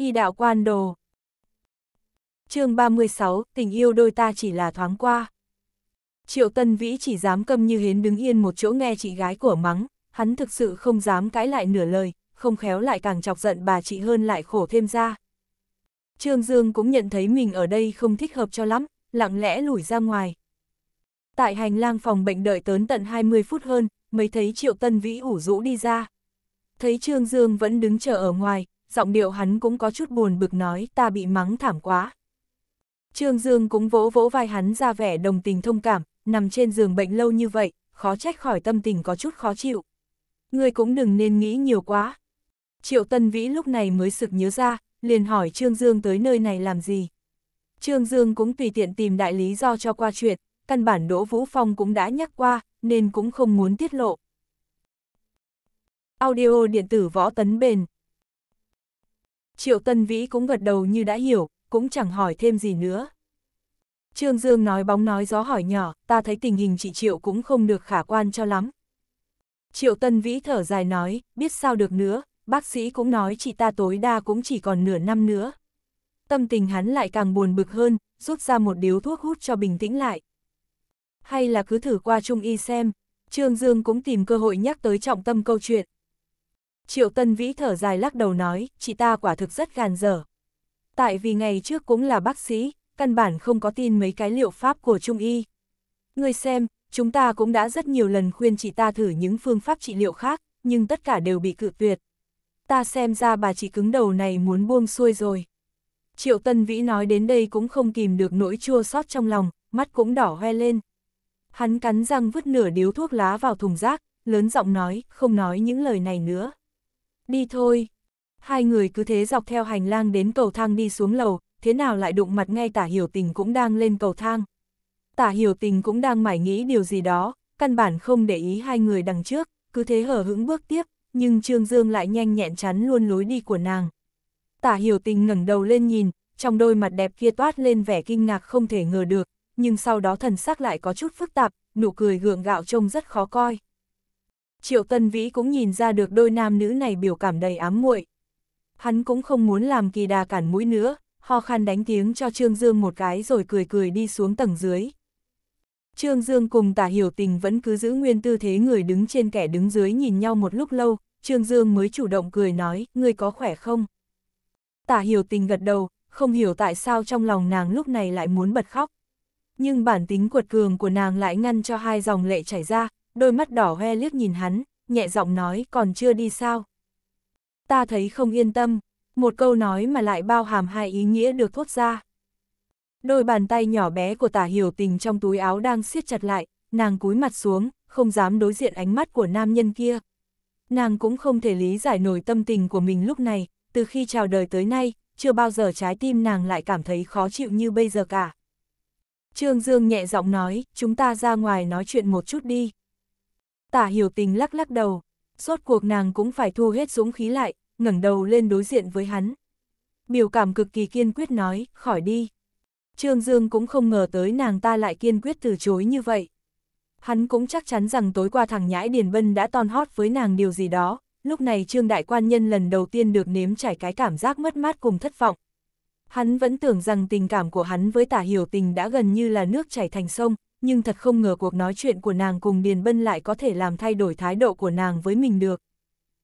y đạo quan đồ. chương 36, tình yêu đôi ta chỉ là thoáng qua. Triệu Tân Vĩ chỉ dám câm như hến đứng yên một chỗ nghe chị gái của mắng, hắn thực sự không dám cãi lại nửa lời, không khéo lại càng chọc giận bà chị hơn lại khổ thêm ra. Trương Dương cũng nhận thấy mình ở đây không thích hợp cho lắm, lặng lẽ lủi ra ngoài. Tại hành lang phòng bệnh đợi tớn tận 20 phút hơn, mới thấy Triệu Tân Vĩ ủ rũ đi ra. Thấy Trương Dương vẫn đứng chờ ở ngoài, giọng điệu hắn cũng có chút buồn bực nói ta bị mắng thảm quá. Trương Dương cũng vỗ vỗ vai hắn ra vẻ đồng tình thông cảm, nằm trên giường bệnh lâu như vậy, khó trách khỏi tâm tình có chút khó chịu. người cũng đừng nên nghĩ nhiều quá. Triệu Tân Vĩ lúc này mới sực nhớ ra, liền hỏi Trương Dương tới nơi này làm gì. Trương Dương cũng tùy tiện tìm đại lý do cho qua chuyện, căn bản Đỗ Vũ Phong cũng đã nhắc qua, nên cũng không muốn tiết lộ. Audio điện tử võ tấn bền Triệu Tân Vĩ cũng gật đầu như đã hiểu, cũng chẳng hỏi thêm gì nữa. Trương Dương nói bóng nói gió hỏi nhỏ, ta thấy tình hình chị Triệu cũng không được khả quan cho lắm. Triệu Tân Vĩ thở dài nói, biết sao được nữa, bác sĩ cũng nói chị ta tối đa cũng chỉ còn nửa năm nữa. Tâm tình hắn lại càng buồn bực hơn, rút ra một điếu thuốc hút cho bình tĩnh lại. Hay là cứ thử qua trung y xem, Trương Dương cũng tìm cơ hội nhắc tới trọng tâm câu chuyện. Triệu Tân Vĩ thở dài lắc đầu nói, chị ta quả thực rất gan dở. Tại vì ngày trước cũng là bác sĩ, căn bản không có tin mấy cái liệu pháp của Trung Y. Người xem, chúng ta cũng đã rất nhiều lần khuyên chị ta thử những phương pháp trị liệu khác, nhưng tất cả đều bị cự tuyệt. Ta xem ra bà chị cứng đầu này muốn buông xuôi rồi. Triệu Tân Vĩ nói đến đây cũng không kìm được nỗi chua xót trong lòng, mắt cũng đỏ hoe lên. Hắn cắn răng vứt nửa điếu thuốc lá vào thùng rác, lớn giọng nói, không nói những lời này nữa đi thôi. Hai người cứ thế dọc theo hành lang đến cầu thang đi xuống lầu, thế nào lại đụng mặt ngay tả hiểu tình cũng đang lên cầu thang. Tả hiểu tình cũng đang mải nghĩ điều gì đó, căn bản không để ý hai người đằng trước, cứ thế hở hững bước tiếp, nhưng Trương Dương lại nhanh nhẹn chắn luôn lối đi của nàng. Tả hiểu tình ngẩng đầu lên nhìn, trong đôi mặt đẹp kia toát lên vẻ kinh ngạc không thể ngờ được, nhưng sau đó thần sắc lại có chút phức tạp, nụ cười gượng gạo trông rất khó coi. Triệu Tân Vĩ cũng nhìn ra được đôi nam nữ này biểu cảm đầy ám muội. Hắn cũng không muốn làm kỳ đà cản mũi nữa, ho khan đánh tiếng cho Trương Dương một cái rồi cười cười đi xuống tầng dưới. Trương Dương cùng tả hiểu tình vẫn cứ giữ nguyên tư thế người đứng trên kẻ đứng dưới nhìn nhau một lúc lâu, Trương Dương mới chủ động cười nói, ngươi có khỏe không? Tả hiểu tình gật đầu, không hiểu tại sao trong lòng nàng lúc này lại muốn bật khóc. Nhưng bản tính cuột cường của nàng lại ngăn cho hai dòng lệ chảy ra, đôi mắt đỏ hoe liếc nhìn hắn, nhẹ giọng nói còn chưa đi sao. Ta thấy không yên tâm, một câu nói mà lại bao hàm hai ý nghĩa được thốt ra. Đôi bàn tay nhỏ bé của tả hiểu tình trong túi áo đang siết chặt lại, nàng cúi mặt xuống, không dám đối diện ánh mắt của nam nhân kia. Nàng cũng không thể lý giải nổi tâm tình của mình lúc này, từ khi chào đời tới nay, chưa bao giờ trái tim nàng lại cảm thấy khó chịu như bây giờ cả. Trương Dương nhẹ giọng nói, chúng ta ra ngoài nói chuyện một chút đi. Tả hiểu tình lắc lắc đầu, suốt cuộc nàng cũng phải thu hết dũng khí lại, ngẩng đầu lên đối diện với hắn. Biểu cảm cực kỳ kiên quyết nói, khỏi đi. Trương Dương cũng không ngờ tới nàng ta lại kiên quyết từ chối như vậy. Hắn cũng chắc chắn rằng tối qua thằng nhãi Điền Bân đã ton hót với nàng điều gì đó, lúc này Trương Đại Quan Nhân lần đầu tiên được nếm trải cái cảm giác mất mát cùng thất vọng. Hắn vẫn tưởng rằng tình cảm của hắn với tả hiểu tình đã gần như là nước chảy thành sông, nhưng thật không ngờ cuộc nói chuyện của nàng cùng Điền Bân lại có thể làm thay đổi thái độ của nàng với mình được.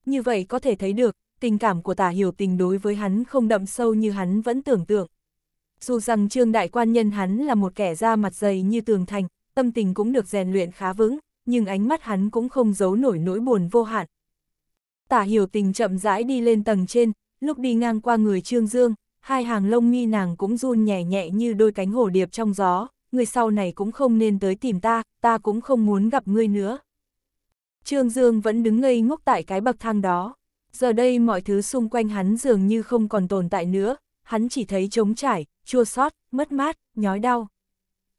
Như vậy có thể thấy được, tình cảm của tả hiểu tình đối với hắn không đậm sâu như hắn vẫn tưởng tượng. Dù rằng trương đại quan nhân hắn là một kẻ da mặt dày như tường thành, tâm tình cũng được rèn luyện khá vững, nhưng ánh mắt hắn cũng không giấu nổi nỗi buồn vô hạn. Tả hiểu tình chậm rãi đi lên tầng trên, lúc đi ngang qua người trương dương, hai hàng lông mi nàng cũng run nhẹ nhẹ như đôi cánh hổ điệp trong gió người sau này cũng không nên tới tìm ta, ta cũng không muốn gặp ngươi nữa. Trương Dương vẫn đứng ngây ngốc tại cái bậc thang đó. Giờ đây mọi thứ xung quanh hắn dường như không còn tồn tại nữa, hắn chỉ thấy trống trải, chua xót, mất mát, nhói đau.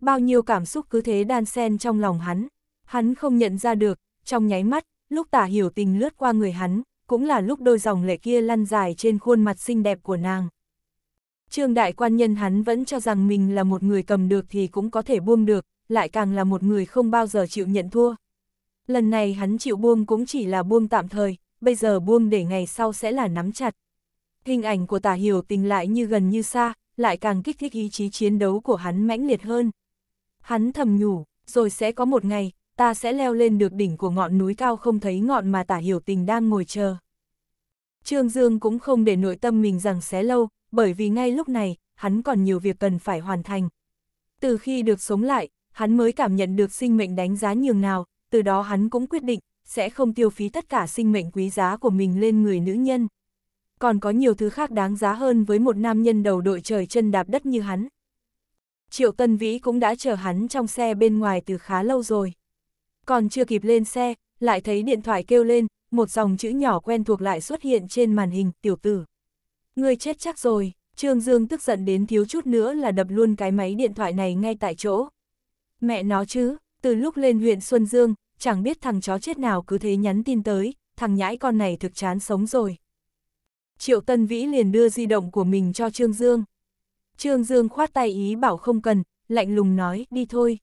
Bao nhiêu cảm xúc cứ thế đan xen trong lòng hắn, hắn không nhận ra được, trong nháy mắt, lúc tả hiểu tình lướt qua người hắn, cũng là lúc đôi dòng lệ kia lăn dài trên khuôn mặt xinh đẹp của nàng. Trương đại quan nhân hắn vẫn cho rằng mình là một người cầm được thì cũng có thể buông được, lại càng là một người không bao giờ chịu nhận thua. Lần này hắn chịu buông cũng chỉ là buông tạm thời, bây giờ buông để ngày sau sẽ là nắm chặt. Hình ảnh của tả hiểu tình lại như gần như xa, lại càng kích thích ý chí chiến đấu của hắn mãnh liệt hơn. Hắn thầm nhủ, rồi sẽ có một ngày, ta sẽ leo lên được đỉnh của ngọn núi cao không thấy ngọn mà tả hiểu tình đang ngồi chờ. Trương Dương cũng không để nội tâm mình rằng xé lâu, bởi vì ngay lúc này, hắn còn nhiều việc cần phải hoàn thành. Từ khi được sống lại, hắn mới cảm nhận được sinh mệnh đánh giá nhường nào, từ đó hắn cũng quyết định, sẽ không tiêu phí tất cả sinh mệnh quý giá của mình lên người nữ nhân. Còn có nhiều thứ khác đáng giá hơn với một nam nhân đầu đội trời chân đạp đất như hắn. Triệu Tân Vĩ cũng đã chờ hắn trong xe bên ngoài từ khá lâu rồi. Còn chưa kịp lên xe, lại thấy điện thoại kêu lên, một dòng chữ nhỏ quen thuộc lại xuất hiện trên màn hình, tiểu tử. Ngươi chết chắc rồi, Trương Dương tức giận đến thiếu chút nữa là đập luôn cái máy điện thoại này ngay tại chỗ. Mẹ nó chứ, từ lúc lên huyện Xuân Dương, chẳng biết thằng chó chết nào cứ thế nhắn tin tới, thằng nhãi con này thực chán sống rồi. Triệu Tân Vĩ liền đưa di động của mình cho Trương Dương. Trương Dương khoát tay ý bảo không cần, lạnh lùng nói, đi thôi.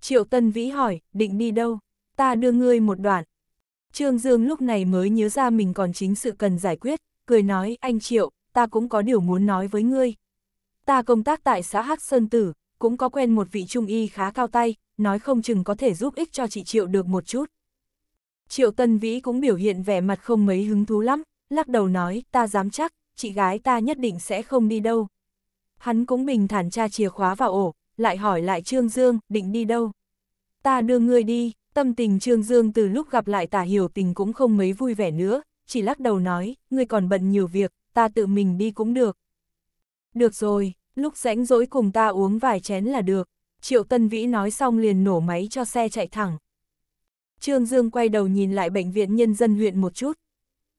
Triệu Tân Vĩ hỏi, định đi đâu? Ta đưa ngươi một đoạn. Trương Dương lúc này mới nhớ ra mình còn chính sự cần giải quyết, cười nói anh Triệu, ta cũng có điều muốn nói với ngươi. Ta công tác tại xã Hắc Sơn Tử, cũng có quen một vị trung y khá cao tay, nói không chừng có thể giúp ích cho chị Triệu được một chút. Triệu Tân Vĩ cũng biểu hiện vẻ mặt không mấy hứng thú lắm, lắc đầu nói ta dám chắc, chị gái ta nhất định sẽ không đi đâu. Hắn cũng bình thản tra chìa khóa vào ổ, lại hỏi lại Trương Dương định đi đâu. Ta đưa ngươi đi, tâm tình Trương Dương từ lúc gặp lại tả hiểu tình cũng không mấy vui vẻ nữa, chỉ lắc đầu nói, ngươi còn bận nhiều việc, ta tự mình đi cũng được. Được rồi, lúc rãnh rỗi cùng ta uống vài chén là được, Triệu Tân Vĩ nói xong liền nổ máy cho xe chạy thẳng. Trương Dương quay đầu nhìn lại bệnh viện nhân dân huyện một chút.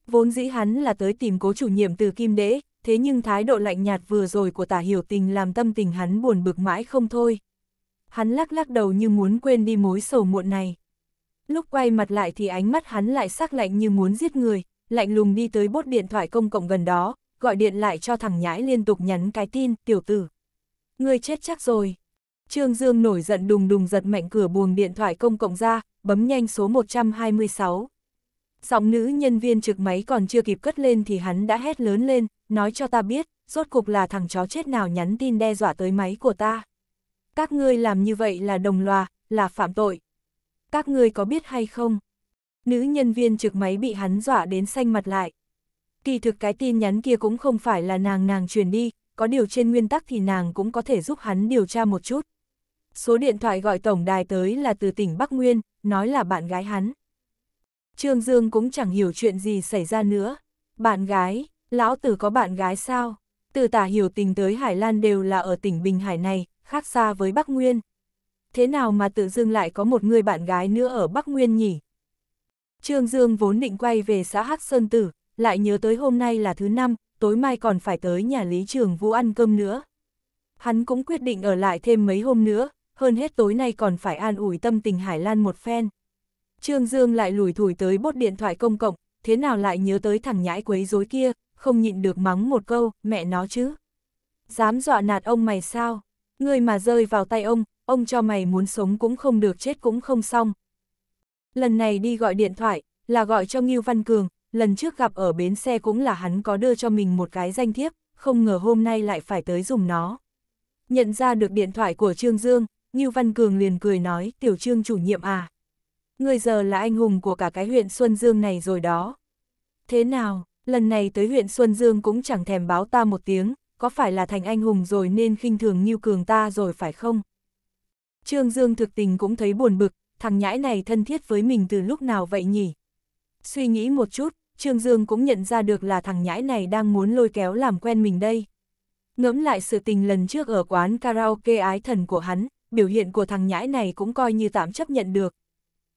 Vốn dĩ hắn là tới tìm cố chủ nhiệm từ Kim Đế, thế nhưng thái độ lạnh nhạt vừa rồi của tả hiểu tình làm tâm tình hắn buồn bực mãi không thôi. Hắn lắc lắc đầu như muốn quên đi mối sầu muộn này. Lúc quay mặt lại thì ánh mắt hắn lại sắc lạnh như muốn giết người, lạnh lùng đi tới bốt điện thoại công cộng gần đó, gọi điện lại cho thằng nhãi liên tục nhắn cái tin, tiểu tử. Ngươi chết chắc rồi. Trương Dương nổi giận đùng đùng giật mạnh cửa buồng điện thoại công cộng ra, bấm nhanh số 126. Giọng nữ nhân viên trực máy còn chưa kịp cất lên thì hắn đã hét lớn lên, nói cho ta biết, rốt cục là thằng chó chết nào nhắn tin đe dọa tới máy của ta. Các ngươi làm như vậy là đồng loà, là phạm tội. Các ngươi có biết hay không? nữ nhân viên trực máy bị hắn dọa đến xanh mặt lại. Kỳ thực cái tin nhắn kia cũng không phải là nàng nàng truyền đi, có điều trên nguyên tắc thì nàng cũng có thể giúp hắn điều tra một chút. Số điện thoại gọi tổng đài tới là từ tỉnh Bắc Nguyên, nói là bạn gái hắn. Trương Dương cũng chẳng hiểu chuyện gì xảy ra nữa. Bạn gái, lão tử có bạn gái sao? Từ tả hiểu tình tới Hải Lan đều là ở tỉnh Bình Hải này, khác xa với Bắc Nguyên. Thế nào mà tự dưng lại có một người bạn gái nữa ở Bắc Nguyên nhỉ? Trương Dương vốn định quay về xã Hắc Sơn Tử, lại nhớ tới hôm nay là thứ năm, tối mai còn phải tới nhà Lý Trường Vũ ăn cơm nữa. Hắn cũng quyết định ở lại thêm mấy hôm nữa, hơn hết tối nay còn phải an ủi tâm tình Hải Lan một phen. Trương Dương lại lùi thủi tới bốt điện thoại công cộng, thế nào lại nhớ tới thằng nhãi quấy rối kia, không nhịn được mắng một câu, mẹ nó chứ. Dám dọa nạt ông mày sao? Người mà rơi vào tay ông, ông cho mày muốn sống cũng không được chết cũng không xong, Lần này đi gọi điện thoại, là gọi cho Ngưu Văn Cường, lần trước gặp ở bến xe cũng là hắn có đưa cho mình một cái danh thiếp, không ngờ hôm nay lại phải tới dùng nó. Nhận ra được điện thoại của Trương Dương, Ngưu Văn Cường liền cười nói, tiểu Trương chủ nhiệm à. Người giờ là anh hùng của cả cái huyện Xuân Dương này rồi đó. Thế nào, lần này tới huyện Xuân Dương cũng chẳng thèm báo ta một tiếng, có phải là thành anh hùng rồi nên khinh thường Ngưu Cường ta rồi phải không? Trương Dương thực tình cũng thấy buồn bực, thằng nhãi này thân thiết với mình từ lúc nào vậy nhỉ? Suy nghĩ một chút, Trương Dương cũng nhận ra được là thằng nhãi này đang muốn lôi kéo làm quen mình đây. Ngẫm lại sự tình lần trước ở quán karaoke ái thần của hắn, biểu hiện của thằng nhãi này cũng coi như tạm chấp nhận được.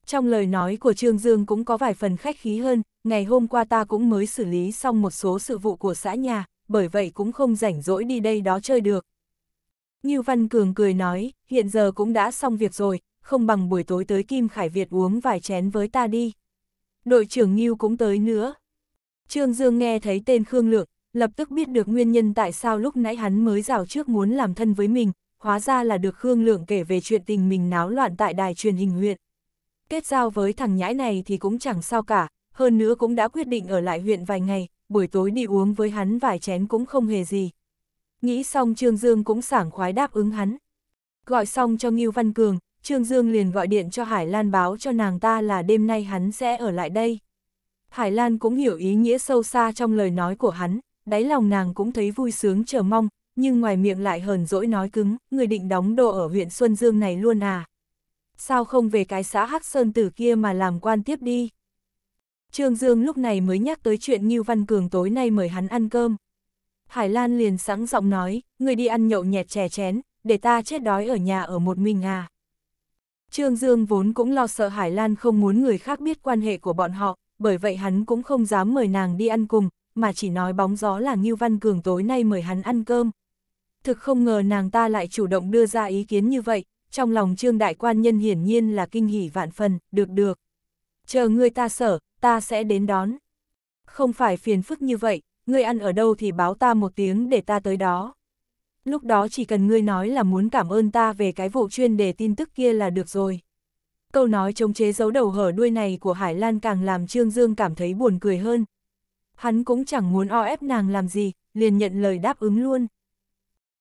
Trong lời nói của Trương Dương cũng có vài phần khách khí hơn, ngày hôm qua ta cũng mới xử lý xong một số sự vụ của xã nhà, bởi vậy cũng không rảnh rỗi đi đây đó chơi được. Như Văn Cường cười nói, hiện giờ cũng đã xong việc rồi, không bằng buổi tối tới Kim Khải Việt uống vài chén với ta đi. Đội trưởng Nghiêu cũng tới nữa. Trương Dương nghe thấy tên Khương Lượng, lập tức biết được nguyên nhân tại sao lúc nãy hắn mới rào trước muốn làm thân với mình, hóa ra là được Khương Lượng kể về chuyện tình mình náo loạn tại đài truyền hình huyện. Kết giao với thằng nhãi này thì cũng chẳng sao cả, hơn nữa cũng đã quyết định ở lại huyện vài ngày, buổi tối đi uống với hắn vài chén cũng không hề gì. Nghĩ xong Trương Dương cũng sảng khoái đáp ứng hắn. Gọi xong cho Ngưu Văn Cường, Trương Dương liền gọi điện cho Hải Lan báo cho nàng ta là đêm nay hắn sẽ ở lại đây. Hải Lan cũng hiểu ý nghĩa sâu xa trong lời nói của hắn, đáy lòng nàng cũng thấy vui sướng chờ mong, nhưng ngoài miệng lại hờn dỗi nói cứng, người định đóng đồ ở huyện Xuân Dương này luôn à. Sao không về cái xã Hắc Sơn Tử kia mà làm quan tiếp đi? Trương Dương lúc này mới nhắc tới chuyện Ngưu Văn Cường tối nay mời hắn ăn cơm. Hải Lan liền sẵn giọng nói, người đi ăn nhậu nhẹt chè chén, để ta chết đói ở nhà ở một mình à. Trương Dương vốn cũng lo sợ Hải Lan không muốn người khác biết quan hệ của bọn họ, bởi vậy hắn cũng không dám mời nàng đi ăn cùng, mà chỉ nói bóng gió là Ngưu Văn Cường tối nay mời hắn ăn cơm. Thực không ngờ nàng ta lại chủ động đưa ra ý kiến như vậy, trong lòng Trương Đại Quan Nhân hiển nhiên là kinh hỉ vạn phần, được được. Chờ ngươi ta sở, ta sẽ đến đón. Không phải phiền phức như vậy, ngươi ăn ở đâu thì báo ta một tiếng để ta tới đó lúc đó chỉ cần ngươi nói là muốn cảm ơn ta về cái vụ chuyên đề tin tức kia là được rồi. Câu nói chống chế giấu đầu hở đuôi này của Hải Lan càng làm Trương Dương cảm thấy buồn cười hơn. Hắn cũng chẳng muốn o ép nàng làm gì, liền nhận lời đáp ứng luôn.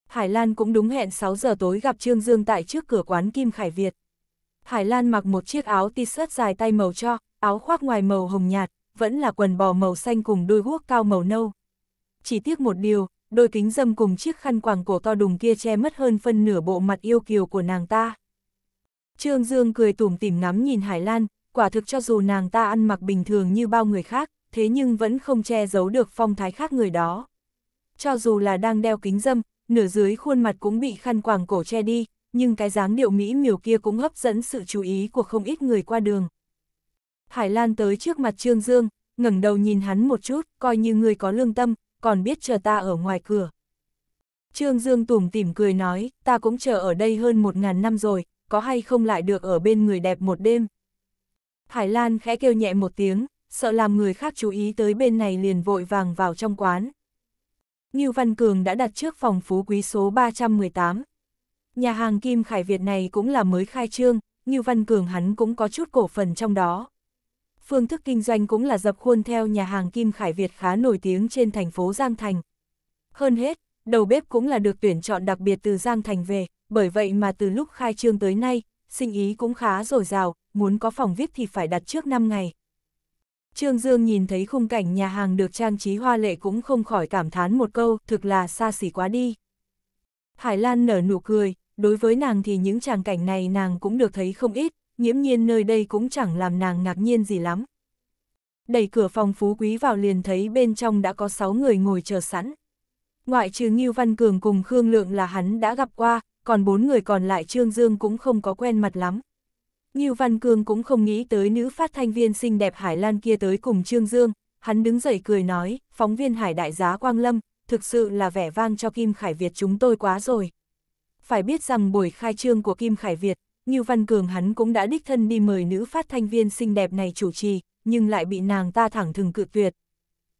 Hải Lan cũng đúng hẹn 6 giờ tối gặp Trương Dương tại trước cửa quán Kim Khải Việt. Hải Lan mặc một chiếc áo t-shirt dài tay màu cho, áo khoác ngoài màu hồng nhạt, vẫn là quần bò màu xanh cùng đôi guốc cao màu nâu. Chỉ tiếc một điều, đôi kính dâm cùng chiếc khăn quàng cổ to đùng kia che mất hơn phân nửa bộ mặt yêu kiều của nàng ta. Trương Dương cười tủm tỉm ngắm nhìn Hải Lan, quả thực cho dù nàng ta ăn mặc bình thường như bao người khác, thế nhưng vẫn không che giấu được phong thái khác người đó. Cho dù là đang đeo kính dâm, nửa dưới khuôn mặt cũng bị khăn quàng cổ che đi, nhưng cái dáng điệu mỹ miều kia cũng hấp dẫn sự chú ý của không ít người qua đường. Hải Lan tới trước mặt Trương Dương, ngẩng đầu nhìn hắn một chút, coi như người có lương tâm, còn biết chờ ta ở ngoài cửa. Trương Dương tủm tỉm cười nói, ta cũng chờ ở đây hơn một ngàn năm rồi, có hay không lại được ở bên người đẹp một đêm. Hải Lan khẽ kêu nhẹ một tiếng, sợ làm người khác chú ý tới bên này liền vội vàng vào trong quán. Ngưu Văn Cường đã đặt trước phòng phú quý số 318. Nhà hàng Kim Khải Việt này cũng là mới khai trương, Ngưu Văn Cường hắn cũng có chút cổ phần trong đó phương thức kinh doanh cũng là dập khuôn theo nhà hàng Kim Khải Việt khá nổi tiếng trên thành phố Giang Thành. Hơn hết, đầu bếp cũng là được tuyển chọn đặc biệt từ Giang Thành về, bởi vậy mà từ lúc khai trương tới nay, sinh ý cũng khá dồi dào, muốn có phòng viết thì phải đặt trước 5 ngày. Trương Dương nhìn thấy khung cảnh nhà hàng được trang trí hoa lệ cũng không khỏi cảm thán một câu, thực là xa xỉ quá đi. Hải Lan nở nụ cười, đối với nàng thì những tràng cảnh này nàng cũng được thấy không ít, nghiễm nhiên nơi đây cũng chẳng làm nàng ngạc nhiên gì lắm. Đẩy cửa phòng phú quý vào liền thấy bên trong đã có 6 người ngồi chờ sẵn. Ngoại trừ Ngưu Văn Cường cùng Khương Lượng là hắn đã gặp qua, còn bốn người còn lại Trương Dương cũng không có quen mặt lắm. Ngưu Văn Cường cũng không nghĩ tới nữ phát thanh viên xinh đẹp Hải Lan kia tới cùng Trương Dương, hắn đứng dậy cười nói, phóng viên Hải Đại Giá Quang Lâm, thực sự là vẻ vang cho Kim Khải Việt chúng tôi quá rồi. Phải biết rằng buổi khai trương của Kim Khải Việt, Ngưu Văn Cường hắn cũng đã đích thân đi mời nữ phát thanh viên xinh đẹp này chủ trì, nhưng lại bị nàng ta thẳng thừng cự tuyệt.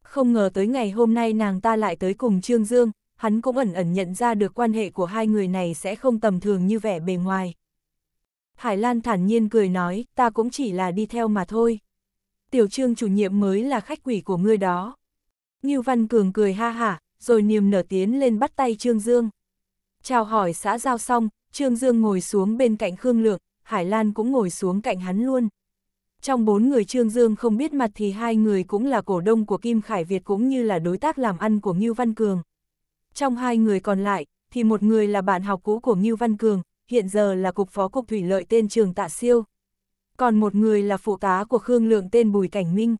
Không ngờ tới ngày hôm nay nàng ta lại tới cùng Trương Dương, hắn cũng ẩn ẩn nhận ra được quan hệ của hai người này sẽ không tầm thường như vẻ bề ngoài. Hải Lan thản nhiên cười nói, ta cũng chỉ là đi theo mà thôi. Tiểu Trương chủ nhiệm mới là khách quỷ của ngươi đó. Ngưu Văn Cường cười ha hả, rồi niềm nở tiến lên bắt tay Trương Dương. Chào hỏi xã giao xong, Trương Dương ngồi xuống bên cạnh Khương Lượng, Hải Lan cũng ngồi xuống cạnh hắn luôn. Trong bốn người Trương Dương không biết mặt thì hai người cũng là cổ đông của Kim Khải Việt cũng như là đối tác làm ăn của Ngưu Văn Cường. Trong hai người còn lại, thì một người là bạn học cũ của Ngưu Văn Cường, hiện giờ là cục phó cục thủy lợi tên Trường Tạ Siêu. Còn một người là phụ tá của Khương Lượng tên Bùi Cảnh Minh.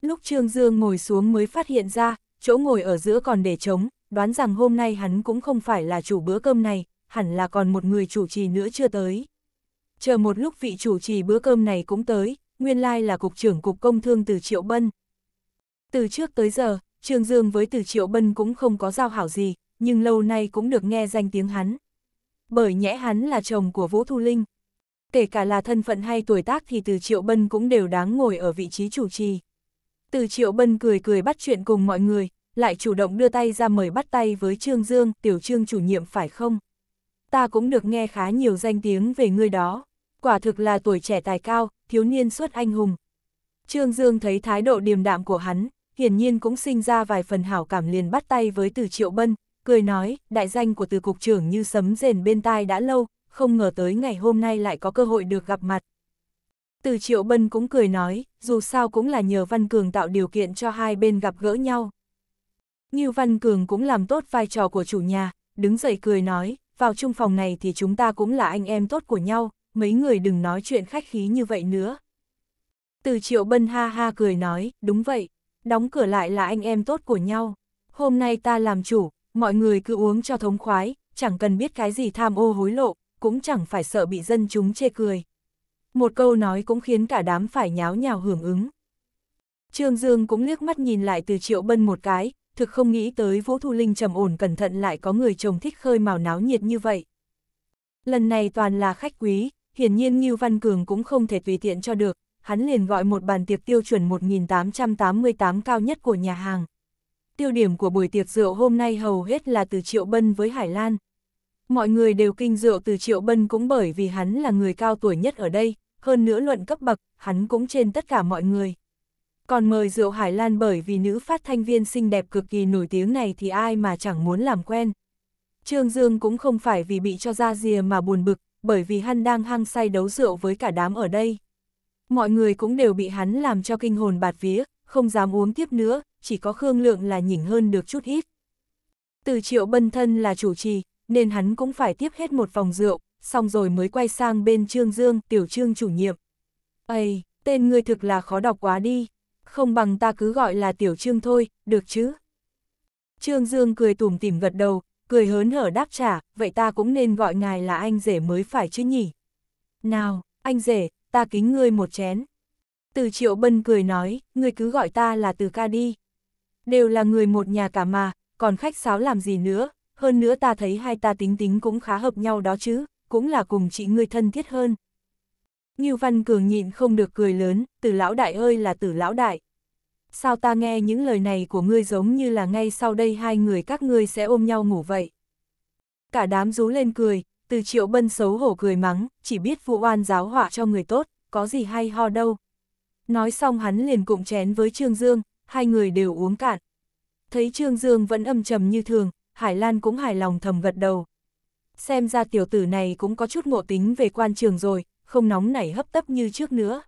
Lúc Trương Dương ngồi xuống mới phát hiện ra, chỗ ngồi ở giữa còn để trống, đoán rằng hôm nay hắn cũng không phải là chủ bữa cơm này, hẳn là còn một người chủ trì nữa chưa tới. Chờ một lúc vị chủ trì bữa cơm này cũng tới, nguyên lai là cục trưởng cục công thương từ Triệu Bân. Từ trước tới giờ, Trương Dương với từ Triệu Bân cũng không có giao hảo gì, nhưng lâu nay cũng được nghe danh tiếng hắn. Bởi nhẽ hắn là chồng của Vũ Thu Linh. Kể cả là thân phận hay tuổi tác thì từ Triệu Bân cũng đều đáng ngồi ở vị trí chủ trì. Từ Triệu Bân cười cười bắt chuyện cùng mọi người, lại chủ động đưa tay ra mời bắt tay với Trương Dương, tiểu trương chủ nhiệm phải không? ta cũng được nghe khá nhiều danh tiếng về ngươi đó. Quả thực là tuổi trẻ tài cao, thiếu niên xuất anh hùng. Trương Dương thấy thái độ điềm đạm của hắn, hiển nhiên cũng sinh ra vài phần hảo cảm liền bắt tay với từ triệu bân, cười nói, đại danh của từ cục trưởng như sấm rền bên tai đã lâu, không ngờ tới ngày hôm nay lại có cơ hội được gặp mặt. Từ triệu bân cũng cười nói, dù sao cũng là nhờ Văn Cường tạo điều kiện cho hai bên gặp gỡ nhau. Như Văn Cường cũng làm tốt vai trò của chủ nhà, đứng dậy cười nói, vào chung phòng này thì chúng ta cũng là anh em tốt của nhau, mấy người đừng nói chuyện khách khí như vậy nữa. Từ triệu bân ha ha cười nói, đúng vậy, đóng cửa lại là anh em tốt của nhau. Hôm nay ta làm chủ, mọi người cứ uống cho thống khoái, chẳng cần biết cái gì tham ô hối lộ, cũng chẳng phải sợ bị dân chúng chê cười. Một câu nói cũng khiến cả đám phải nháo nhào hưởng ứng. Trương Dương cũng liếc mắt nhìn lại từ triệu bân một cái, thực không nghĩ tới Vũ Thu Linh trầm ổn cẩn thận lại có người chồng thích khơi mào náo nhiệt như vậy. Lần này toàn là khách quý, hiển nhiên Ngưu Văn Cường cũng không thể tùy tiện cho được, hắn liền gọi một bàn tiệc tiêu chuẩn 1888 cao nhất của nhà hàng. Tiêu điểm của buổi tiệc rượu hôm nay hầu hết là từ Triệu Bân với Hải Lan. Mọi người đều kinh rượu từ Triệu Bân cũng bởi vì hắn là người cao tuổi nhất ở đây, hơn nữa luận cấp bậc, hắn cũng trên tất cả mọi người. Còn mời rượu Hải Lan bởi vì nữ phát thanh viên xinh đẹp cực kỳ nổi tiếng này thì ai mà chẳng muốn làm quen. Trương Dương cũng không phải vì bị cho ra rìa mà buồn bực, bởi vì hắn đang hăng say đấu rượu với cả đám ở đây. Mọi người cũng đều bị hắn làm cho kinh hồn bạt vía, không dám uống tiếp nữa, chỉ có Khương Lượng là nhỉnh hơn được chút ít. Từ triệu bân thân là chủ trì, nên hắn cũng phải tiếp hết một vòng rượu, xong rồi mới quay sang bên Trương Dương, tiểu trương chủ nhiệm. Ây, tên người thực là khó đọc quá đi không bằng ta cứ gọi là tiểu trương thôi, được chứ? Trương Dương cười tủm tỉm gật đầu, cười hớn hở đáp trả, vậy ta cũng nên gọi ngài là anh rể mới phải chứ nhỉ? Nào, anh rể, ta kính ngươi một chén. Từ triệu bân cười nói, ngươi cứ gọi ta là từ ca đi. Đều là người một nhà cả mà, còn khách sáo làm gì nữa, hơn nữa ta thấy hai ta tính tính cũng khá hợp nhau đó chứ, cũng là cùng chị ngươi thân thiết hơn. Ngưu Văn Cường nhịn không được cười lớn, từ lão đại ơi là từ lão đại, sao ta nghe những lời này của ngươi giống như là ngay sau đây hai người các ngươi sẽ ôm nhau ngủ vậy. Cả đám rú lên cười, từ triệu bân xấu hổ cười mắng, chỉ biết vụ oan giáo họa cho người tốt, có gì hay ho đâu. Nói xong hắn liền cụng chén với Trương Dương, hai người đều uống cạn. Thấy Trương Dương vẫn âm trầm như thường, Hải Lan cũng hài lòng thầm gật đầu. Xem ra tiểu tử này cũng có chút ngộ tính về quan trường rồi, không nóng nảy hấp tấp như trước nữa.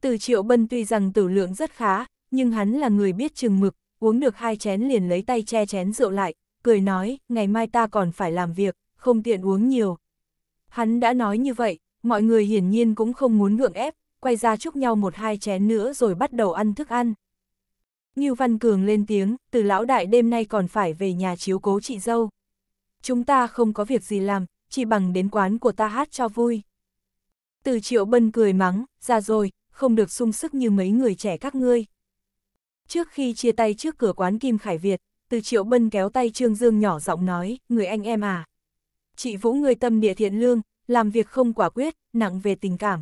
Từ triệu bân tuy rằng tử lượng rất khá, nhưng hắn là người biết chừng mực, uống được hai chén liền lấy tay che chén rượu lại, cười nói, ngày mai ta còn phải làm việc, không tiện uống nhiều. Hắn đã nói như vậy, mọi người hiển nhiên cũng không muốn ngượng ép, quay ra chúc nhau một hai chén nữa rồi bắt đầu ăn thức ăn. Ngưu Văn Cường lên tiếng, từ lão đại đêm nay còn phải về nhà chiếu cố chị dâu. Chúng ta không có việc gì làm, chỉ bằng đến quán của ta hát cho vui. Từ triệu bân cười mắng, ra dạ rồi, không được sung sức như mấy người trẻ các ngươi. Trước khi chia tay trước cửa quán Kim Khải Việt, từ Triệu Bân kéo tay Trương Dương nhỏ giọng nói, người anh em à. Chị Vũ người tâm địa thiện lương, làm việc không quả quyết, nặng về tình cảm.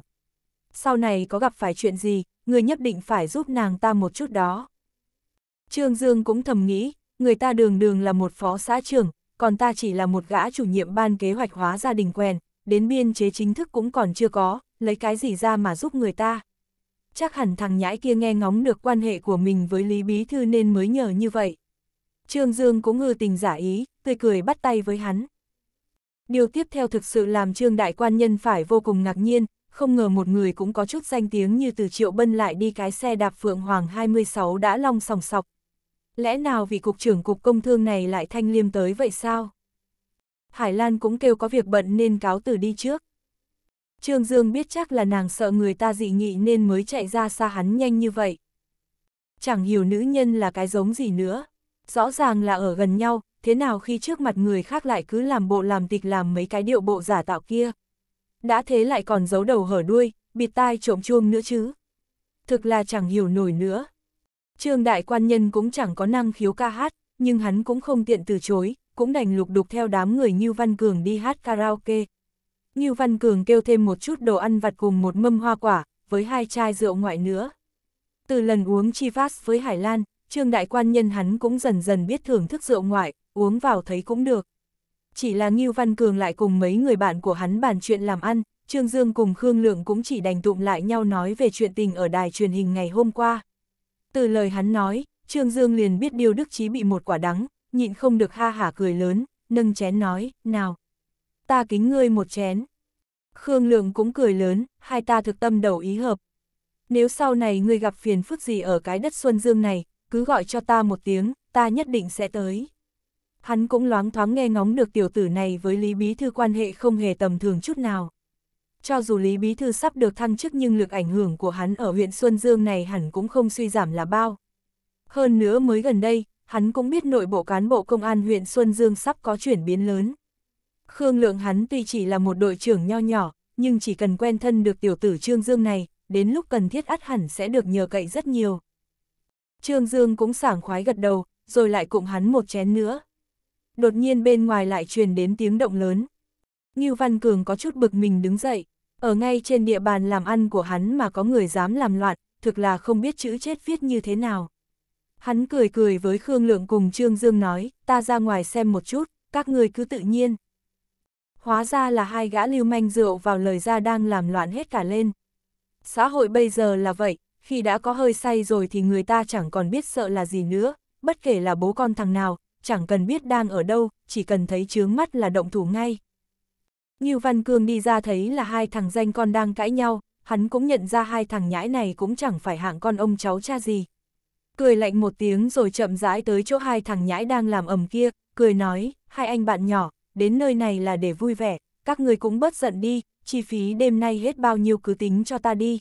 Sau này có gặp phải chuyện gì, người nhất định phải giúp nàng ta một chút đó. Trương Dương cũng thầm nghĩ, người ta đường đường là một phó xã trưởng, còn ta chỉ là một gã chủ nhiệm ban kế hoạch hóa gia đình quen, đến biên chế chính thức cũng còn chưa có, lấy cái gì ra mà giúp người ta chắc hẳn thằng nhãi kia nghe ngóng được quan hệ của mình với Lý Bí Thư nên mới nhờ như vậy. Trương Dương cũng ngư tình giả ý, tươi cười bắt tay với hắn. Điều tiếp theo thực sự làm Trương Đại Quan Nhân phải vô cùng ngạc nhiên, không ngờ một người cũng có chút danh tiếng như từ Triệu Bân lại đi cái xe đạp Phượng Hoàng 26 đã long sòng sọc. Lẽ nào vì cục trưởng cục công thương này lại thanh liêm tới vậy sao? Hải Lan cũng kêu có việc bận nên cáo từ đi trước. Trương Dương biết chắc là nàng sợ người ta dị nghị nên mới chạy ra xa hắn nhanh như vậy. Chẳng hiểu nữ nhân là cái giống gì nữa. Rõ ràng là ở gần nhau, thế nào khi trước mặt người khác lại cứ làm bộ làm tịch làm mấy cái điệu bộ giả tạo kia. Đã thế lại còn giấu đầu hở đuôi, bịt tai trộm chuông nữa chứ. Thực là chẳng hiểu nổi nữa. Trương đại quan nhân cũng chẳng có năng khiếu ca hát, nhưng hắn cũng không tiện từ chối, cũng đành lục đục theo đám người như Văn Cường đi hát karaoke. Ngưu Văn Cường kêu thêm một chút đồ ăn vặt cùng một mâm hoa quả, với hai chai rượu ngoại nữa. Từ lần uống chi Chivas với Hải Lan, Trương Đại Quan nhân hắn cũng dần dần biết thưởng thức rượu ngoại, uống vào thấy cũng được. Chỉ là Ngưu Văn Cường lại cùng mấy người bạn của hắn bàn chuyện làm ăn, Trương Dương cùng Khương Lượng cũng chỉ đành tụm lại nhau nói về chuyện tình ở đài truyền hình ngày hôm qua. Từ lời hắn nói, Trương Dương liền biết điều Đức Chí bị một quả đắng, nhịn không được ha hả cười lớn, nâng chén nói, nào, ta kính ngươi một chén. Khương Lượng cũng cười lớn, hai ta thực tâm đầu ý hợp. Nếu sau này ngươi gặp phiền phức gì ở cái đất Xuân Dương này, cứ gọi cho ta một tiếng, ta nhất định sẽ tới. Hắn cũng loáng thoáng nghe ngóng được tiểu tử này với Lý Bí Thư quan hệ không hề tầm thường chút nào. Cho dù Lý Bí Thư sắp được thăng chức nhưng lực ảnh hưởng của hắn ở huyện Xuân Dương này hẳn cũng không suy giảm là bao. Hơn nữa mới gần đây, hắn cũng biết nội bộ cán bộ công an huyện Xuân Dương sắp có chuyển biến lớn. Khương Lượng hắn tuy chỉ là một đội trưởng nho nhỏ, nhưng chỉ cần quen thân được tiểu tử Trương Dương này, đến lúc cần thiết ắt hẳn sẽ được nhờ cậy rất nhiều. Trương Dương cũng sảng khoái gật đầu, rồi lại cụng hắn một chén nữa. Đột nhiên bên ngoài lại truyền đến tiếng động lớn. Ngưu Văn Cường có chút bực mình đứng dậy, ở ngay trên địa bàn làm ăn của hắn mà có người dám làm loạn, thực là không biết chữ chết viết như thế nào. Hắn cười cười với Khương Lượng cùng Trương Dương nói, ta ra ngoài xem một chút, các người cứ tự nhiên hóa ra là hai gã lưu manh rượu vào lời ra đang làm loạn hết cả lên. Xã hội bây giờ là vậy, khi đã có hơi say rồi thì người ta chẳng còn biết sợ là gì nữa, bất kể là bố con thằng nào, chẳng cần biết đang ở đâu, chỉ cần thấy chướng mắt là động thủ ngay. Ngưu Văn Cương đi ra thấy là hai thằng danh con đang cãi nhau, hắn cũng nhận ra hai thằng nhãi này cũng chẳng phải hạng con ông cháu cha gì. Cười lạnh một tiếng rồi chậm rãi tới chỗ hai thằng nhãi đang làm ầm kia, cười nói, hai anh bạn nhỏ, đến nơi này là để vui vẻ, các người cũng bớt giận đi, chi phí đêm nay hết bao nhiêu cứ tính cho ta đi.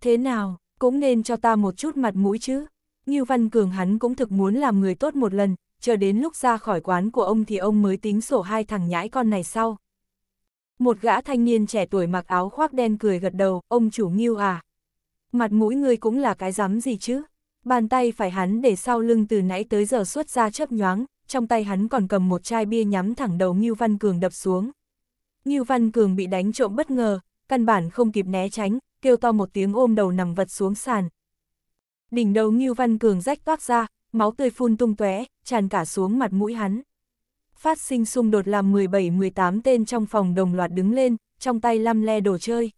Thế nào, cũng nên cho ta một chút mặt mũi chứ. Ngưu Văn Cường hắn cũng thực muốn làm người tốt một lần, chờ đến lúc ra khỏi quán của ông thì ông mới tính sổ hai thằng nhãi con này sau. Một gã thanh niên trẻ tuổi mặc áo khoác đen cười gật đầu, ông chủ Ngưu à. Mặt mũi người cũng là cái dám gì chứ. Bàn tay phải hắn để sau lưng từ nãy tới giờ xuất ra chấp nhoáng, trong tay hắn còn cầm một chai bia nhắm thẳng đầu Ngưu Văn Cường đập xuống. Ngưu Văn Cường bị đánh trộm bất ngờ, căn bản không kịp né tránh, kêu to một tiếng ôm đầu nằm vật xuống sàn. Đỉnh đầu Ngưu Văn Cường rách toát ra, máu tươi phun tung tóe, tràn cả xuống mặt mũi hắn. Phát sinh xung đột làm 17-18 tên trong phòng đồng loạt đứng lên, trong tay lăm le đồ chơi.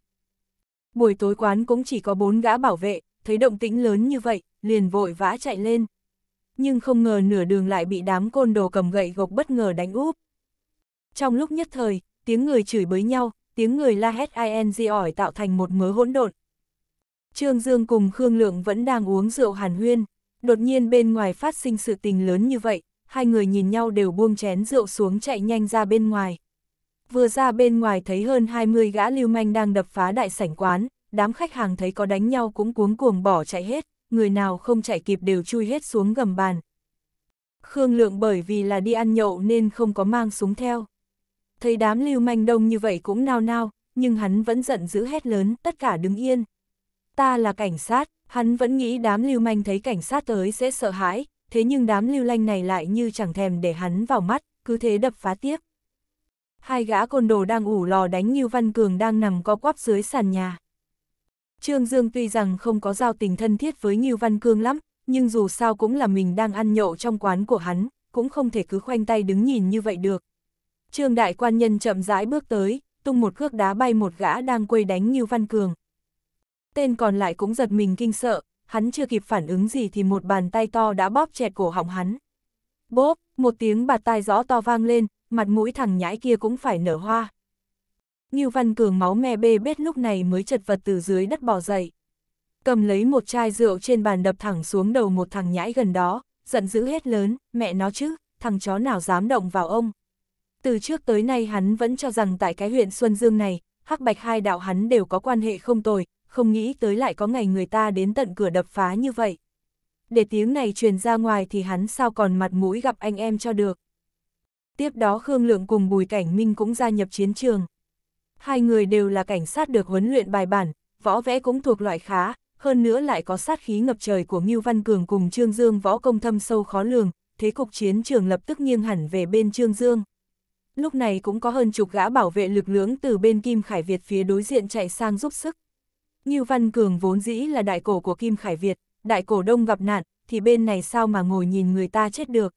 Buổi tối quán cũng chỉ có bốn gã bảo vệ, thấy động tĩnh lớn như vậy, liền vội vã chạy lên nhưng không ngờ nửa đường lại bị đám côn đồ cầm gậy gộc bất ngờ đánh úp. Trong lúc nhất thời, tiếng người chửi bới nhau, tiếng người la hét ing ỏi tạo thành một mớ hỗn độn. Trương Dương cùng Khương Lượng vẫn đang uống rượu hàn huyên, đột nhiên bên ngoài phát sinh sự tình lớn như vậy, hai người nhìn nhau đều buông chén rượu xuống chạy nhanh ra bên ngoài. Vừa ra bên ngoài thấy hơn 20 gã lưu manh đang đập phá đại sảnh quán, đám khách hàng thấy có đánh nhau cũng cuống cuồng bỏ chạy hết người nào không chạy kịp đều chui hết xuống gầm bàn. Khương Lượng bởi vì là đi ăn nhậu nên không có mang súng theo. Thấy đám lưu manh đông như vậy cũng nao nao, nhưng hắn vẫn giận dữ hét lớn, tất cả đứng yên. Ta là cảnh sát, hắn vẫn nghĩ đám lưu manh thấy cảnh sát tới sẽ sợ hãi, thế nhưng đám lưu lanh này lại như chẳng thèm để hắn vào mắt, cứ thế đập phá tiếp. Hai gã côn đồ đang ủ lò đánh như Văn Cường đang nằm co quắp dưới sàn nhà. Trương Dương tuy rằng không có giao tình thân thiết với Ngưu Văn Cương lắm, nhưng dù sao cũng là mình đang ăn nhậu trong quán của hắn, cũng không thể cứ khoanh tay đứng nhìn như vậy được. Trương đại quan nhân chậm rãi bước tới, tung một cước đá bay một gã đang quây đánh Ngưu Văn Cường. Tên còn lại cũng giật mình kinh sợ, hắn chưa kịp phản ứng gì thì một bàn tay to đã bóp chẹt cổ họng hắn. Bóp, một tiếng bạt tai rõ to vang lên, mặt mũi thằng nhãi kia cũng phải nở hoa. Ngưu Văn Cường máu me bê bết lúc này mới chật vật từ dưới đất bỏ dậy. Cầm lấy một chai rượu trên bàn đập thẳng xuống đầu một thằng nhãi gần đó, giận dữ hết lớn, mẹ nó chứ, thằng chó nào dám động vào ông. Từ trước tới nay hắn vẫn cho rằng tại cái huyện Xuân Dương này, hắc bạch hai đạo hắn đều có quan hệ không tồi, không nghĩ tới lại có ngày người ta đến tận cửa đập phá như vậy. Để tiếng này truyền ra ngoài thì hắn sao còn mặt mũi gặp anh em cho được. Tiếp đó Khương Lượng cùng Bùi Cảnh Minh cũng gia nhập chiến trường hai người đều là cảnh sát được huấn luyện bài bản, võ vẽ cũng thuộc loại khá, hơn nữa lại có sát khí ngập trời của Ngưu Văn Cường cùng Trương Dương võ công thâm sâu khó lường, thế cục chiến trường lập tức nghiêng hẳn về bên Trương Dương. Lúc này cũng có hơn chục gã bảo vệ lực lưỡng từ bên Kim Khải Việt phía đối diện chạy sang giúp sức. Ngưu Văn Cường vốn dĩ là đại cổ của Kim Khải Việt, đại cổ đông gặp nạn, thì bên này sao mà ngồi nhìn người ta chết được.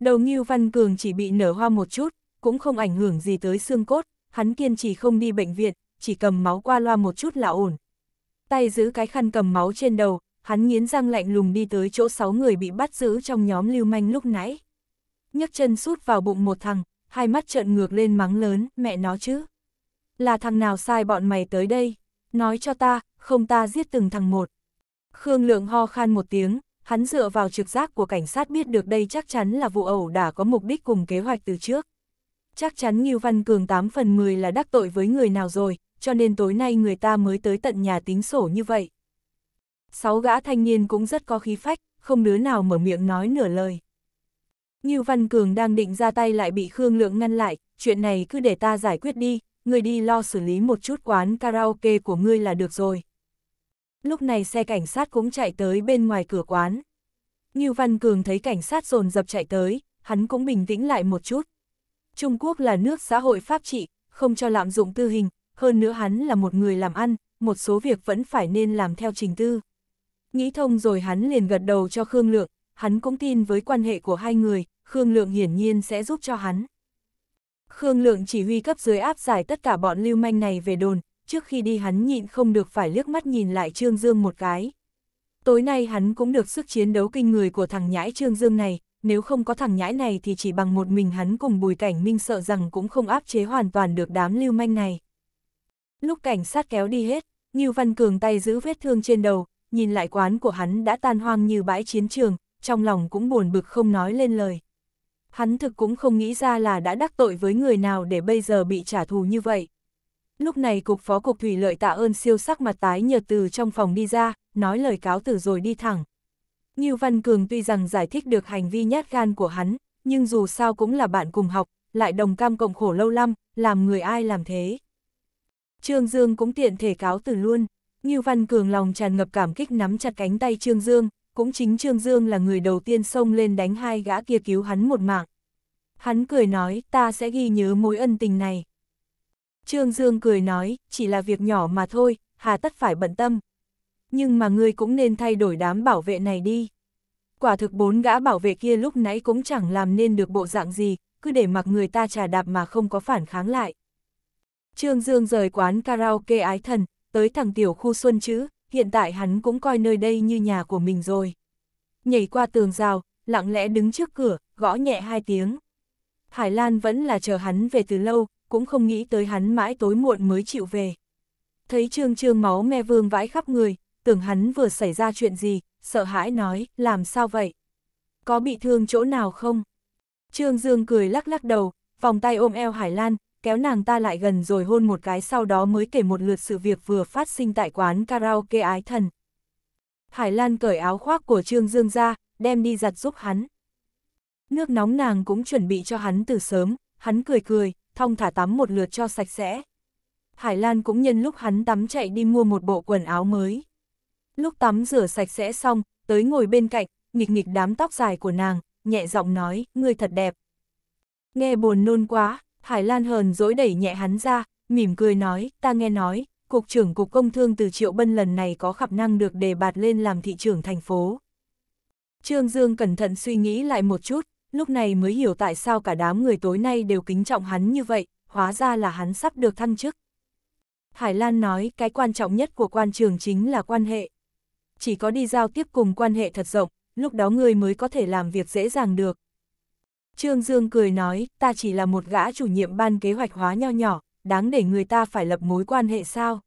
Đầu Ngưu Văn Cường chỉ bị nở hoa một chút, cũng không ảnh hưởng gì tới xương cốt, hắn kiên trì không đi bệnh viện, chỉ cầm máu qua loa một chút là ổn. Tay giữ cái khăn cầm máu trên đầu, hắn nghiến răng lạnh lùng đi tới chỗ 6 người bị bắt giữ trong nhóm lưu manh lúc nãy. nhấc chân sút vào bụng một thằng, hai mắt trợn ngược lên mắng lớn, mẹ nó chứ. Là thằng nào sai bọn mày tới đây, nói cho ta, không ta giết từng thằng một. Khương Lượng ho khan một tiếng, hắn dựa vào trực giác của cảnh sát biết được đây chắc chắn là vụ ẩu đả có mục đích cùng kế hoạch từ trước chắc chắn Ngưu Văn Cường 8 phần 10 là đắc tội với người nào rồi, cho nên tối nay người ta mới tới tận nhà tính sổ như vậy. Sáu gã thanh niên cũng rất có khí phách, không đứa nào mở miệng nói nửa lời. Ngưu Văn Cường đang định ra tay lại bị Khương Lượng ngăn lại, chuyện này cứ để ta giải quyết đi, người đi lo xử lý một chút quán karaoke của ngươi là được rồi. Lúc này xe cảnh sát cũng chạy tới bên ngoài cửa quán. Ngưu Văn Cường thấy cảnh sát dồn dập chạy tới, hắn cũng bình tĩnh lại một chút. Trung Quốc là nước xã hội pháp trị, không cho lạm dụng tư hình, hơn nữa hắn là một người làm ăn, một số việc vẫn phải nên làm theo trình tư. Nghĩ thông rồi hắn liền gật đầu cho Khương Lượng, hắn cũng tin với quan hệ của hai người, Khương Lượng hiển nhiên sẽ giúp cho hắn. Khương Lượng chỉ huy cấp dưới áp giải tất cả bọn lưu manh này về đồn, trước khi đi hắn nhịn không được phải liếc mắt nhìn lại Trương Dương một cái. Tối nay hắn cũng được sức chiến đấu kinh người của thằng nhãi Trương Dương này, nếu không có thằng nhãi này thì chỉ bằng một mình hắn cùng bùi cảnh minh sợ rằng cũng không áp chế hoàn toàn được đám lưu manh này. Lúc cảnh sát kéo đi hết, Ngưu Văn Cường tay giữ vết thương trên đầu, nhìn lại quán của hắn đã tan hoang như bãi chiến trường, trong lòng cũng buồn bực không nói lên lời. Hắn thực cũng không nghĩ ra là đã đắc tội với người nào để bây giờ bị trả thù như vậy. Lúc này cục phó cục thủy lợi tạ ơn siêu sắc mặt tái nhợt từ trong phòng đi ra, nói lời cáo từ rồi đi thẳng. Ngưu Văn Cường tuy rằng giải thích được hành vi nhát gan của hắn, nhưng dù sao cũng là bạn cùng học, lại đồng cam cộng khổ lâu lắm, làm người ai làm thế. Trương Dương cũng tiện thể cáo từ luôn, Ngưu Văn Cường lòng tràn ngập cảm kích nắm chặt cánh tay Trương Dương, cũng chính Trương Dương là người đầu tiên xông lên đánh hai gã kia cứu hắn một mạng. Hắn cười nói, ta sẽ ghi nhớ mối ân tình này. Trương Dương cười nói, chỉ là việc nhỏ mà thôi, hà tất phải bận tâm nhưng mà ngươi cũng nên thay đổi đám bảo vệ này đi. Quả thực bốn gã bảo vệ kia lúc nãy cũng chẳng làm nên được bộ dạng gì, cứ để mặc người ta trà đạp mà không có phản kháng lại. Trương Dương rời quán karaoke ái thần, tới thẳng tiểu khu Xuân Chữ, hiện tại hắn cũng coi nơi đây như nhà của mình rồi. Nhảy qua tường rào, lặng lẽ đứng trước cửa, gõ nhẹ hai tiếng. Hải Lan vẫn là chờ hắn về từ lâu, cũng không nghĩ tới hắn mãi tối muộn mới chịu về. Thấy Trương Trương máu me vương vãi khắp người, tưởng hắn vừa xảy ra chuyện gì, sợ hãi nói, làm sao vậy? Có bị thương chỗ nào không? Trương Dương cười lắc lắc đầu, vòng tay ôm eo Hải Lan, kéo nàng ta lại gần rồi hôn một cái sau đó mới kể một lượt sự việc vừa phát sinh tại quán karaoke ái thần. Hải Lan cởi áo khoác của Trương Dương ra, đem đi giặt giúp hắn. Nước nóng nàng cũng chuẩn bị cho hắn từ sớm, hắn cười cười, thong thả tắm một lượt cho sạch sẽ. Hải Lan cũng nhân lúc hắn tắm chạy đi mua một bộ quần áo mới. Lúc tắm rửa sạch sẽ xong, tới ngồi bên cạnh, nghịch nghịch đám tóc dài của nàng, nhẹ giọng nói, ngươi thật đẹp. Nghe buồn nôn quá, Hải Lan hờn dỗi đẩy nhẹ hắn ra, mỉm cười nói, ta nghe nói, Cục trưởng Cục Công Thương từ Triệu Bân lần này có khả năng được đề bạt lên làm thị trưởng thành phố. Trương Dương cẩn thận suy nghĩ lại một chút, lúc này mới hiểu tại sao cả đám người tối nay đều kính trọng hắn như vậy, hóa ra là hắn sắp được thăng chức. Hải Lan nói cái quan trọng nhất của quan trường chính là quan hệ chỉ có đi giao tiếp cùng quan hệ thật rộng, lúc đó ngươi mới có thể làm việc dễ dàng được. Trương Dương cười nói, ta chỉ là một gã chủ nhiệm ban kế hoạch hóa nho nhỏ, đáng để người ta phải lập mối quan hệ sao?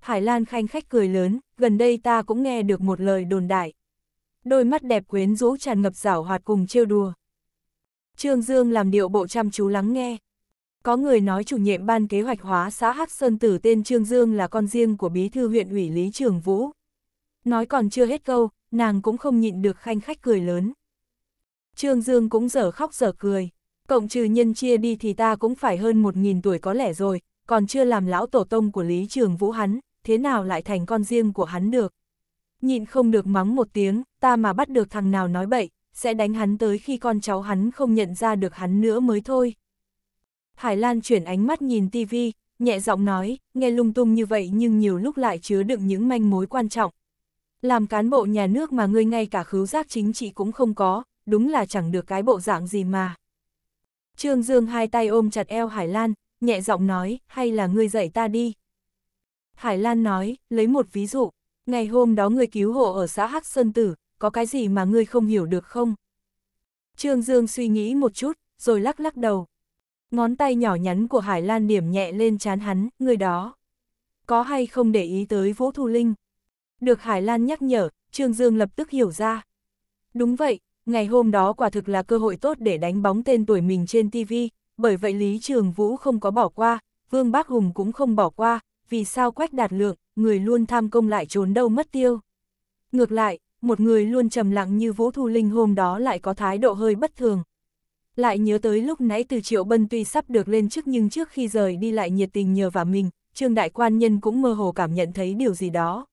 Hải Lan khanh khách cười lớn, gần đây ta cũng nghe được một lời đồn đại. Đôi mắt đẹp quyến rũ tràn ngập rảo hoạt cùng trêu đùa. Trương Dương làm điệu bộ chăm chú lắng nghe. Có người nói chủ nhiệm ban kế hoạch hóa xã Hắc Sơn Tử tên Trương Dương là con riêng của bí thư huyện ủy Lý Trường Vũ. Nói còn chưa hết câu, nàng cũng không nhịn được khanh khách cười lớn. Trương Dương cũng dở khóc dở cười. Cộng trừ nhân chia đi thì ta cũng phải hơn một nghìn tuổi có lẽ rồi, còn chưa làm lão tổ tông của Lý Trường Vũ hắn, thế nào lại thành con riêng của hắn được. Nhịn không được mắng một tiếng, ta mà bắt được thằng nào nói bậy, sẽ đánh hắn tới khi con cháu hắn không nhận ra được hắn nữa mới thôi. Hải Lan chuyển ánh mắt nhìn tivi, nhẹ giọng nói, nghe lung tung như vậy nhưng nhiều lúc lại chứa đựng những manh mối quan trọng, làm cán bộ nhà nước mà ngươi ngay cả khứu giác chính trị cũng không có, đúng là chẳng được cái bộ dạng gì mà. Trương Dương hai tay ôm chặt eo Hải Lan, nhẹ giọng nói, hay là ngươi dạy ta đi. Hải Lan nói, lấy một ví dụ, ngày hôm đó ngươi cứu hộ ở xã Hắc Sơn Tử, có cái gì mà ngươi không hiểu được không? Trương Dương suy nghĩ một chút, rồi lắc lắc đầu. Ngón tay nhỏ nhắn của Hải Lan điểm nhẹ lên chán hắn, người đó. Có hay không để ý tới Vũ Thu Linh? Được Hải Lan nhắc nhở, Trương Dương lập tức hiểu ra. Đúng vậy, ngày hôm đó quả thực là cơ hội tốt để đánh bóng tên tuổi mình trên TV, bởi vậy Lý Trường Vũ không có bỏ qua, Vương Bác Hùng cũng không bỏ qua, vì sao Quách Đạt Lượng, người luôn tham công lại trốn đâu mất tiêu. Ngược lại, một người luôn trầm lặng như Vũ Thu Linh hôm đó lại có thái độ hơi bất thường. Lại nhớ tới lúc nãy từ Triệu Bân tuy sắp được lên chức nhưng trước khi rời đi lại nhiệt tình nhờ vào mình, Trương Đại Quan Nhân cũng mơ hồ cảm nhận thấy điều gì đó.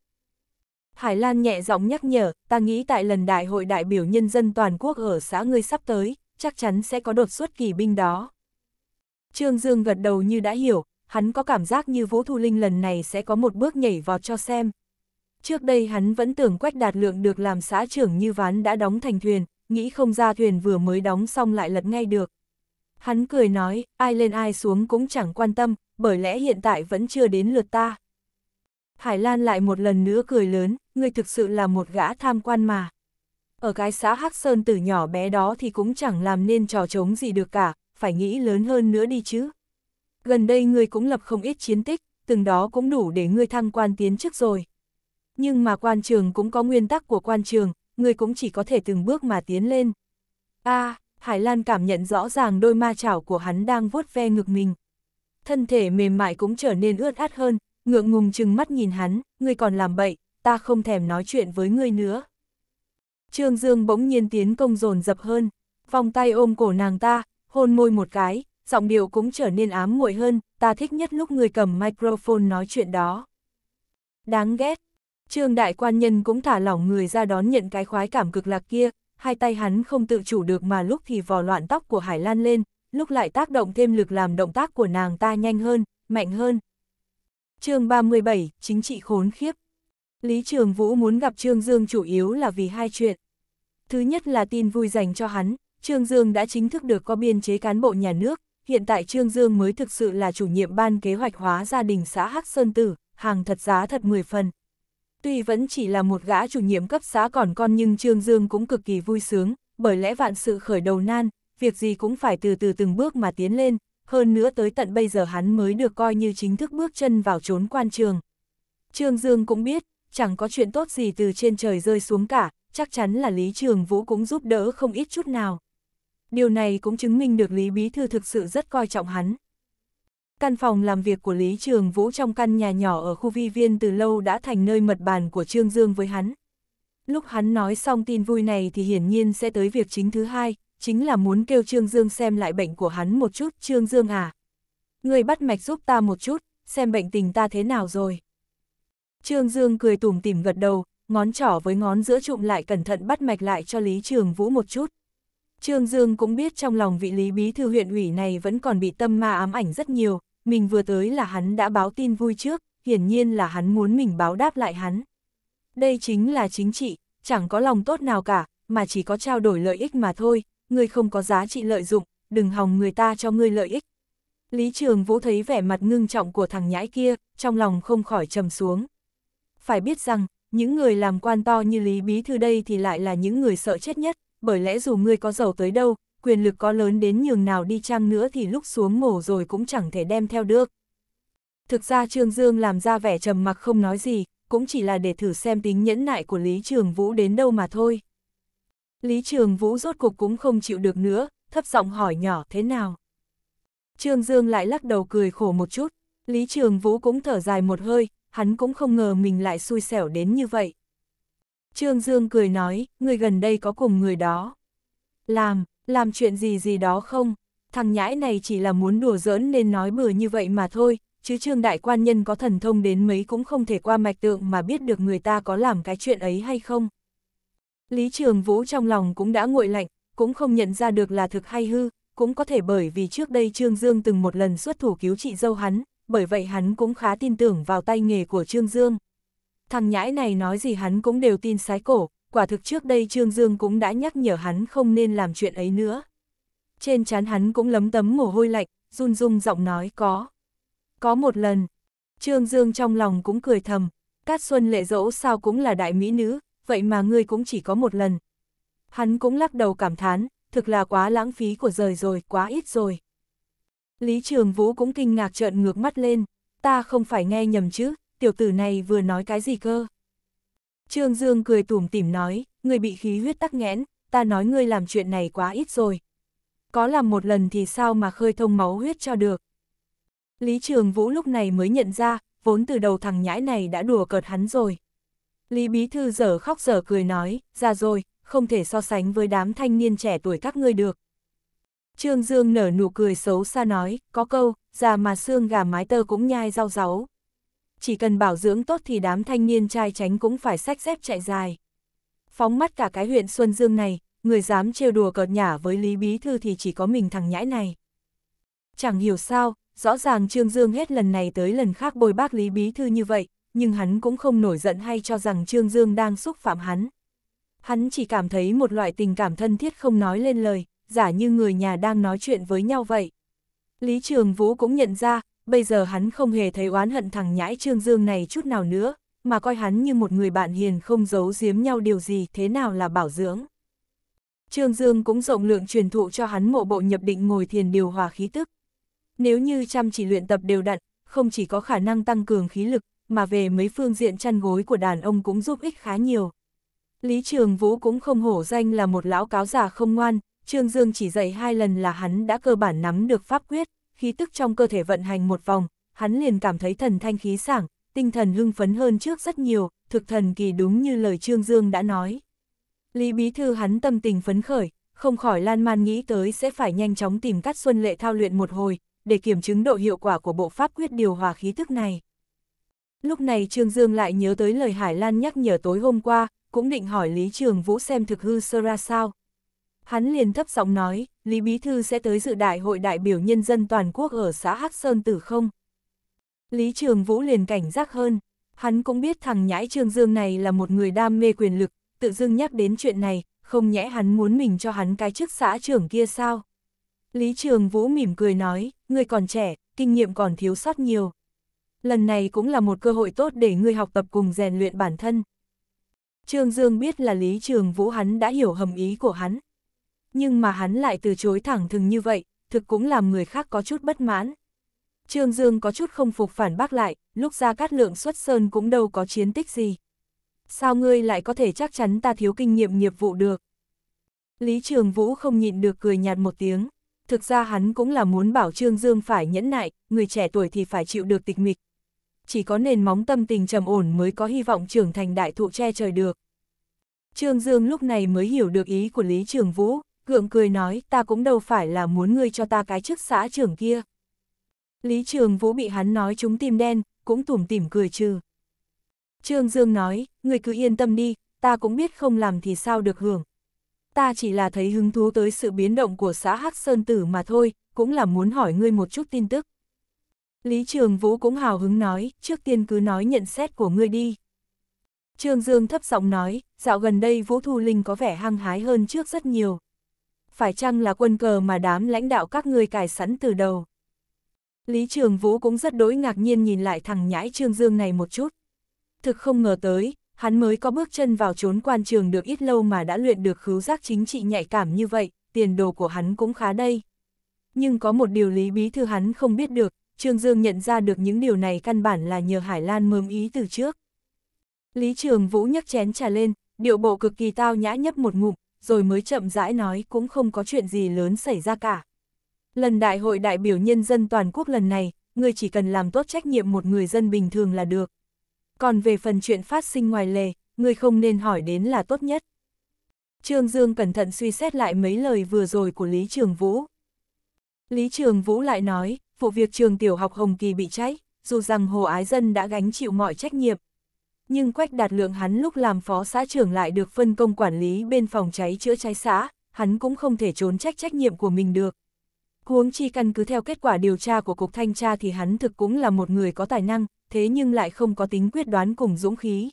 Hải Lan nhẹ giọng nhắc nhở, ta nghĩ tại lần đại hội đại biểu nhân dân toàn quốc ở xã ngươi sắp tới, chắc chắn sẽ có đột xuất kỳ binh đó. Trương Dương gật đầu như đã hiểu, hắn có cảm giác như Vũ Thu Linh lần này sẽ có một bước nhảy vọt cho xem. Trước đây hắn vẫn tưởng Quách Đạt Lượng được làm xã trưởng như ván đã đóng thành thuyền, nghĩ không ra thuyền vừa mới đóng xong lại lật ngay được. Hắn cười nói, ai lên ai xuống cũng chẳng quan tâm, bởi lẽ hiện tại vẫn chưa đến lượt ta. Hải Lan lại một lần nữa cười lớn, ngươi thực sự là một gã tham quan mà. Ở cái xã Hắc Sơn từ nhỏ bé đó thì cũng chẳng làm nên trò trống gì được cả, phải nghĩ lớn hơn nữa đi chứ. Gần đây ngươi cũng lập không ít chiến tích, từng đó cũng đủ để ngươi thăng quan tiến chức rồi. Nhưng mà quan trường cũng có nguyên tắc của quan trường, ngươi cũng chỉ có thể từng bước mà tiến lên. a à, Hải Lan cảm nhận rõ ràng đôi ma chảo của hắn đang vuốt ve ngực mình. Thân thể mềm mại cũng trở nên ướt át hơn, ngượng ngùng chừng mắt nhìn hắn, ngươi còn làm bậy, ta không thèm nói chuyện với ngươi nữa. Trương Dương bỗng nhiên tiến công dồn dập hơn, vòng tay ôm cổ nàng ta, hôn môi một cái, giọng điệu cũng trở nên ám muội hơn, ta thích nhất lúc người cầm microphone nói chuyện đó. Đáng ghét, Trương Đại Quan Nhân cũng thả lỏng người ra đón nhận cái khoái cảm cực lạc kia, hai tay hắn không tự chủ được mà lúc thì vò loạn tóc của Hải Lan lên, lúc lại tác động thêm lực làm động tác của nàng ta nhanh hơn, mạnh hơn, chương 37, chính trị khốn khiếp. Lý Trường Vũ muốn gặp Trương Dương chủ yếu là vì hai chuyện. Thứ nhất là tin vui dành cho hắn, Trương Dương đã chính thức được có biên chế cán bộ nhà nước, hiện tại Trương Dương mới thực sự là chủ nhiệm ban kế hoạch hóa gia đình xã Hắc Sơn Tử, hàng thật giá thật 10 phần. Tuy vẫn chỉ là một gã chủ nhiệm cấp xã còn con nhưng Trương Dương cũng cực kỳ vui sướng, bởi lẽ vạn sự khởi đầu nan, việc gì cũng phải từ từ từng bước mà tiến lên, hơn nữa tới tận bây giờ hắn mới được coi như chính thức bước chân vào trốn quan trường. Trương Dương cũng biết, chẳng có chuyện tốt gì từ trên trời rơi xuống cả, chắc chắn là Lý Trường Vũ cũng giúp đỡ không ít chút nào. Điều này cũng chứng minh được Lý Bí Thư thực sự rất coi trọng hắn. Căn phòng làm việc của Lý Trường Vũ trong căn nhà nhỏ ở khu vi viên từ lâu đã thành nơi mật bàn của Trương Dương với hắn. Lúc hắn nói xong tin vui này thì hiển nhiên sẽ tới việc chính thứ hai, chính là muốn kêu Trương Dương xem lại bệnh của hắn một chút, Trương Dương à. Người bắt mạch giúp ta một chút, xem bệnh tình ta thế nào rồi. Trương Dương cười tủm tỉm gật đầu, ngón trỏ với ngón giữa trụm lại cẩn thận bắt mạch lại cho Lý Trường Vũ một chút. Trương Dương cũng biết trong lòng vị Lý Bí Thư huyện ủy này vẫn còn bị tâm ma ám ảnh rất nhiều, mình vừa tới là hắn đã báo tin vui trước, hiển nhiên là hắn muốn mình báo đáp lại hắn. Đây chính là chính trị, chẳng có lòng tốt nào cả, mà chỉ có trao đổi lợi ích mà thôi, ngươi không có giá trị lợi dụng, đừng hòng người ta cho ngươi lợi ích. Lý Trường Vũ thấy vẻ mặt ngưng trọng của thằng nhãi kia, trong lòng không khỏi trầm xuống. Phải biết rằng, những người làm quan to như Lý Bí Thư đây thì lại là những người sợ chết nhất, bởi lẽ dù ngươi có giàu tới đâu, quyền lực có lớn đến nhường nào đi chăng nữa thì lúc xuống mổ rồi cũng chẳng thể đem theo được. Thực ra Trương Dương làm ra vẻ trầm mặc không nói gì, cũng chỉ là để thử xem tính nhẫn nại của Lý Trường Vũ đến đâu mà thôi. Lý Trường Vũ rốt cục cũng không chịu được nữa, thấp giọng hỏi nhỏ thế nào. Trương Dương lại lắc đầu cười khổ một chút, Lý Trường Vũ cũng thở dài một hơi, hắn cũng không ngờ mình lại xui xẻo đến như vậy. Trương Dương cười nói, người gần đây có cùng người đó. Làm, làm chuyện gì gì đó không? Thằng nhãi này chỉ là muốn đùa giỡn nên nói bừa như vậy mà thôi, chứ Trương Đại Quan Nhân có thần thông đến mấy cũng không thể qua mạch tượng mà biết được người ta có làm cái chuyện ấy hay không. Lý Trường Vũ trong lòng cũng đã nguội lạnh, cũng không nhận ra được là thực hay hư, cũng có thể bởi vì trước đây Trương Dương từng một lần xuất thủ cứu trị dâu hắn, bởi vậy hắn cũng khá tin tưởng vào tay nghề của Trương Dương. Thằng nhãi này nói gì hắn cũng đều tin sái cổ, quả thực trước đây Trương Dương cũng đã nhắc nhở hắn không nên làm chuyện ấy nữa. Trên chán hắn cũng lấm tấm mồ hôi lạnh, run run giọng nói có. Có một lần, Trương Dương trong lòng cũng cười thầm, Cát Xuân lệ dỗ sao cũng là đại mỹ nữ, vậy mà ngươi cũng chỉ có một lần. Hắn cũng lắc đầu cảm thán, thực là quá lãng phí của rời rồi, quá ít rồi. Lý Trường Vũ cũng kinh ngạc trợn ngược mắt lên, ta không phải nghe nhầm chứ, tiểu tử này vừa nói cái gì cơ. Trương Dương cười tủm tỉm nói, ngươi bị khí huyết tắc nghẽn, ta nói ngươi làm chuyện này quá ít rồi. Có làm một lần thì sao mà khơi thông máu huyết cho được. Lý Trường Vũ lúc này mới nhận ra, vốn từ đầu thằng nhãi này đã đùa cợt hắn rồi. Lý Bí Thư giờ khóc giờ cười nói, ra rồi, không thể so sánh với đám thanh niên trẻ tuổi các ngươi được. Trương Dương nở nụ cười xấu xa nói, có câu, già mà xương gà mái tơ cũng nhai rau ráu. Chỉ cần bảo dưỡng tốt thì đám thanh niên trai tránh cũng phải sách dép chạy dài. Phóng mắt cả cái huyện Xuân Dương này, người dám trêu đùa cợt nhả với Lý Bí Thư thì chỉ có mình thằng nhãi này. Chẳng hiểu sao, rõ ràng Trương Dương hết lần này tới lần khác bồi bác Lý Bí Thư như vậy, nhưng hắn cũng không nổi giận hay cho rằng Trương Dương đang xúc phạm hắn. Hắn chỉ cảm thấy một loại tình cảm thân thiết không nói lên lời, giả như người nhà đang nói chuyện với nhau vậy. Lý Trường Vũ cũng nhận ra, bây giờ hắn không hề thấy oán hận thằng nhãi Trương Dương này chút nào nữa, mà coi hắn như một người bạn hiền không giấu giếm nhau điều gì thế nào là bảo dưỡng. Trương Dương cũng rộng lượng truyền thụ cho hắn mộ bộ nhập định ngồi thiền điều hòa khí tức. Nếu như chăm chỉ luyện tập đều đặn, không chỉ có khả năng tăng cường khí lực mà về mấy phương diện chăn gối của đàn ông cũng giúp ích khá nhiều. Lý Trường Vũ cũng không hổ danh là một lão cáo già không ngoan, Trương Dương chỉ dạy hai lần là hắn đã cơ bản nắm được pháp quyết, khí tức trong cơ thể vận hành một vòng, hắn liền cảm thấy thần thanh khí sảng, tinh thần hưng phấn hơn trước rất nhiều, thực thần kỳ đúng như lời Trương Dương đã nói. Lý Bí Thư hắn tâm tình phấn khởi, không khỏi lan man nghĩ tới sẽ phải nhanh chóng tìm Cát Xuân Lệ thao luyện một hồi, để kiểm chứng độ hiệu quả của bộ pháp quyết điều hòa khí thức này. Lúc này Trương Dương lại nhớ tới lời Hải Lan nhắc nhở tối hôm qua, cũng định hỏi Lý Trường Vũ xem thực hư sơ ra sao. Hắn liền thấp giọng nói, Lý Bí Thư sẽ tới dự đại hội đại biểu nhân dân toàn quốc ở xã Hắc Sơn Tử không? Lý Trường Vũ liền cảnh giác hơn, hắn cũng biết thằng nhãi Trương Dương này là một người đam mê quyền lực, tự dưng nhắc đến chuyện này, không nhẽ hắn muốn mình cho hắn cái chức xã trưởng kia sao? Lý Trường Vũ mỉm cười nói, người còn trẻ, kinh nghiệm còn thiếu sót nhiều lần này cũng là một cơ hội tốt để ngươi học tập cùng rèn luyện bản thân. Trương Dương biết là Lý Trường Vũ hắn đã hiểu hầm ý của hắn. Nhưng mà hắn lại từ chối thẳng thừng như vậy, thực cũng làm người khác có chút bất mãn. Trương Dương có chút không phục phản bác lại, lúc ra cát lượng xuất sơn cũng đâu có chiến tích gì. Sao ngươi lại có thể chắc chắn ta thiếu kinh nghiệm nghiệp vụ được? Lý Trường Vũ không nhịn được cười nhạt một tiếng. Thực ra hắn cũng là muốn bảo Trương Dương phải nhẫn nại, người trẻ tuổi thì phải chịu được tịch mịch, chỉ có nền móng tâm tình trầm ổn mới có hy vọng trưởng thành đại thụ che trời được. Trương Dương lúc này mới hiểu được ý của Lý Trường Vũ, gượng cười nói ta cũng đâu phải là muốn ngươi cho ta cái chức xã trưởng kia. Lý Trường Vũ bị hắn nói chúng tim đen, cũng tủm tỉm cười trừ. Trương Dương nói, ngươi cứ yên tâm đi, ta cũng biết không làm thì sao được hưởng. Ta chỉ là thấy hứng thú tới sự biến động của xã Hắc Sơn Tử mà thôi, cũng là muốn hỏi ngươi một chút tin tức. Lý Trường Vũ cũng hào hứng nói, trước tiên cứ nói nhận xét của ngươi đi. Trương Dương thấp giọng nói, dạo gần đây Vũ Thu Linh có vẻ hăng hái hơn trước rất nhiều. Phải chăng là quân cờ mà đám lãnh đạo các ngươi cài sẵn từ đầu? Lý Trường Vũ cũng rất đối ngạc nhiên nhìn lại thằng nhãi Trương Dương này một chút. Thực không ngờ tới, hắn mới có bước chân vào trốn quan trường được ít lâu mà đã luyện được khứu giác chính trị nhạy cảm như vậy, tiền đồ của hắn cũng khá đây. Nhưng có một điều Lý Bí Thư hắn không biết được, Trương Dương nhận ra được những điều này căn bản là nhờ Hải Lan mơm ý từ trước. Lý Trường Vũ nhấc chén trà lên, điệu bộ cực kỳ tao nhã nhấp một ngụm, rồi mới chậm rãi nói cũng không có chuyện gì lớn xảy ra cả. Lần đại hội đại biểu nhân dân toàn quốc lần này, người chỉ cần làm tốt trách nhiệm một người dân bình thường là được. Còn về phần chuyện phát sinh ngoài lề, người không nên hỏi đến là tốt nhất. Trương Dương cẩn thận suy xét lại mấy lời vừa rồi của Lý Trường Vũ. Lý Trường Vũ lại nói, vụ việc trường tiểu học Hồng Kỳ bị cháy, dù rằng Hồ Ái Dân đã gánh chịu mọi trách nhiệm. Nhưng Quách Đạt Lượng hắn lúc làm phó xã trưởng lại được phân công quản lý bên phòng cháy chữa cháy xã, hắn cũng không thể trốn trách trách nhiệm của mình được. Huống chi căn cứ theo kết quả điều tra của Cục Thanh tra thì hắn thực cũng là một người có tài năng, thế nhưng lại không có tính quyết đoán cùng dũng khí.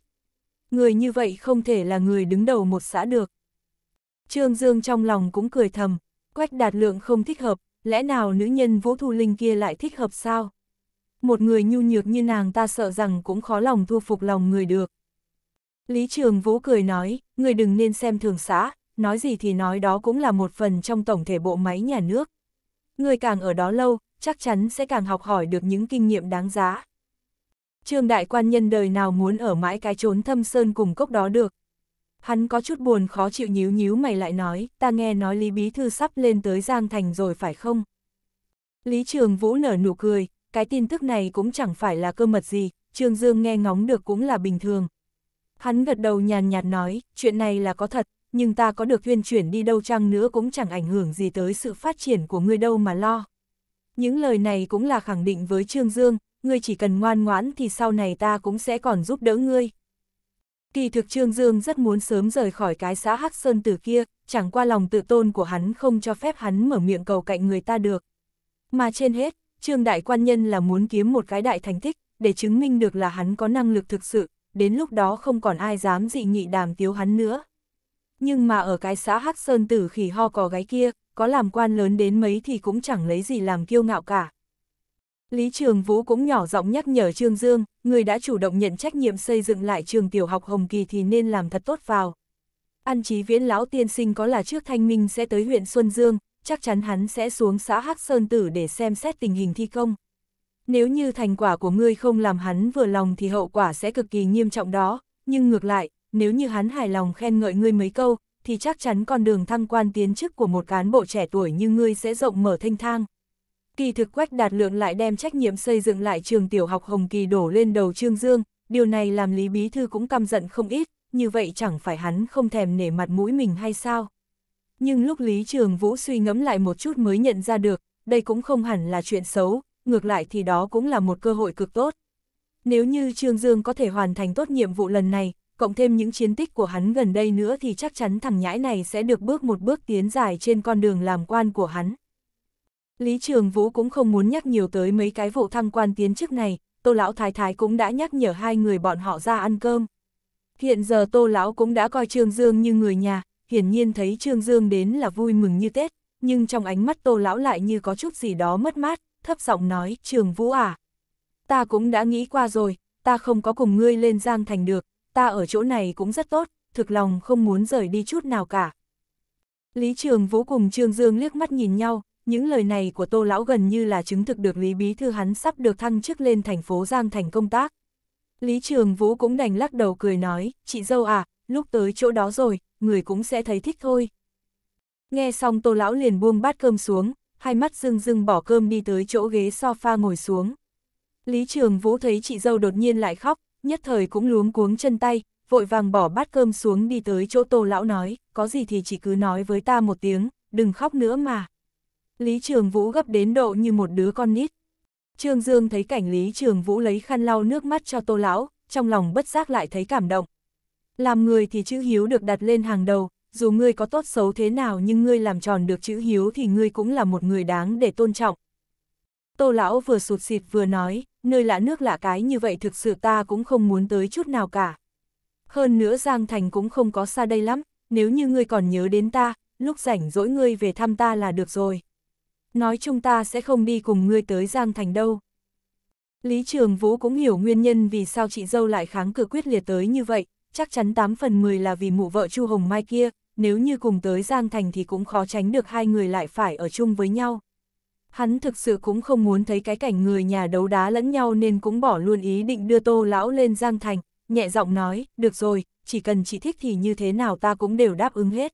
Người như vậy không thể là người đứng đầu một xã được. Trương Dương trong lòng cũng cười thầm, Quách Đạt Lượng không thích hợp, lẽ nào nữ nhân Vũ Thu Linh kia lại thích hợp sao? Một người nhu nhược như nàng ta sợ rằng cũng khó lòng thu phục lòng người được. Lý Trường Vũ cười nói, người đừng nên xem thường xã, nói gì thì nói đó cũng là một phần trong tổng thể bộ máy nhà nước. Người càng ở đó lâu, chắc chắn sẽ càng học hỏi được những kinh nghiệm đáng giá. Trương đại quan nhân đời nào muốn ở mãi cái trốn thâm sơn cùng cốc đó được, Hắn có chút buồn khó chịu nhíu nhíu mày lại nói, ta nghe nói Lý Bí Thư sắp lên tới Giang Thành rồi phải không? Lý Trường Vũ nở nụ cười, cái tin tức này cũng chẳng phải là cơ mật gì, Trương Dương nghe ngóng được cũng là bình thường. Hắn gật đầu nhàn nhạt nói, chuyện này là có thật, nhưng ta có được tuyên chuyển đi đâu chăng nữa cũng chẳng ảnh hưởng gì tới sự phát triển của ngươi đâu mà lo. Những lời này cũng là khẳng định với Trương Dương, ngươi chỉ cần ngoan ngoãn thì sau này ta cũng sẽ còn giúp đỡ ngươi, Kỳ thực Trương Dương rất muốn sớm rời khỏi cái xã Hắc Sơn Tử kia, chẳng qua lòng tự tôn của hắn không cho phép hắn mở miệng cầu cạnh người ta được. Mà trên hết, Trương Đại Quan Nhân là muốn kiếm một cái đại thành tích, để chứng minh được là hắn có năng lực thực sự, đến lúc đó không còn ai dám dị nghị đàm tiếu hắn nữa. Nhưng mà ở cái xã Hắc Sơn Tử khỉ ho có gái kia, có làm quan lớn đến mấy thì cũng chẳng lấy gì làm kiêu ngạo cả. Lý Trường Vũ cũng nhỏ giọng nhắc nhở Trương Dương, người đã chủ động nhận trách nhiệm xây dựng lại trường tiểu học Hồng Kỳ thì nên làm thật tốt vào. An Chí Viễn lão tiên sinh có là trước Thanh Minh sẽ tới huyện Xuân Dương, chắc chắn hắn sẽ xuống xã Hắc Sơn Tử để xem xét tình hình thi công. Nếu như thành quả của ngươi không làm hắn vừa lòng thì hậu quả sẽ cực kỳ nghiêm trọng đó, nhưng ngược lại, nếu như hắn hài lòng khen ngợi ngươi mấy câu, thì chắc chắn con đường thăng quan tiến chức của một cán bộ trẻ tuổi như ngươi sẽ rộng mở thanh thang. Kỳ thực Quách Đạt Lượng lại đem trách nhiệm xây dựng lại trường tiểu học Hồng Kỳ đổ lên đầu Trương Dương, điều này làm Lý Bí Thư cũng căm giận không ít, như vậy chẳng phải hắn không thèm nể mặt mũi mình hay sao. Nhưng lúc Lý Trường Vũ suy ngẫm lại một chút mới nhận ra được, đây cũng không hẳn là chuyện xấu, ngược lại thì đó cũng là một cơ hội cực tốt. Nếu như Trương Dương có thể hoàn thành tốt nhiệm vụ lần này, cộng thêm những chiến tích của hắn gần đây nữa thì chắc chắn thằng nhãi này sẽ được bước một bước tiến dài trên con đường làm quan của hắn. Lý Trường Vũ cũng không muốn nhắc nhiều tới mấy cái vụ thăng quan tiến chức này, Tô Lão Thái Thái cũng đã nhắc nhở hai người bọn họ ra ăn cơm. Hiện giờ Tô Lão cũng đã coi Trương Dương như người nhà, hiển nhiên thấy Trương Dương đến là vui mừng như Tết, nhưng trong ánh mắt Tô Lão lại như có chút gì đó mất mát, thấp giọng nói, Trường Vũ à. Ta cũng đã nghĩ qua rồi, ta không có cùng ngươi lên Giang Thành được, ta ở chỗ này cũng rất tốt, thực lòng không muốn rời đi chút nào cả. Lý Trường Vũ cùng Trương Dương liếc mắt nhìn nhau, những lời này của Tô Lão gần như là chứng thực được Lý Bí Thư hắn sắp được thăng chức lên thành phố Giang thành công tác. Lý Trường Vũ cũng đành lắc đầu cười nói, chị dâu à, lúc tới chỗ đó rồi, người cũng sẽ thấy thích thôi. Nghe xong Tô Lão liền buông bát cơm xuống, hai mắt rưng rưng bỏ cơm đi tới chỗ ghế sofa ngồi xuống. Lý Trường Vũ thấy chị dâu đột nhiên lại khóc, nhất thời cũng luống cuống chân tay, vội vàng bỏ bát cơm xuống đi tới chỗ Tô Lão nói, có gì thì chị cứ nói với ta một tiếng, đừng khóc nữa mà. Lý Trường Vũ gấp đến độ như một đứa con nít. Trương Dương thấy cảnh Lý Trường Vũ lấy khăn lau nước mắt cho Tô Lão, trong lòng bất giác lại thấy cảm động. Làm người thì chữ hiếu được đặt lên hàng đầu, dù ngươi có tốt xấu thế nào nhưng ngươi làm tròn được chữ hiếu thì ngươi cũng là một người đáng để tôn trọng. Tô Lão vừa sụt xịt vừa nói, nơi lạ nước lạ cái như vậy thực sự ta cũng không muốn tới chút nào cả. Hơn nữa Giang Thành cũng không có xa đây lắm, nếu như ngươi còn nhớ đến ta, lúc rảnh rỗi ngươi về thăm ta là được rồi nói chúng ta sẽ không đi cùng ngươi tới Giang Thành đâu. Lý Trường Vũ cũng hiểu nguyên nhân vì sao chị dâu lại kháng cự quyết liệt tới như vậy, chắc chắn 8 phần 10 là vì mụ vợ Chu Hồng Mai kia, nếu như cùng tới Giang Thành thì cũng khó tránh được hai người lại phải ở chung với nhau. Hắn thực sự cũng không muốn thấy cái cảnh người nhà đấu đá lẫn nhau nên cũng bỏ luôn ý định đưa tô lão lên Giang Thành, nhẹ giọng nói, được rồi, chỉ cần chị thích thì như thế nào ta cũng đều đáp ứng hết.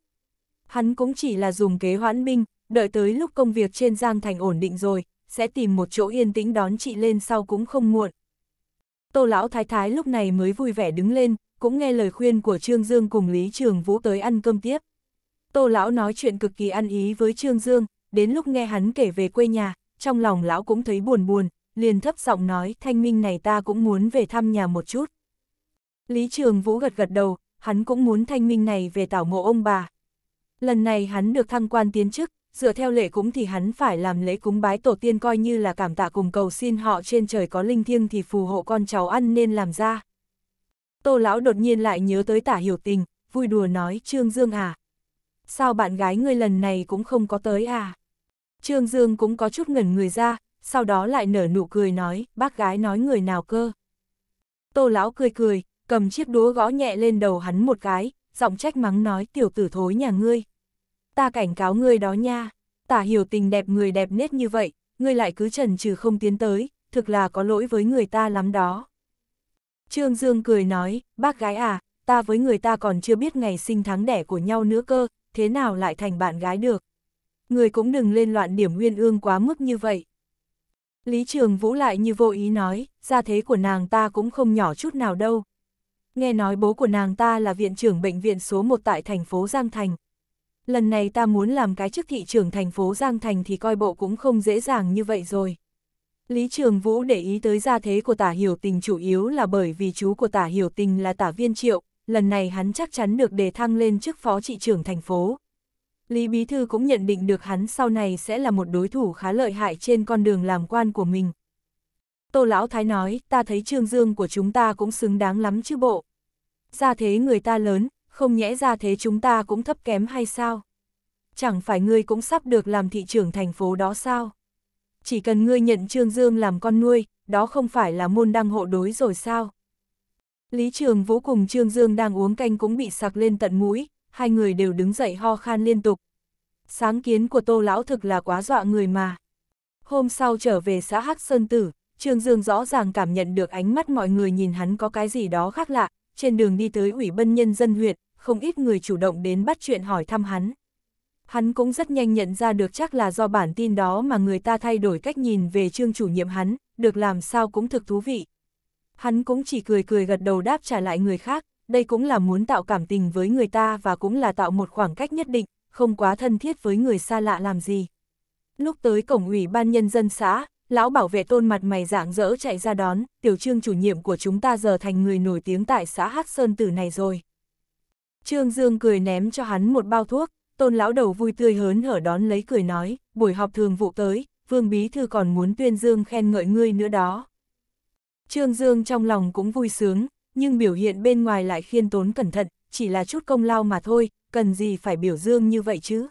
Hắn cũng chỉ là dùng kế hoãn binh, đợi tới lúc công việc trên Giang Thành ổn định rồi, sẽ tìm một chỗ yên tĩnh đón chị lên sau cũng không muộn. Tô lão thái thái lúc này mới vui vẻ đứng lên, cũng nghe lời khuyên của Trương Dương cùng Lý Trường Vũ tới ăn cơm tiếp. Tô lão nói chuyện cực kỳ ăn ý với Trương Dương, đến lúc nghe hắn kể về quê nhà, trong lòng lão cũng thấy buồn buồn, liền thấp giọng nói thanh minh này ta cũng muốn về thăm nhà một chút. Lý Trường Vũ gật gật đầu, hắn cũng muốn thanh minh này về tảo mộ ông bà. Lần này hắn được thăng quan tiến chức, dựa theo lễ cúng thì hắn phải làm lễ cúng bái tổ tiên coi như là cảm tạ cùng cầu xin họ trên trời có linh thiêng thì phù hộ con cháu ăn nên làm ra. Tô lão đột nhiên lại nhớ tới tả hiểu tình, vui đùa nói Trương Dương à. Sao bạn gái ngươi lần này cũng không có tới à? Trương Dương cũng có chút ngẩn người ra, sau đó lại nở nụ cười nói, bác gái nói người nào cơ. Tô lão cười cười, cầm chiếc đúa gõ nhẹ lên đầu hắn một cái, giọng trách mắng nói tiểu tử thối nhà ngươi ta cảnh cáo ngươi đó nha, tả hiểu tình đẹp người đẹp nết như vậy, ngươi lại cứ trần trừ không tiến tới, thực là có lỗi với người ta lắm đó. Trương Dương cười nói, bác gái à, ta với người ta còn chưa biết ngày sinh tháng đẻ của nhau nữa cơ, thế nào lại thành bạn gái được. Người cũng đừng lên loạn điểm nguyên ương quá mức như vậy. Lý Trường Vũ lại như vô ý nói, gia thế của nàng ta cũng không nhỏ chút nào đâu. Nghe nói bố của nàng ta là viện trưởng bệnh viện số 1 tại thành phố Giang Thành, lần này ta muốn làm cái chức thị trưởng thành phố Giang Thành thì coi bộ cũng không dễ dàng như vậy rồi. Lý Trường Vũ để ý tới gia thế của tả hiểu tình chủ yếu là bởi vì chú của tả hiểu tình là tả viên triệu, lần này hắn chắc chắn được đề thăng lên chức phó thị trưởng thành phố. Lý Bí Thư cũng nhận định được hắn sau này sẽ là một đối thủ khá lợi hại trên con đường làm quan của mình. Tô Lão Thái nói, ta thấy trương dương của chúng ta cũng xứng đáng lắm chứ bộ. Gia thế người ta lớn, không nhẽ ra thế chúng ta cũng thấp kém hay sao? Chẳng phải ngươi cũng sắp được làm thị trưởng thành phố đó sao? Chỉ cần ngươi nhận Trương Dương làm con nuôi, đó không phải là môn đăng hộ đối rồi sao? Lý Trường Vũ cùng Trương Dương đang uống canh cũng bị sặc lên tận mũi, hai người đều đứng dậy ho khan liên tục. Sáng kiến của Tô Lão thực là quá dọa người mà. Hôm sau trở về xã Hắc Sơn Tử, Trương Dương rõ ràng cảm nhận được ánh mắt mọi người nhìn hắn có cái gì đó khác lạ, trên đường đi tới Ủy ban Nhân dân huyện, không ít người chủ động đến bắt chuyện hỏi thăm hắn. Hắn cũng rất nhanh nhận ra được chắc là do bản tin đó mà người ta thay đổi cách nhìn về trương chủ nhiệm hắn, được làm sao cũng thực thú vị. Hắn cũng chỉ cười cười gật đầu đáp trả lại người khác, đây cũng là muốn tạo cảm tình với người ta và cũng là tạo một khoảng cách nhất định, không quá thân thiết với người xa lạ làm gì. Lúc tới cổng ủy ban nhân dân xã, Lão bảo vệ tôn mặt mày dạng dỡ chạy ra đón, tiểu trương chủ nhiệm của chúng ta giờ thành người nổi tiếng tại xã Hát Sơn Tử này rồi. Trương Dương cười ném cho hắn một bao thuốc, tôn lão đầu vui tươi hớn hở đón lấy cười nói, buổi họp thường vụ tới, Vương Bí Thư còn muốn tuyên Dương khen ngợi ngươi nữa đó. Trương Dương trong lòng cũng vui sướng, nhưng biểu hiện bên ngoài lại khiên tốn cẩn thận, chỉ là chút công lao mà thôi, cần gì phải biểu dương như vậy chứ.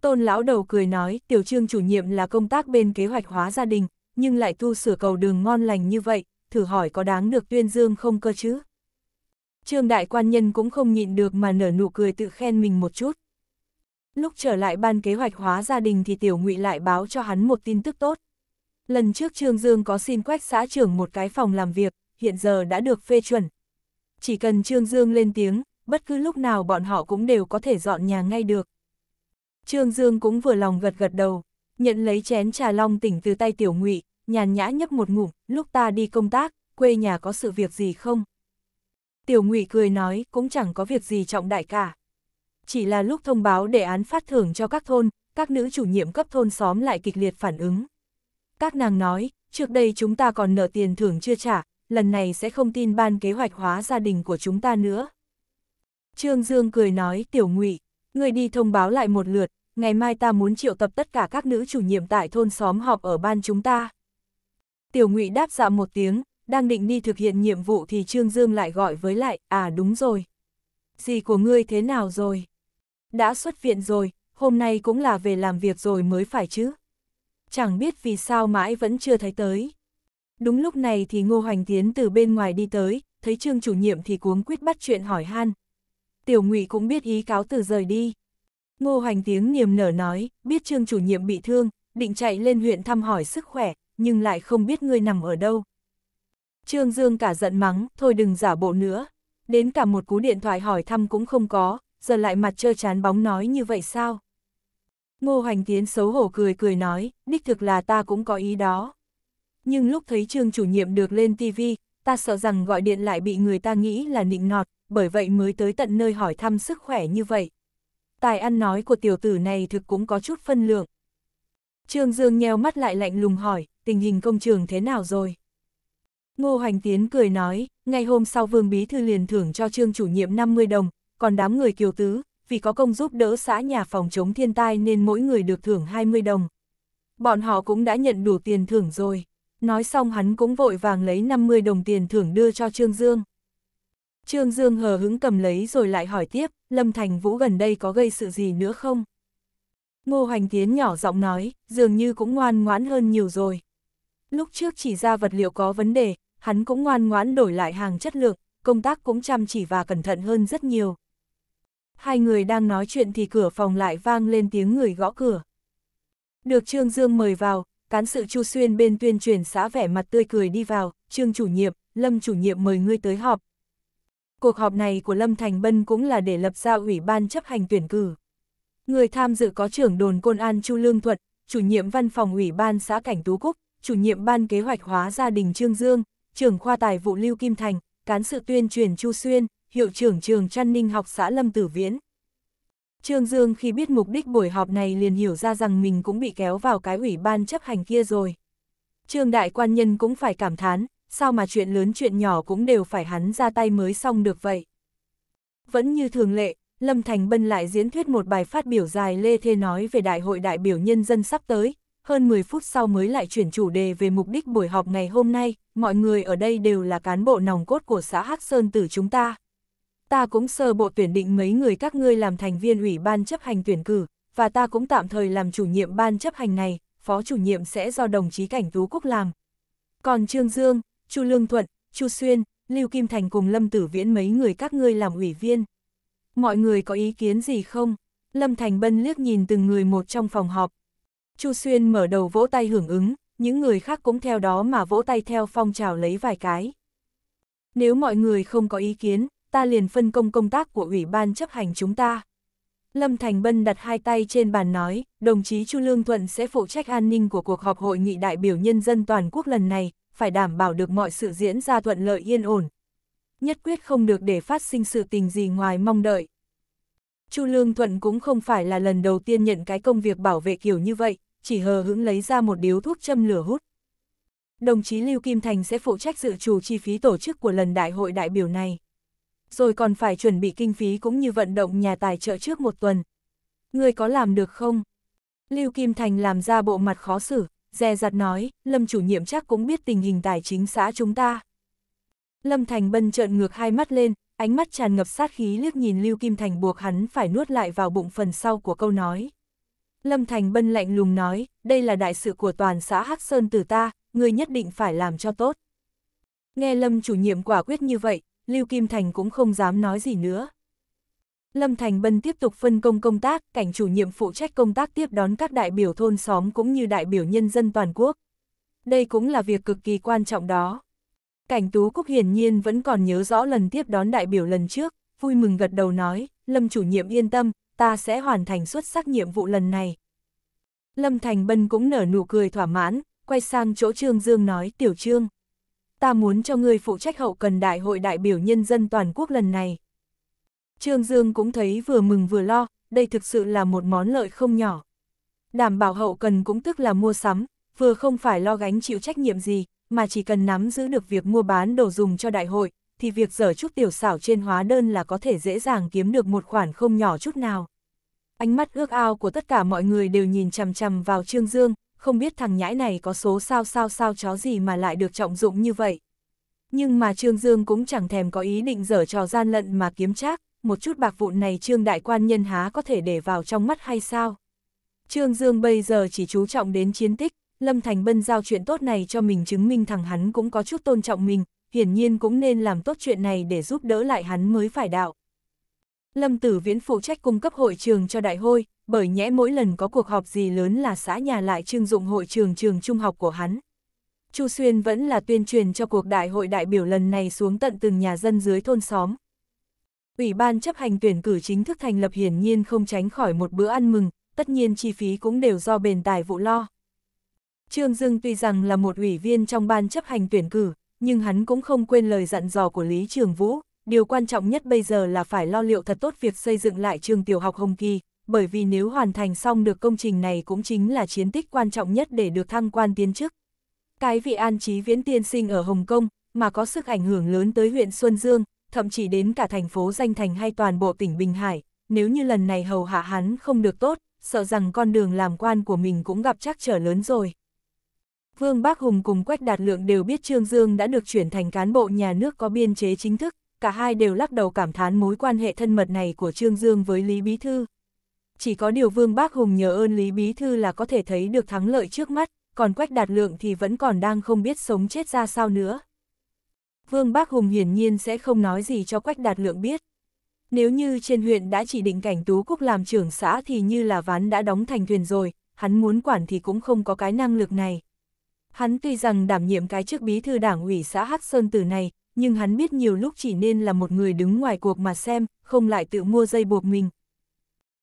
Tôn lão đầu cười nói, tiểu trương chủ nhiệm là công tác bên kế hoạch hóa gia đình, nhưng lại tu sửa cầu đường ngon lành như vậy, thử hỏi có đáng được tuyên dương không cơ chứ? Trương đại quan nhân cũng không nhịn được mà nở nụ cười tự khen mình một chút. Lúc trở lại ban kế hoạch hóa gia đình thì tiểu ngụy lại báo cho hắn một tin tức tốt. Lần trước Trương Dương có xin quách xã trưởng một cái phòng làm việc, hiện giờ đã được phê chuẩn. Chỉ cần Trương Dương lên tiếng, bất cứ lúc nào bọn họ cũng đều có thể dọn nhà ngay được. Trương Dương cũng vừa lòng gật gật đầu, nhận lấy chén trà long tỉnh từ tay tiểu ngụy, nhàn nhã nhấp một ngụm, lúc ta đi công tác, quê nhà có sự việc gì không? Tiểu ngụy cười nói, cũng chẳng có việc gì trọng đại cả. Chỉ là lúc thông báo đề án phát thưởng cho các thôn, các nữ chủ nhiệm cấp thôn xóm lại kịch liệt phản ứng. Các nàng nói, trước đây chúng ta còn nợ tiền thưởng chưa trả, lần này sẽ không tin ban kế hoạch hóa gia đình của chúng ta nữa. Trương Dương cười nói, tiểu ngụy, người đi thông báo lại một lượt, ngày mai ta muốn triệu tập tất cả các nữ chủ nhiệm tại thôn xóm họp ở ban chúng ta. Tiểu ngụy đáp dạ một tiếng, đang định đi thực hiện nhiệm vụ thì Trương Dương lại gọi với lại, à đúng rồi. Gì của ngươi thế nào rồi? Đã xuất viện rồi, hôm nay cũng là về làm việc rồi mới phải chứ. Chẳng biết vì sao mãi vẫn chưa thấy tới. Đúng lúc này thì Ngô Hoành Tiến từ bên ngoài đi tới, thấy Trương chủ nhiệm thì cuống quyết bắt chuyện hỏi han, tiểu ngụy cũng biết ý cáo từ rời đi. Ngô Hoành tiếng niềm nở nói, biết trương chủ nhiệm bị thương, định chạy lên huyện thăm hỏi sức khỏe, nhưng lại không biết ngươi nằm ở đâu. Trương Dương cả giận mắng, thôi đừng giả bộ nữa. Đến cả một cú điện thoại hỏi thăm cũng không có, giờ lại mặt trơ chán bóng nói như vậy sao? Ngô Hoành Tiến xấu hổ cười cười nói, đích thực là ta cũng có ý đó. Nhưng lúc thấy Trương chủ nhiệm được lên TV, ta sợ rằng gọi điện lại bị người ta nghĩ là nịnh nọt, bởi vậy mới tới tận nơi hỏi thăm sức khỏe như vậy. Tài ăn nói của tiểu tử này thực cũng có chút phân lượng. Trương Dương nheo mắt lại lạnh lùng hỏi, tình hình công trường thế nào rồi? Ngô Hoành Tiến cười nói, ngày hôm sau Vương Bí Thư liền thưởng cho Trương chủ nhiệm 50 đồng, còn đám người kiều tứ, vì có công giúp đỡ xã nhà phòng chống thiên tai nên mỗi người được thưởng 20 đồng. Bọn họ cũng đã nhận đủ tiền thưởng rồi. Nói xong hắn cũng vội vàng lấy 50 đồng tiền thưởng đưa cho Trương Dương. Trương Dương hờ hứng cầm lấy rồi lại hỏi tiếp, Lâm Thành Vũ gần đây có gây sự gì nữa không? Ngô Hoành Tiến nhỏ giọng nói, dường như cũng ngoan ngoãn hơn nhiều rồi. Lúc trước chỉ ra vật liệu có vấn đề, hắn cũng ngoan ngoãn đổi lại hàng chất lượng, công tác cũng chăm chỉ và cẩn thận hơn rất nhiều. Hai người đang nói chuyện thì cửa phòng lại vang lên tiếng người gõ cửa. Được Trương Dương mời vào, cán sự Chu Xuyên bên tuyên truyền xã vẻ mặt tươi cười đi vào, Trương chủ nhiệm, Lâm chủ nhiệm mời ngươi tới họp, cuộc họp này của Lâm Thành Bân cũng là để lập ra ủy ban chấp hành tuyển cử. Người tham dự có trưởng đồn Côn An Chu Lương Thuật, chủ nhiệm văn phòng ủy ban xã Cảnh Tú Cúc, chủ nhiệm ban kế hoạch hóa gia đình Trương Dương, trưởng khoa tài vụ Lưu Kim Thành, cán sự tuyên truyền Chu Xuyên, hiệu trưởng trường Trăn Ninh học xã Lâm Tử Viễn. Trương Dương khi biết mục đích buổi họp này liền hiểu ra rằng mình cũng bị kéo vào cái ủy ban chấp hành kia rồi. Trương Đại Quan Nhân cũng phải cảm thán, sao mà chuyện lớn chuyện nhỏ cũng đều phải hắn ra tay mới xong được vậy. Vẫn như thường lệ, Lâm Thành Bân lại diễn thuyết một bài phát biểu dài lê thê nói về Đại hội đại biểu nhân dân sắp tới, hơn 10 phút sau mới lại chuyển chủ đề về mục đích buổi họp ngày hôm nay, mọi người ở đây đều là cán bộ nòng cốt của xã Hắc Sơn Tử chúng ta. Ta cũng sơ bộ tuyển định mấy người các ngươi làm thành viên ủy ban chấp hành tuyển cử, và ta cũng tạm thời làm chủ nhiệm ban chấp hành này, phó chủ nhiệm sẽ do đồng chí Cảnh Tú Cúc làm. Còn Trương Dương, Chu Lương Thuận, Chu Xuyên, Lưu Kim Thành cùng Lâm Tử Viễn mấy người các ngươi làm ủy viên. Mọi người có ý kiến gì không? Lâm Thành Bân liếc nhìn từng người một trong phòng họp. Chu Xuyên mở đầu vỗ tay hưởng ứng, những người khác cũng theo đó mà vỗ tay theo phong trào lấy vài cái. Nếu mọi người không có ý kiến, ta liền phân công công tác của ủy ban chấp hành chúng ta. Lâm Thành Bân đặt hai tay trên bàn nói, đồng chí Chu Lương Thuận sẽ phụ trách an ninh của cuộc họp hội nghị đại biểu nhân dân toàn quốc lần này, phải đảm bảo được mọi sự diễn ra thuận lợi yên ổn. Nhất quyết không được để phát sinh sự tình gì ngoài mong đợi. Chu Lương Thuận cũng không phải là lần đầu tiên nhận cái công việc bảo vệ kiểu như vậy, chỉ hờ hững lấy ra một điếu thuốc châm lửa hút. Đồng chí Lưu Kim Thành sẽ phụ trách dự trù chi phí tổ chức của lần đại hội đại biểu này rồi còn phải chuẩn bị kinh phí cũng như vận động nhà tài trợ trước một tuần. Người có làm được không? Lưu Kim Thành làm ra bộ mặt khó xử, dè dặt nói, Lâm chủ nhiệm chắc cũng biết tình hình tài chính xã chúng ta. Lâm Thành Bân trợn ngược hai mắt lên, ánh mắt tràn ngập sát khí liếc nhìn Lưu Kim Thành buộc hắn phải nuốt lại vào bụng phần sau của câu nói. Lâm Thành Bân lạnh lùng nói, đây là đại sự của toàn xã Hắc Sơn từ ta, người nhất định phải làm cho tốt. Nghe Lâm chủ nhiệm quả quyết như vậy, Lưu Kim Thành cũng không dám nói gì nữa. Lâm Thành Bân tiếp tục phân công công tác, cảnh chủ nhiệm phụ trách công tác tiếp đón các đại biểu thôn xóm cũng như đại biểu nhân dân toàn quốc. Đây cũng là việc cực kỳ quan trọng đó. Cảnh Tú Cúc hiển nhiên vẫn còn nhớ rõ lần tiếp đón đại biểu lần trước, vui mừng gật đầu nói, Lâm chủ nhiệm yên tâm, ta sẽ hoàn thành xuất sắc nhiệm vụ lần này. Lâm Thành Bân cũng nở nụ cười thỏa mãn, quay sang chỗ Trương Dương nói, Tiểu Trương, ta muốn cho ngươi phụ trách hậu cần đại hội đại biểu nhân dân toàn quốc lần này. Trương Dương cũng thấy vừa mừng vừa lo, đây thực sự là một món lợi không nhỏ. Đảm bảo hậu cần cũng tức là mua sắm, vừa không phải lo gánh chịu trách nhiệm gì, mà chỉ cần nắm giữ được việc mua bán đồ dùng cho đại hội, thì việc dở chút tiểu xảo trên hóa đơn là có thể dễ dàng kiếm được một khoản không nhỏ chút nào. Ánh mắt ước ao của tất cả mọi người đều nhìn chằm chằm vào Trương Dương, không biết thằng nhãi này có số sao sao sao chó gì mà lại được trọng dụng như vậy. Nhưng mà Trương Dương cũng chẳng thèm có ý định dở trò gian lận mà kiếm trác, một chút bạc vụn này Trương Đại Quan Nhân há có thể để vào trong mắt hay sao? Trương Dương bây giờ chỉ chú trọng đến chiến tích, Lâm Thành Bân giao chuyện tốt này cho mình chứng minh thằng hắn cũng có chút tôn trọng mình, hiển nhiên cũng nên làm tốt chuyện này để giúp đỡ lại hắn mới phải đạo. Lâm Tử Viễn phụ trách cung cấp hội trường cho đại hôi, bởi nhẽ mỗi lần có cuộc họp gì lớn là xã nhà lại trưng dụng hội trường trường trung học của hắn. Chu Xuyên vẫn là tuyên truyền cho cuộc đại hội đại biểu lần này xuống tận từng nhà dân dưới thôn xóm. Ủy ban chấp hành tuyển cử chính thức thành lập hiển nhiên không tránh khỏi một bữa ăn mừng, tất nhiên chi phí cũng đều do bền tài vụ lo. Trương Dương tuy rằng là một ủy viên trong ban chấp hành tuyển cử, nhưng hắn cũng không quên lời dặn dò của Lý Trường Vũ, điều quan trọng nhất bây giờ là phải lo liệu thật tốt việc xây dựng lại trường tiểu học Hồng Kỳ, bởi vì nếu hoàn thành xong được công trình này cũng chính là chiến tích quan trọng nhất để được thăng quan tiến chức. Cái vị an trí viễn tiên sinh ở Hồng Kông, mà có sức ảnh hưởng lớn tới huyện Xuân Dương, thậm chí đến cả thành phố Danh Thành hay toàn bộ tỉnh Bình Hải, nếu như lần này hầu hạ hắn không được tốt, sợ rằng con đường làm quan của mình cũng gặp trắc trở lớn rồi. Vương Bác Hùng cùng Quách Đạt Lượng đều biết Trương Dương đã được chuyển thành cán bộ nhà nước có biên chế chính thức, cả hai đều lắc đầu cảm thán mối quan hệ thân mật này của Trương Dương với Lý Bí Thư, chỉ có điều Vương Bác Hùng nhờ ơn Lý Bí Thư là có thể thấy được thắng lợi trước mắt, còn Quách Đạt Lượng thì vẫn còn đang không biết sống chết ra sao nữa. Vương Bác Hùng hiển nhiên sẽ không nói gì cho Quách Đạt Lượng biết. Nếu như trên huyện đã chỉ định cảnh Tú Cúc làm trưởng xã thì như là ván đã đóng thành thuyền rồi, hắn muốn quản thì cũng không có cái năng lực này. Hắn tuy rằng đảm nhiệm cái chức bí thư đảng ủy xã Hắc Sơn Tử này, nhưng hắn biết nhiều lúc chỉ nên là một người đứng ngoài cuộc mà xem, không lại tự mua dây buộc mình.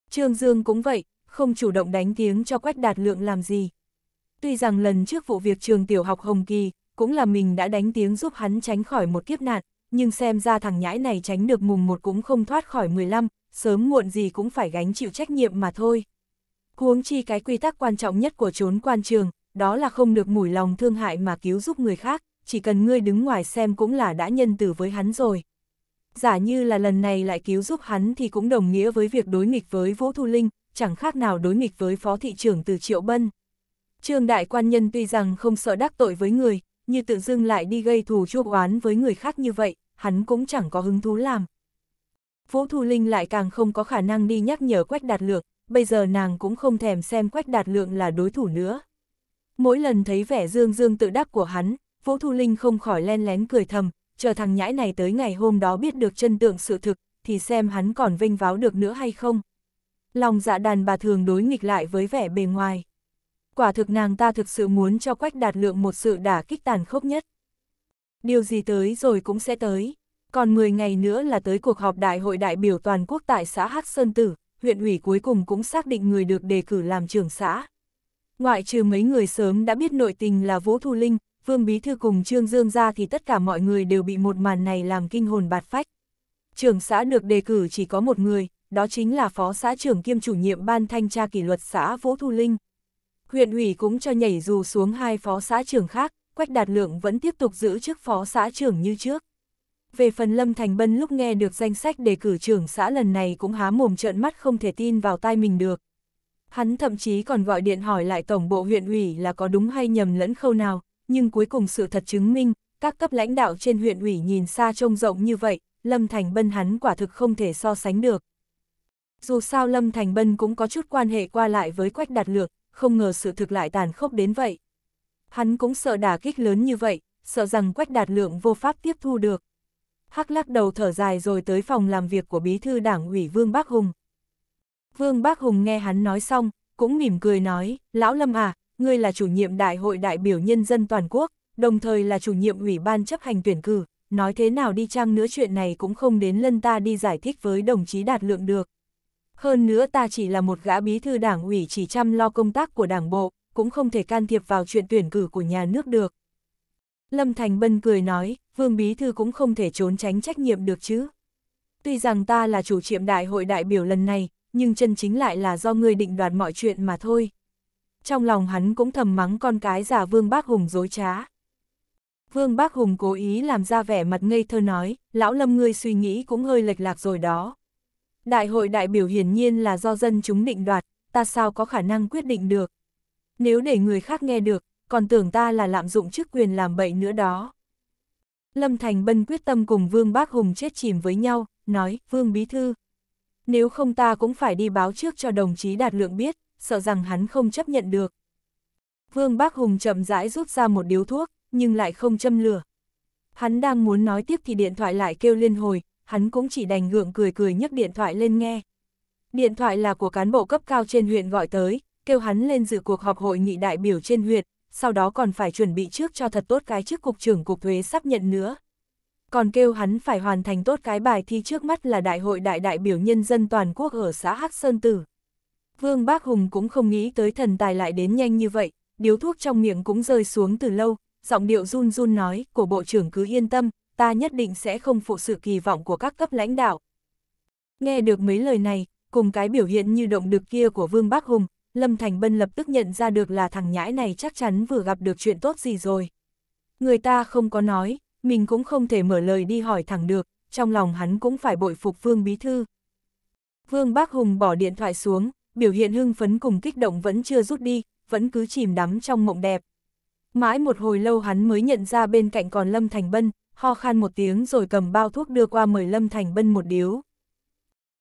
Trương Dương cũng vậy, không chủ động đánh tiếng cho Quách Đạt Lượng làm gì. Tuy rằng lần trước vụ việc trường tiểu học Hồng Kỳ, cũng là mình đã đánh tiếng giúp hắn tránh khỏi một kiếp nạn, nhưng xem ra thằng nhãi này tránh được mùng một cũng không thoát khỏi 15, sớm muộn gì cũng phải gánh chịu trách nhiệm mà thôi. Huống chi cái quy tắc quan trọng nhất của trốn quan trường, đó là không được mủi lòng thương hại mà cứu giúp người khác, chỉ cần ngươi đứng ngoài xem cũng là đã nhân từ với hắn rồi giả như là lần này lại cứu giúp hắn thì cũng đồng nghĩa với việc đối nghịch với Vũ Thu Linh, chẳng khác nào đối nghịch với phó thị trưởng từ Triệu Bân. Trương đại quan nhân tuy rằng không sợ đắc tội với người, như tự dưng lại đi gây thù chuốc oán với người khác như vậy, hắn cũng chẳng có hứng thú làm. Vũ Thu Linh lại càng không có khả năng đi nhắc nhở Quách Đạt Lượng, bây giờ nàng cũng không thèm xem Quách Đạt Lượng là đối thủ nữa. Mỗi lần thấy vẻ dương dương tự đắc của hắn, Vũ Thu Linh không khỏi len lén cười thầm, chờ thằng nhãi này tới ngày hôm đó biết được chân tượng sự thực, thì xem hắn còn vinh váo được nữa hay không. Lòng dạ đàn bà thường đối nghịch lại với vẻ bề ngoài. Quả thực nàng ta thực sự muốn cho Quách Đạt Lượng một sự đả kích tàn khốc nhất. Điều gì tới rồi cũng sẽ tới. Còn 10 ngày nữa là tới cuộc họp đại hội đại biểu toàn quốc tại xã Hắc Sơn Tử, huyện ủy cuối cùng cũng xác định người được đề cử làm trưởng xã. Ngoại trừ mấy người sớm đã biết nội tình là Vũ Thu Linh, Vương Bí Thư cùng Trương Dương ra thì tất cả mọi người đều bị một màn này làm kinh hồn bạt phách. Trưởng xã được đề cử chỉ có một người, đó chính là Phó xã trưởng kiêm chủ nhiệm Ban Thanh tra Kỷ luật xã Vũ Thu Linh. Huyện ủy cũng cho nhảy dù xuống hai phó xã trưởng khác, Quách Đạt Lượng vẫn tiếp tục giữ chức phó xã trưởng như trước. Về phần Lâm Thành Bân lúc nghe được danh sách đề cử trưởng xã lần này cũng há mồm trợn mắt không thể tin vào tai mình được. Hắn thậm chí còn gọi điện hỏi lại tổng bộ huyện ủy là có đúng hay nhầm lẫn khâu nào, nhưng cuối cùng sự thật chứng minh, các cấp lãnh đạo trên huyện ủy nhìn xa trông rộng như vậy, Lâm Thành Bân hắn quả thực không thể so sánh được. Dù sao Lâm Thành Bân cũng có chút quan hệ qua lại với Quách Đạt Lược, không ngờ sự thực lại tàn khốc đến vậy. Hắn cũng sợ đả kích lớn như vậy, sợ rằng Quách Đạt Lượng vô pháp tiếp thu được. Hắc lắc đầu thở dài rồi tới phòng làm việc của bí thư đảng ủy Vương Bác Hùng. Vương Bác Hùng nghe hắn nói xong, cũng mỉm cười nói, Lão Lâm à, ngươi là chủ nhiệm Đại hội đại biểu nhân dân toàn quốc, đồng thời là chủ nhiệm Ủy ban chấp hành tuyển cử, nói thế nào đi chăng nữa chuyện này cũng không đến lân ta đi giải thích với đồng chí Đạt Lượng được. Hơn nữa ta chỉ là một gã bí thư đảng ủy chỉ chăm lo công tác của đảng bộ, cũng không thể can thiệp vào chuyện tuyển cử của nhà nước được. Lâm Thành Bân cười nói, Vương Bí Thư cũng không thể trốn tránh trách nhiệm được chứ. Tuy rằng ta là chủ nhiệm đại hội đại biểu lần này, nhưng chân chính lại là do ngươi định đoạt mọi chuyện mà thôi trong lòng hắn cũng thầm mắng con cái giả Vương Bác Hùng dối trá. Vương Bác Hùng cố ý làm ra vẻ mặt ngây thơ nói, lão lâm ngươi suy nghĩ cũng hơi lệch lạc rồi đó. Đại hội đại biểu hiển nhiên là do dân chúng định đoạt, ta sao có khả năng quyết định được. Nếu để người khác nghe được, còn tưởng ta là lạm dụng chức quyền làm bậy nữa đó. Lâm Thành Bân quyết tâm cùng Vương Bác Hùng chết chìm với nhau, nói, Vương Bí Thư. Nếu không ta cũng phải đi báo trước cho đồng chí Đạt Lượng biết sợ rằng hắn không chấp nhận được. Vương Bác Hùng chậm rãi rút ra một điếu thuốc, nhưng lại không châm lửa. Hắn đang muốn nói tiếp thì điện thoại lại kêu liên hồi, hắn cũng chỉ đành ngượng cười cười nhấc điện thoại lên nghe. Điện thoại là của cán bộ cấp cao trên huyện gọi tới, kêu hắn lên dự cuộc họp hội nghị đại biểu trên huyện, sau đó còn phải chuẩn bị trước cho thật tốt cái chức cục trưởng cục thuế sắp nhận nữa. Còn kêu hắn phải hoàn thành tốt cái bài thi trước mắt là đại hội đại đại biểu nhân dân toàn quốc ở xã Hắc Sơn Tử. Vương Bác Hùng cũng không nghĩ tới thần tài lại đến nhanh như vậy, điếu thuốc trong miệng cũng rơi xuống từ lâu, giọng điệu run run nói của Bộ trưởng cứ yên tâm, ta nhất định sẽ không phụ sự kỳ vọng của các cấp lãnh đạo. Nghe được mấy lời này, cùng cái biểu hiện như động được kia của Vương Bác Hùng, Lâm Thành Bân lập tức nhận ra được là thằng nhãi này chắc chắn vừa gặp được chuyện tốt gì rồi. Người ta không có nói, mình cũng không thể mở lời đi hỏi thẳng được, trong lòng hắn cũng phải bội phục Vương Bí Thư. Vương Bác Hùng bỏ điện thoại xuống, biểu hiện hưng phấn cùng kích động vẫn chưa rút đi, vẫn cứ chìm đắm trong mộng đẹp. Mãi một hồi lâu hắn mới nhận ra bên cạnh còn Lâm Thành Bân, ho khan một tiếng rồi cầm bao thuốc đưa qua mời Lâm Thành Bân một điếu.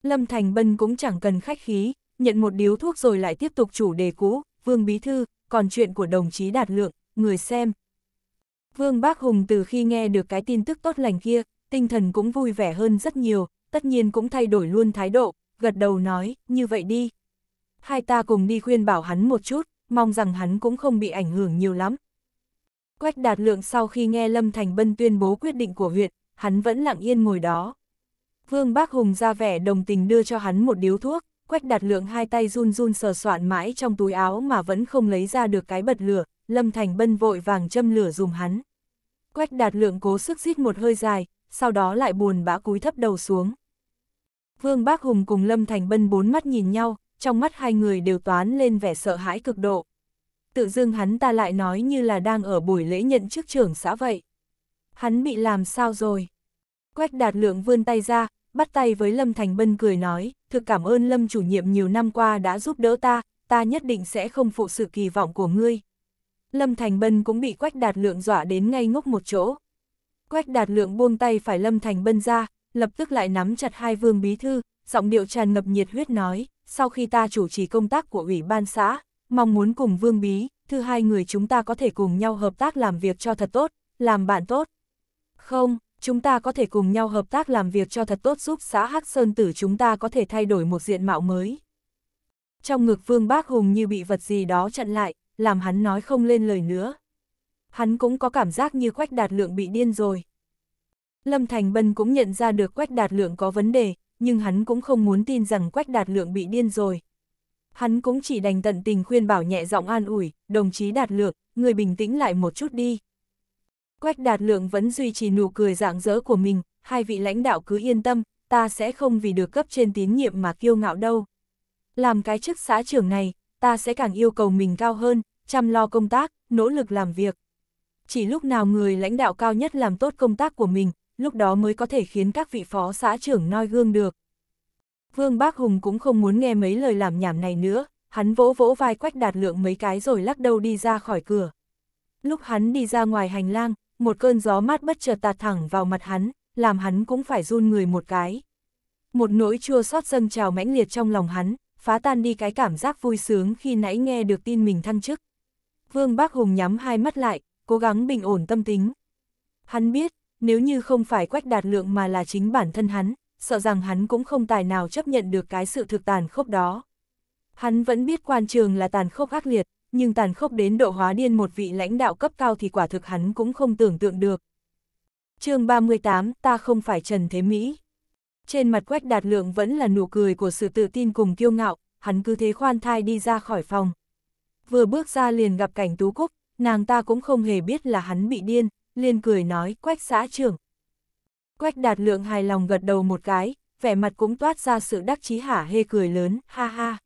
Lâm Thành Bân cũng chẳng cần khách khí, nhận một điếu thuốc rồi lại tiếp tục chủ đề cũ, Vương Bí Thư, còn chuyện của đồng chí Đạt Lượng, người xem. Vương Bác Hùng từ khi nghe được cái tin tức tốt lành kia, tinh thần cũng vui vẻ hơn rất nhiều, tất nhiên cũng thay đổi luôn thái độ, gật đầu nói, như vậy đi hai ta cùng đi khuyên bảo hắn một chút, mong rằng hắn cũng không bị ảnh hưởng nhiều lắm. Quách đạt lượng sau khi nghe Lâm Thành Bân tuyên bố quyết định của huyện, hắn vẫn lặng yên ngồi đó. Vương Bác Hùng ra vẻ đồng tình đưa cho hắn một điếu thuốc, quách đạt lượng hai tay run run sờ soạn mãi trong túi áo mà vẫn không lấy ra được cái bật lửa, Lâm Thành Bân vội vàng châm lửa dùng hắn. Quách đạt lượng cố sức rít một hơi dài, sau đó lại buồn bã cúi thấp đầu xuống. Vương Bác Hùng cùng Lâm Thành Bân bốn mắt nhìn nhau, trong mắt hai người đều toán lên vẻ sợ hãi cực độ. Tự dưng hắn ta lại nói như là đang ở buổi lễ nhận chức trưởng xã vậy. Hắn bị làm sao rồi? Quách đạt lượng vươn tay ra, bắt tay với Lâm Thành Bân cười nói, thực cảm ơn Lâm chủ nhiệm nhiều năm qua đã giúp đỡ ta, ta nhất định sẽ không phụ sự kỳ vọng của ngươi. Lâm Thành Bân cũng bị Quách Đạt Lượng dọa đến ngay ngốc một chỗ. Quách Đạt Lượng buông tay phải Lâm Thành Bân ra, lập tức lại nắm chặt hai vương bí thư, giọng điệu tràn ngập nhiệt huyết nói, sau khi ta chủ trì công tác của ủy ban xã, mong muốn cùng Vương Bí, thứ hai người chúng ta có thể cùng nhau hợp tác làm việc cho thật tốt, làm bạn tốt. Không, chúng ta có thể cùng nhau hợp tác làm việc cho thật tốt giúp xã Hắc Sơn Tử chúng ta có thể thay đổi một diện mạo mới. Trong ngực Vương Bác Hùng như bị vật gì đó chặn lại, làm hắn nói không lên lời nữa. Hắn cũng có cảm giác như Quách Đạt Lượng bị điên rồi. Lâm Thành Bân cũng nhận ra được Quách Đạt Lượng có vấn đề, nhưng hắn cũng không muốn tin rằng Quách Đạt Lượng bị điên rồi. Hắn cũng chỉ đành tận tình khuyên bảo nhẹ giọng an ủi, đồng chí Đạt Lượng, người bình tĩnh lại một chút đi. Quách Đạt Lượng vẫn duy trì nụ cười rạng rỡ của mình, hai vị lãnh đạo cứ yên tâm, ta sẽ không vì được cấp trên tín nhiệm mà kiêu ngạo đâu. Làm cái chức xã trưởng này, ta sẽ càng yêu cầu mình cao hơn, chăm lo công tác, nỗ lực làm việc. Chỉ lúc nào người lãnh đạo cao nhất làm tốt công tác của mình, lúc đó mới có thể khiến các vị phó xã trưởng noi gương được. Vương Bác Hùng cũng không muốn nghe mấy lời làm nhảm này nữa, hắn vỗ vỗ vai quách đạt lượng mấy cái rồi lắc đầu đi ra khỏi cửa. Lúc hắn đi ra ngoài hành lang, một cơn gió mát bất chợt tạt thẳng vào mặt hắn, làm hắn cũng phải run người một cái. Một nỗi chua xót dâng trào mãnh liệt trong lòng hắn, phá tan đi cái cảm giác vui sướng khi nãy nghe được tin mình thăng chức. Vương Bác Hùng nhắm hai mắt lại, cố gắng bình ổn tâm tính. Hắn biết, nếu như không phải quách đạt lượng mà là chính bản thân hắn, sợ rằng hắn cũng không tài nào chấp nhận được cái sự thực tàn khốc đó. Hắn vẫn biết quan trường là tàn khốc ác liệt, nhưng tàn khốc đến độ hóa điên một vị lãnh đạo cấp cao thì quả thực hắn cũng không tưởng tượng được. chương 38, ta không phải Trần Thế Mỹ. Trên mặt quách đạt lượng vẫn là nụ cười của sự tự tin cùng kiêu ngạo, hắn cứ thế khoan thai đi ra khỏi phòng. Vừa bước ra liền gặp cảnh tú cúc, nàng ta cũng không hề biết là hắn bị điên, liền cười nói quách xã trưởng. Quách đạt lượng hài lòng gật đầu một cái, vẻ mặt cũng toát ra sự đắc chí hả hê cười lớn, ha ha.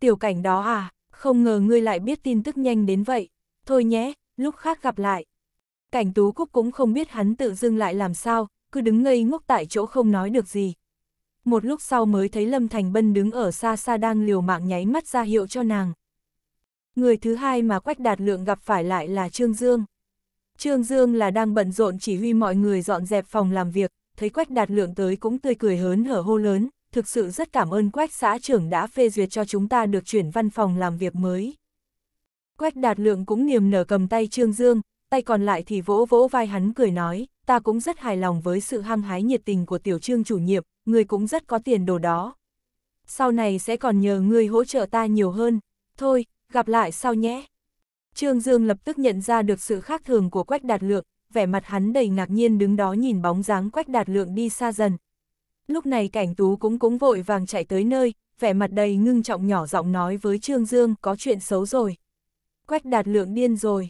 Tiểu cảnh đó à, không ngờ ngươi lại biết tin tức nhanh đến vậy, thôi nhé, lúc khác gặp lại. Cảnh tú cúc cũng không biết hắn tự dưng lại làm sao, cứ đứng ngây ngốc tại chỗ không nói được gì. Một lúc sau mới thấy Lâm Thành Bân đứng ở xa xa đang liều mạng nháy mắt ra hiệu cho nàng. Người thứ hai mà Quách Đạt Lượng gặp phải lại là Trương Dương. Trương Dương là đang bận rộn chỉ huy mọi người dọn dẹp phòng làm việc, thấy Quách Đạt Lượng tới cũng tươi cười hớn hở hô lớn, thực sự rất cảm ơn Quách xã trưởng đã phê duyệt cho chúng ta được chuyển văn phòng làm việc mới. Quách Đạt Lượng cũng niềm nở cầm tay Trương Dương, tay còn lại thì vỗ vỗ vai hắn cười nói, ta cũng rất hài lòng với sự hăng hái nhiệt tình của tiểu trương chủ nhiệm, người cũng rất có tiền đồ đó. Sau này sẽ còn nhờ ngươi hỗ trợ ta nhiều hơn, thôi, gặp lại sau nhé. Trương Dương lập tức nhận ra được sự khác thường của Quách Đạt Lượng, vẻ mặt hắn đầy ngạc nhiên đứng đó nhìn bóng dáng Quách Đạt Lượng đi xa dần. Lúc này cảnh tú cũng cũng vội vàng chạy tới nơi, vẻ mặt đầy ngưng trọng nhỏ giọng nói với Trương Dương có chuyện xấu rồi. Quách Đạt Lượng điên rồi.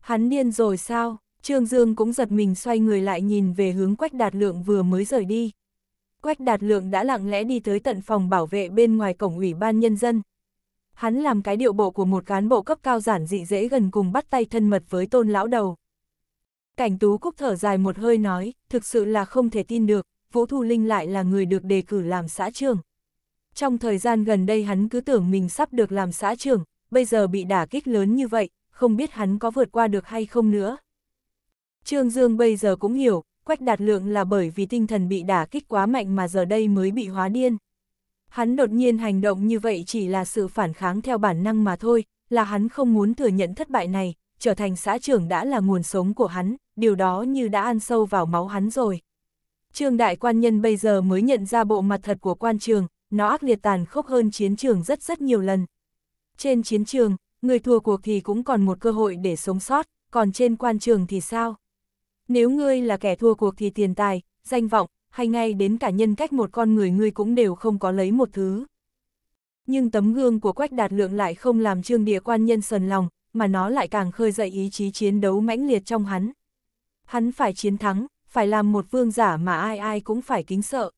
Hắn điên rồi sao? Trương Dương cũng giật mình xoay người lại nhìn về hướng Quách Đạt Lượng vừa mới rời đi. Quách Đạt Lượng đã lặng lẽ đi tới tận phòng bảo vệ bên ngoài cổng ủy ban nhân dân, hắn làm cái điệu bộ của một cán bộ cấp cao giản dị dễ gần cùng bắt tay thân mật với tôn lão đầu. Cảnh tú cúc thở dài một hơi nói, thực sự là không thể tin được, Vũ Thu Linh lại là người được đề cử làm xã trưởng. Trong thời gian gần đây hắn cứ tưởng mình sắp được làm xã trưởng, bây giờ bị đả kích lớn như vậy, không biết hắn có vượt qua được hay không nữa. Trương Dương bây giờ cũng hiểu, Quách Đạt Lượng là bởi vì tinh thần bị đả kích quá mạnh mà giờ đây mới bị hóa điên. Hắn đột nhiên hành động như vậy chỉ là sự phản kháng theo bản năng mà thôi, là hắn không muốn thừa nhận thất bại này, trở thành xã trưởng đã là nguồn sống của hắn, điều đó như đã ăn sâu vào máu hắn rồi. Trương đại quan nhân bây giờ mới nhận ra bộ mặt thật của quan trường, nó ác liệt tàn khốc hơn chiến trường rất rất nhiều lần. Trên chiến trường, người thua cuộc thì cũng còn một cơ hội để sống sót, còn trên quan trường thì sao? Nếu ngươi là kẻ thua cuộc thì tiền tài, danh vọng, hay ngay đến cả nhân cách một con người ngươi cũng đều không có lấy một thứ. Nhưng tấm gương của Quách Đạt Lượng lại không làm Trương Địa Quan nhân sần lòng, mà nó lại càng khơi dậy ý chí chiến đấu mãnh liệt trong hắn. Hắn phải chiến thắng, phải làm một vương giả mà ai ai cũng phải kính sợ.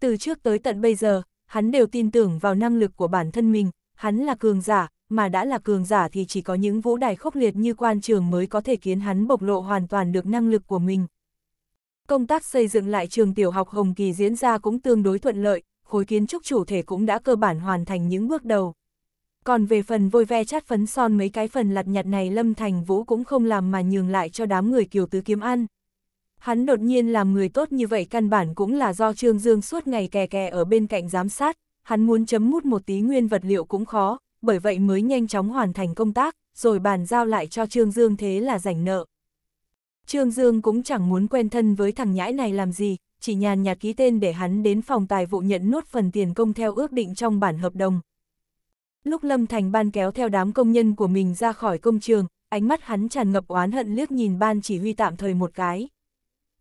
Từ trước tới tận bây giờ, hắn đều tin tưởng vào năng lực của bản thân mình, hắn là cường giả, mà đã là cường giả thì chỉ có những vũ đài khốc liệt như quan trường mới có thể khiến hắn bộc lộ hoàn toàn được năng lực của mình công tác xây dựng lại trường tiểu học Hồng Kỳ diễn ra cũng tương đối thuận lợi, khối kiến trúc chủ thể cũng đã cơ bản hoàn thành những bước đầu. Còn về phần vôi ve chát phấn son mấy cái phần lặt nhặt này Lâm Thành Vũ cũng không làm mà nhường lại cho đám người kiều tứ kiếm ăn. Hắn đột nhiên làm người tốt như vậy căn bản cũng là do Trương Dương suốt ngày kè kè ở bên cạnh giám sát, hắn muốn chấm mút một tí nguyên vật liệu cũng khó, bởi vậy mới nhanh chóng hoàn thành công tác, rồi bàn giao lại cho Trương Dương thế là rảnh nợ. Trương Dương cũng chẳng muốn quen thân với thằng nhãi này làm gì, chỉ nhàn nhạt ký tên để hắn đến phòng tài vụ nhận nốt phần tiền công theo ước định trong bản hợp đồng. Lúc Lâm Thành Ban kéo theo đám công nhân của mình ra khỏi công trường, ánh mắt hắn tràn ngập oán hận liếc nhìn ban chỉ huy tạm thời một cái.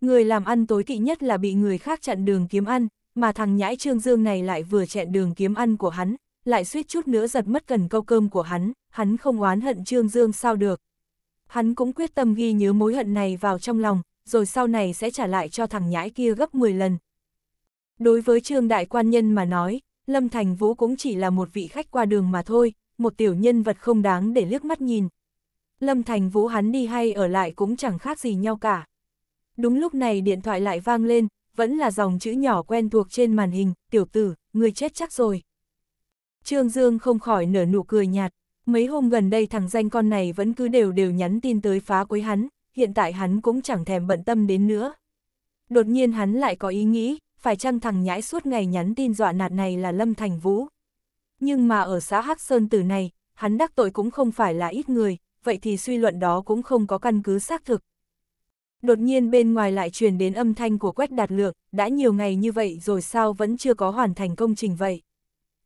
Người làm ăn tối kỵ nhất là bị người khác chặn đường kiếm ăn, mà thằng nhãi Trương Dương này lại vừa chẹn đường kiếm ăn của hắn, lại suýt chút nữa giật mất cần câu cơm của hắn, hắn không oán hận Trương Dương sao được, hắn cũng quyết tâm ghi nhớ mối hận này vào trong lòng, rồi sau này sẽ trả lại cho thằng nhãi kia gấp 10 lần. Đối với trương đại quan nhân mà nói, Lâm Thành Vũ cũng chỉ là một vị khách qua đường mà thôi, một tiểu nhân vật không đáng để liếc mắt nhìn. Lâm Thành Vũ hắn đi hay ở lại cũng chẳng khác gì nhau cả. Đúng lúc này điện thoại lại vang lên, vẫn là dòng chữ nhỏ quen thuộc trên màn hình, tiểu tử, người chết chắc rồi. Trương Dương không khỏi nở nụ cười nhạt, mấy hôm gần đây thằng danh con này vẫn cứ đều đều nhắn tin tới phá quấy hắn, hiện tại hắn cũng chẳng thèm bận tâm đến nữa. Đột nhiên hắn lại có ý nghĩ, phải chăng thằng nhãi suốt ngày nhắn tin dọa nạt này là Lâm Thành Vũ. Nhưng mà ở xã Hắc Sơn Tử này, hắn đắc tội cũng không phải là ít người, vậy thì suy luận đó cũng không có căn cứ xác thực. Đột nhiên bên ngoài lại truyền đến âm thanh của quét đạt lược, đã nhiều ngày như vậy rồi sao vẫn chưa có hoàn thành công trình vậy.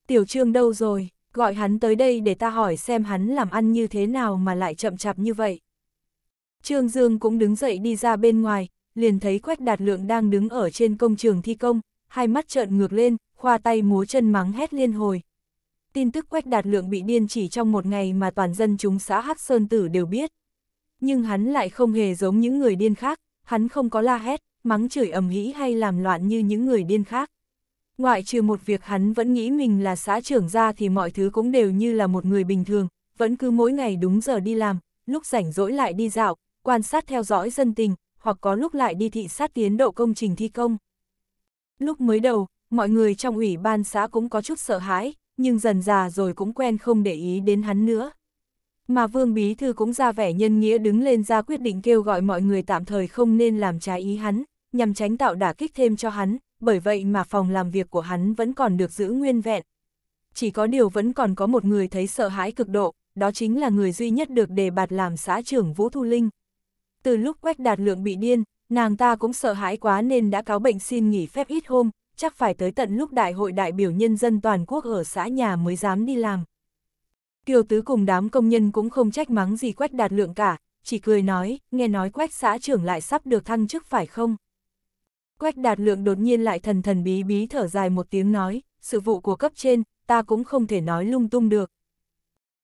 Tiểu trương đâu rồi? gọi hắn tới đây để ta hỏi xem hắn làm ăn như thế nào mà lại chậm chạp như vậy. Trương Dương cũng đứng dậy đi ra bên ngoài, liền thấy Quách Đạt Lượng đang đứng ở trên công trường thi công, hai mắt trợn ngược lên, khoa tay múa chân mắng hét liên hồi. Tin tức Quách Đạt Lượng bị điên chỉ trong một ngày mà toàn dân chúng xã Hắc Sơn Tử đều biết. Nhưng hắn lại không hề giống những người điên khác, hắn không có la hét, mắng chửi ầm hĩ hay làm loạn như những người điên khác. Ngoại trừ một việc hắn vẫn nghĩ mình là xã trưởng ra thì mọi thứ cũng đều như là một người bình thường, vẫn cứ mỗi ngày đúng giờ đi làm, lúc rảnh rỗi lại đi dạo, quan sát theo dõi dân tình, hoặc có lúc lại đi thị sát tiến độ công trình thi công. Lúc mới đầu, mọi người trong ủy ban xã cũng có chút sợ hãi, nhưng dần già rồi cũng quen không để ý đến hắn nữa. Mà Vương Bí Thư cũng ra vẻ nhân nghĩa đứng lên ra quyết định kêu gọi mọi người tạm thời không nên làm trái ý hắn, nhằm tránh tạo đả kích thêm cho hắn, bởi vậy mà phòng làm việc của hắn vẫn còn được giữ nguyên vẹn. Chỉ có điều vẫn còn có một người thấy sợ hãi cực độ, đó chính là người duy nhất được đề bạt làm xã trưởng Vũ Thu Linh. Từ lúc Quách Đạt Lượng bị điên, nàng ta cũng sợ hãi quá nên đã cáo bệnh xin nghỉ phép ít hôm, chắc phải tới tận lúc đại hội đại biểu nhân dân toàn quốc ở xã nhà mới dám đi làm. Kiều Tứ cùng đám công nhân cũng không trách mắng gì Quách Đạt Lượng cả, chỉ cười nói, nghe nói Quách xã trưởng lại sắp được thăng chức phải không? Quách đạt lượng đột nhiên lại thần thần bí bí thở dài một tiếng nói, sự vụ của cấp trên, ta cũng không thể nói lung tung được.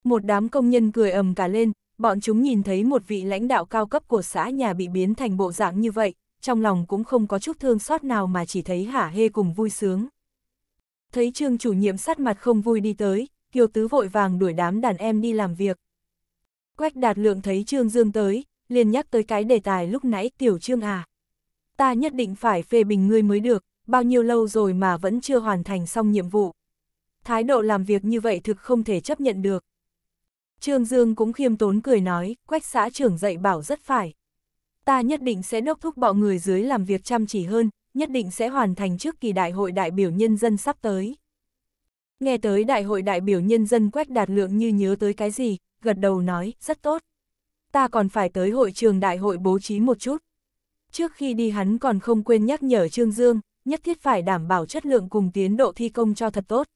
Một đám công nhân cười ầm cả lên, bọn chúng nhìn thấy một vị lãnh đạo cao cấp của xã nhà bị biến thành bộ dạng như vậy, trong lòng cũng không có chút thương xót nào mà chỉ thấy hả hê cùng vui sướng. Thấy trương chủ nhiệm sát mặt không vui đi tới, Kiều Tứ vội vàng đuổi đám đàn em đi làm việc. Quách đạt lượng thấy Trương Dương tới, liền nhắc tới cái đề tài lúc nãy tiểu Trương à ta nhất định phải phê bình ngươi mới được, bao nhiêu lâu rồi mà vẫn chưa hoàn thành xong nhiệm vụ. Thái độ làm việc như vậy thực không thể chấp nhận được. Trương Dương cũng khiêm tốn cười nói, quách xã trưởng dạy bảo rất phải. Ta nhất định sẽ đốc thúc bọn người dưới làm việc chăm chỉ hơn, nhất định sẽ hoàn thành trước kỳ đại hội đại biểu nhân dân sắp tới. Nghe tới đại hội đại biểu nhân dân quách đạt lượng như nhớ tới cái gì, gật đầu nói, rất tốt. Ta còn phải tới hội trường đại hội bố trí một chút trước khi đi hắn còn không quên nhắc nhở Trương Dương, nhất thiết phải đảm bảo chất lượng cùng tiến độ thi công cho thật tốt.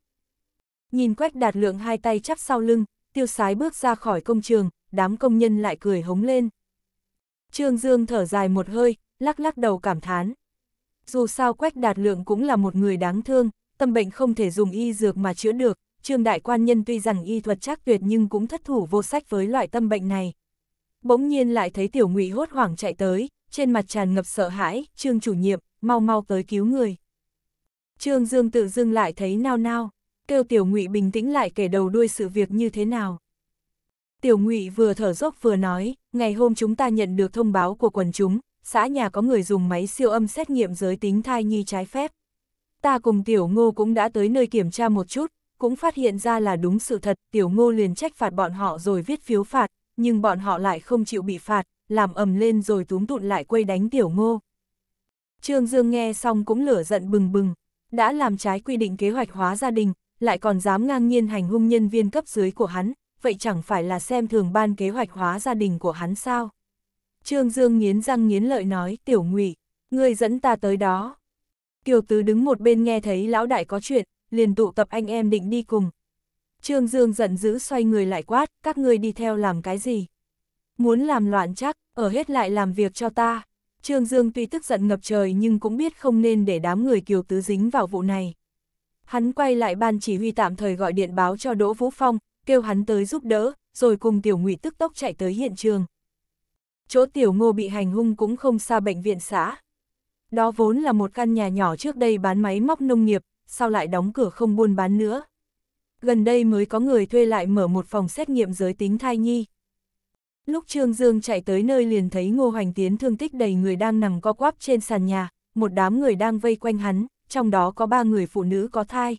Nhìn Quách Đạt Lượng hai tay chắp sau lưng, tiêu sái bước ra khỏi công trường, đám công nhân lại cười hống lên. Trương Dương thở dài một hơi, lắc lắc đầu cảm thán. Dù sao Quách Đạt Lượng cũng là một người đáng thương, tâm bệnh không thể dùng y dược mà chữa được, Trương Đại Quan Nhân tuy rằng y thuật chắc tuyệt nhưng cũng thất thủ vô sách với loại tâm bệnh này. Bỗng nhiên lại thấy Tiểu ngụy hốt hoảng chạy tới, trên mặt tràn ngập sợ hãi, Trương chủ nhiệm, mau mau tới cứu người. Trương Dương tự dưng lại thấy nao nao, kêu Tiểu Ngụy bình tĩnh lại kể đầu đuôi sự việc như thế nào. Tiểu Ngụy vừa thở dốc vừa nói, ngày hôm chúng ta nhận được thông báo của quần chúng, xã nhà có người dùng máy siêu âm xét nghiệm giới tính thai nhi trái phép. Ta cùng Tiểu Ngô cũng đã tới nơi kiểm tra một chút, cũng phát hiện ra là đúng sự thật, Tiểu Ngô liền trách phạt bọn họ rồi viết phiếu phạt, nhưng bọn họ lại không chịu bị phạt, làm ầm lên rồi túm tụn lại quây đánh tiểu ngô. Trương Dương nghe xong cũng lửa giận bừng bừng, đã làm trái quy định kế hoạch hóa gia đình, lại còn dám ngang nhiên hành hung nhân viên cấp dưới của hắn, vậy chẳng phải là xem thường ban kế hoạch hóa gia đình của hắn sao? Trương Dương nghiến răng nghiến lợi nói, tiểu ngụy ngươi dẫn ta tới đó. Kiều Tứ đứng một bên nghe thấy lão đại có chuyện, liền tụ tập anh em định đi cùng. Trương Dương giận dữ xoay người lại quát, các ngươi đi theo làm cái gì? Muốn làm loạn chắc, ở hết lại làm việc cho ta. Trương Dương tuy tức giận ngập trời nhưng cũng biết không nên để đám người kiều tứ dính vào vụ này. Hắn quay lại ban chỉ huy tạm thời gọi điện báo cho Đỗ Vũ Phong, kêu hắn tới giúp đỡ, rồi cùng tiểu ngụy tức tốc chạy tới hiện trường. Chỗ tiểu ngô bị hành hung cũng không xa bệnh viện xã. Đó vốn là một căn nhà nhỏ trước đây bán máy móc nông nghiệp, sau lại đóng cửa không buôn bán nữa. Gần đây mới có người thuê lại mở một phòng xét nghiệm giới tính thai nhi. Lúc Trương Dương chạy tới nơi liền thấy Ngô Hoành Tiến thương tích đầy người đang nằm co quắp trên sàn nhà, một đám người đang vây quanh hắn, trong đó có ba người phụ nữ có thai.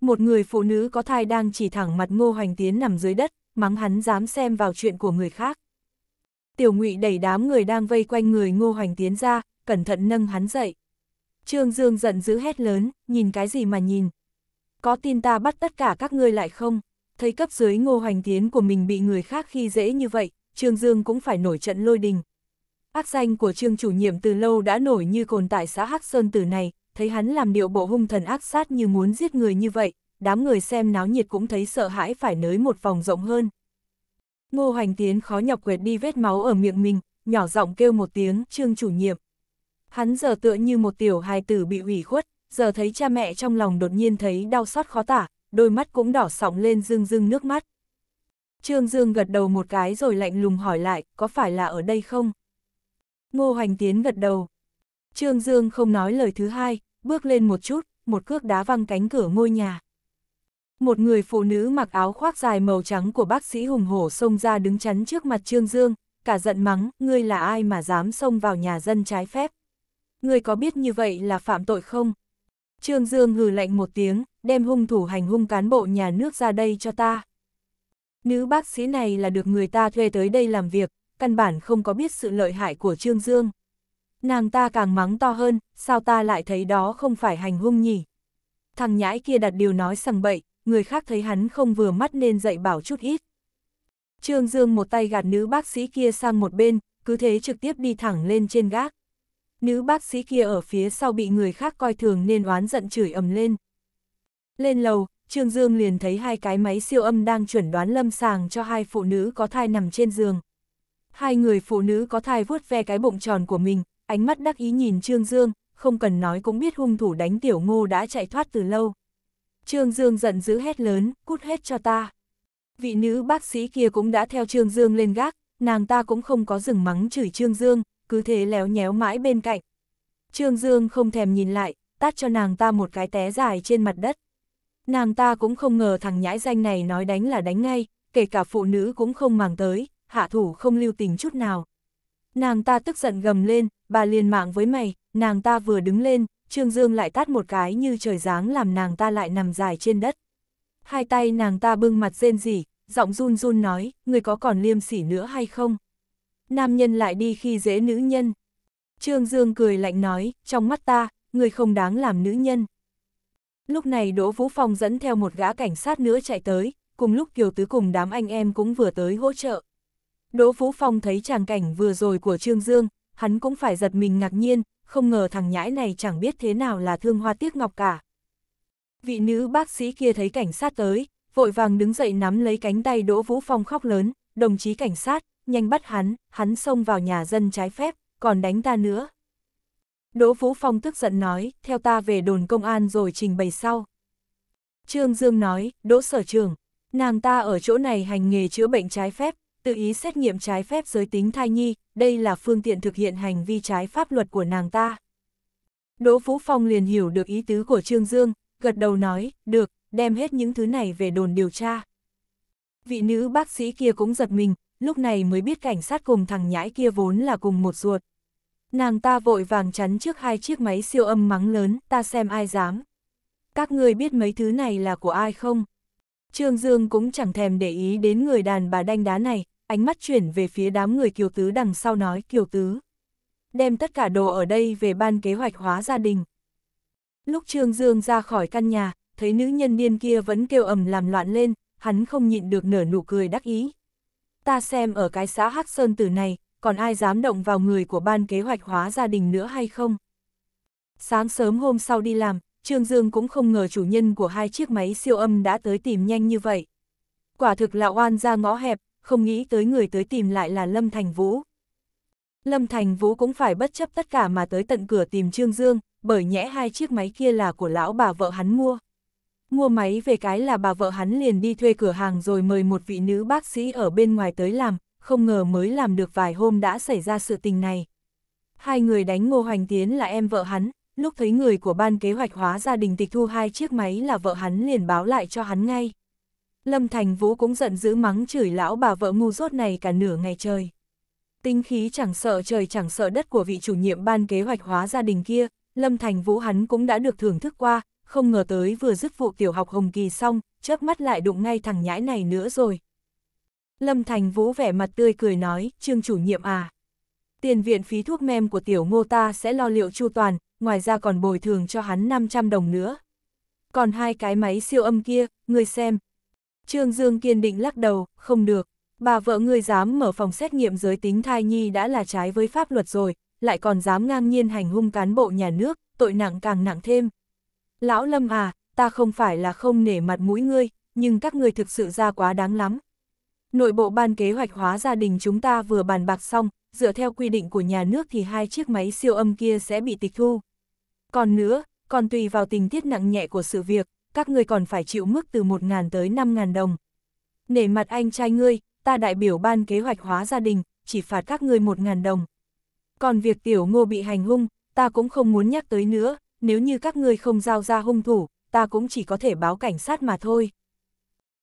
Một người phụ nữ có thai đang chỉ thẳng mặt Ngô Hoành Tiến nằm dưới đất, mắng hắn dám xem vào chuyện của người khác. Tiểu Ngụy đẩy đám người đang vây quanh người Ngô Hoành Tiến ra, cẩn thận nâng hắn dậy. Trương Dương giận dữ hét lớn, nhìn cái gì mà nhìn. Có tin ta bắt tất cả các ngươi lại không? Thấy cấp dưới Ngô Hoành Tiến của mình bị người khác khi dễ như vậy, Trương Dương cũng phải nổi trận lôi đình. Ác danh của Trương chủ nhiệm từ lâu đã nổi như cồn tại xã Hắc Sơn từ này, thấy hắn làm điệu bộ hung thần ác sát như muốn giết người như vậy, đám người xem náo nhiệt cũng thấy sợ hãi phải nới một vòng rộng hơn. Ngô Hoành Tiến khó nhọc quẹt đi vết máu ở miệng mình, nhỏ giọng kêu một tiếng, trương chủ nhiệm. Hắn giờ tựa như một tiểu hài tử bị ủy khuất, giờ thấy cha mẹ trong lòng đột nhiên thấy đau xót khó tả, đôi mắt cũng đỏ sọng lên rưng rưng nước mắt. Trương Dương gật đầu một cái rồi lạnh lùng hỏi lại, có phải là ở đây không? Ngô Hoành Tiến gật đầu. Trương Dương không nói lời thứ hai, bước lên một chút, một cước đá văng cánh cửa ngôi nhà. Một người phụ nữ mặc áo khoác dài màu trắng của bác sĩ Hùng Hổ xông ra đứng chắn trước mặt Trương Dương, cả giận mắng, ngươi là ai mà dám xông vào nhà dân trái phép? Ngươi có biết như vậy là phạm tội không? Trương Dương hừ lạnh một tiếng, đem hung thủ hành hung cán bộ nhà nước ra đây cho ta. Nữ bác sĩ này là được người ta thuê tới đây làm việc, căn bản không có biết sự lợi hại của Trương Dương. Nàng ta càng mắng to hơn, sao ta lại thấy đó không phải hành hung nhỉ? Thằng nhãi kia đặt điều nói sằng bậy, người khác thấy hắn không vừa mắt nên dạy bảo chút ít. Trương Dương một tay gạt nữ bác sĩ kia sang một bên, cứ thế trực tiếp đi thẳng lên trên gác. Nữ bác sĩ kia ở phía sau bị người khác coi thường nên oán giận chửi ầm lên. Lên lầu, Trương Dương liền thấy hai cái máy siêu âm đang chuẩn đoán lâm sàng cho hai phụ nữ có thai nằm trên giường. Hai người phụ nữ có thai vuốt ve cái bụng tròn của mình, ánh mắt đắc ý nhìn Trương Dương, không cần nói cũng biết hung thủ đánh tiểu ngô đã chạy thoát từ lâu. Trương Dương giận dữ hét lớn, cút hết cho ta. Vị nữ bác sĩ kia cũng đã theo Trương Dương lên gác, nàng ta cũng không có rừng mắng chửi Trương Dương, cứ thế léo nhéo mãi bên cạnh. Trương Dương không thèm nhìn lại, tát cho nàng ta một cái té dài trên mặt đất. Nàng ta cũng không ngờ thằng nhãi danh này nói đánh là đánh ngay, kể cả phụ nữ cũng không màng tới, hạ thủ không lưu tình chút nào. Nàng ta tức giận gầm lên, bà liền mạng với mày, nàng ta vừa đứng lên, Trương Dương lại tát một cái như trời giáng làm nàng ta lại nằm dài trên đất. Hai tay nàng ta bưng mặt rên rỉ, giọng run run nói, người có còn liêm sỉ nữa hay không? Nam nhân lại đi khi dễ nữ nhân. Trương Dương cười lạnh nói, trong mắt ta, người không đáng làm nữ nhân. Lúc này Đỗ Vũ Phong dẫn theo một gã cảnh sát nữa chạy tới, cùng lúc Kiều Tứ cùng đám anh em cũng vừa tới hỗ trợ. Đỗ Vũ Phong thấy tràng cảnh vừa rồi của Trương Dương, hắn cũng phải giật mình ngạc nhiên, không ngờ thằng nhãi này chẳng biết thế nào là thương hoa tiếc ngọc cả. Vị nữ bác sĩ kia thấy cảnh sát tới, vội vàng đứng dậy nắm lấy cánh tay Đỗ Vũ Phong khóc lớn, đồng chí cảnh sát, nhanh bắt hắn, hắn xông vào nhà dân trái phép, còn đánh ta nữa. Đỗ Vũ Phong tức giận nói, theo ta về đồn công an rồi trình bày sau. Trương Dương nói, Đỗ Sở Trường, nàng ta ở chỗ này hành nghề chữa bệnh trái phép, tự ý xét nghiệm trái phép giới tính thai nhi, đây là phương tiện thực hiện hành vi trái pháp luật của nàng ta. Đỗ Vũ Phong liền hiểu được ý tứ của Trương Dương, gật đầu nói, được, đem hết những thứ này về đồn điều tra. Vị nữ bác sĩ kia cũng giật mình, lúc này mới biết cảnh sát cùng thằng nhãi kia vốn là cùng một ruột. Nàng ta vội vàng chắn trước hai chiếc máy siêu âm mắng lớn, ta xem ai dám. Các người biết mấy thứ này là của ai không? Trương Dương cũng chẳng thèm để ý đến người đàn bà đanh đá này, ánh mắt chuyển về phía đám người kiều tứ đằng sau nói kiều tứ. Đem tất cả đồ ở đây về ban kế hoạch hóa gia đình. Lúc Trương Dương ra khỏi căn nhà, thấy nữ nhân điên kia vẫn kêu ầm làm loạn lên, hắn không nhịn được nở nụ cười đắc ý. Ta xem ở cái xã Hắc Sơn Tử này, còn ai dám động vào người của ban kế hoạch hóa gia đình nữa hay không? Sáng sớm hôm sau đi làm, Trương Dương cũng không ngờ chủ nhân của hai chiếc máy siêu âm đã tới tìm nhanh như vậy. Quả thực là oan ra ngõ hẹp, không nghĩ tới người tới tìm lại là Lâm Thành Vũ. Lâm Thành Vũ cũng phải bất chấp tất cả mà tới tận cửa tìm Trương Dương, bởi nhẽ hai chiếc máy kia là của lão bà vợ hắn mua. Mua máy về cái là bà vợ hắn liền đi thuê cửa hàng rồi mời một vị nữ bác sĩ ở bên ngoài tới làm, không ngờ mới làm được vài hôm đã xảy ra sự tình này. Hai người đánh Ngô Hoành Tiến là em vợ hắn, lúc thấy người của ban kế hoạch hóa gia đình tịch thu hai chiếc máy là vợ hắn liền báo lại cho hắn ngay. Lâm Thành Vũ cũng giận dữ mắng chửi lão bà vợ ngu dốt này cả nửa ngày trời. Tinh khí chẳng sợ trời chẳng sợ đất của vị chủ nhiệm ban kế hoạch hóa gia đình kia, Lâm Thành Vũ hắn cũng đã được thưởng thức qua, không ngờ tới vừa dứt vụ tiểu học Hồng Kỳ xong, chớp mắt lại đụng ngay thằng nhãi này nữa rồi, Lâm Thành Vũ vẻ mặt tươi cười nói, trương chủ nhiệm à. Tiền viện phí thuốc mem của tiểu ngô ta sẽ lo liệu chu toàn, ngoài ra còn bồi thường cho hắn 500 đồng nữa. Còn hai cái máy siêu âm kia, người xem. Trương Dương kiên định lắc đầu, không được. Bà vợ người dám mở phòng xét nghiệm giới tính thai nhi đã là trái với pháp luật rồi, lại còn dám ngang nhiên hành hung cán bộ nhà nước, tội nặng càng nặng thêm. Lão Lâm à, ta không phải là không nể mặt mũi ngươi, nhưng các ngươi thực sự ra quá đáng lắm. Nội bộ ban kế hoạch hóa gia đình chúng ta vừa bàn bạc xong, dựa theo quy định của nhà nước thì hai chiếc máy siêu âm kia sẽ bị tịch thu. Còn nữa, còn tùy vào tình tiết nặng nhẹ của sự việc, các ngươi còn phải chịu mức từ 1.000 tới 5.000 đồng. Nể mặt anh trai ngươi, ta đại biểu ban kế hoạch hóa gia đình, chỉ phạt các ngươi 1.000 đồng. Còn việc tiểu ngô bị hành hung, ta cũng không muốn nhắc tới nữa, nếu như các ngươi không giao ra hung thủ, ta cũng chỉ có thể báo cảnh sát mà thôi.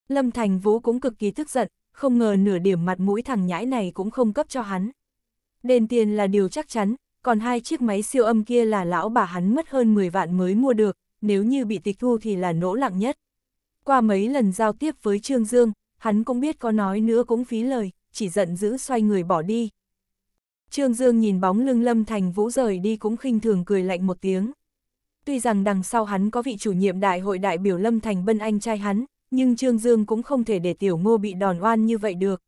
Lâm Thành Vũ cũng cực kỳ tức giận, không ngờ nửa điểm mặt mũi thằng nhãi này cũng không cấp cho hắn. Đền tiền là điều chắc chắn, còn hai chiếc máy siêu âm kia là lão bà hắn mất hơn 10 vạn mới mua được, nếu như bị tịch thu thì là nỗ lặng nhất. Qua mấy lần giao tiếp với Trương Dương, hắn cũng biết có nói nữa cũng phí lời, chỉ giận dữ xoay người bỏ đi. Trương Dương nhìn bóng lưng Lâm Thành Vũ rời đi cũng khinh thường cười lạnh một tiếng. Tuy rằng đằng sau hắn có vị chủ nhiệm đại hội đại biểu Lâm Thành Bân Anh trai hắn, nhưng Trương Dương cũng không thể để tiểu ngô bị đòn oan như vậy được.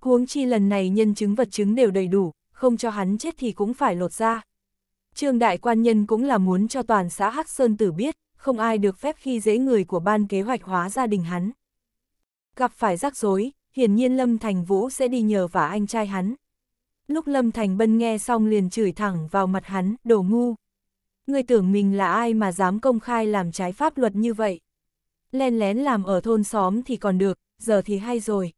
Huống chi lần này nhân chứng vật chứng đều đầy đủ, không cho hắn chết thì cũng phải lột ra. Trương đại quan nhân cũng là muốn cho toàn xã Hắc Sơn tử biết, không ai được phép khi dễ người của ban kế hoạch hóa gia đình hắn. Gặp phải rắc rối, hiển nhiên Lâm Thành Vũ sẽ đi nhờ vả anh trai hắn. Lúc Lâm Thành Bân nghe xong liền chửi thẳng vào mặt hắn, đồ ngu. Người tưởng mình là ai mà dám công khai làm trái pháp luật như vậy len lén làm ở thôn xóm thì còn được, giờ thì hay rồi.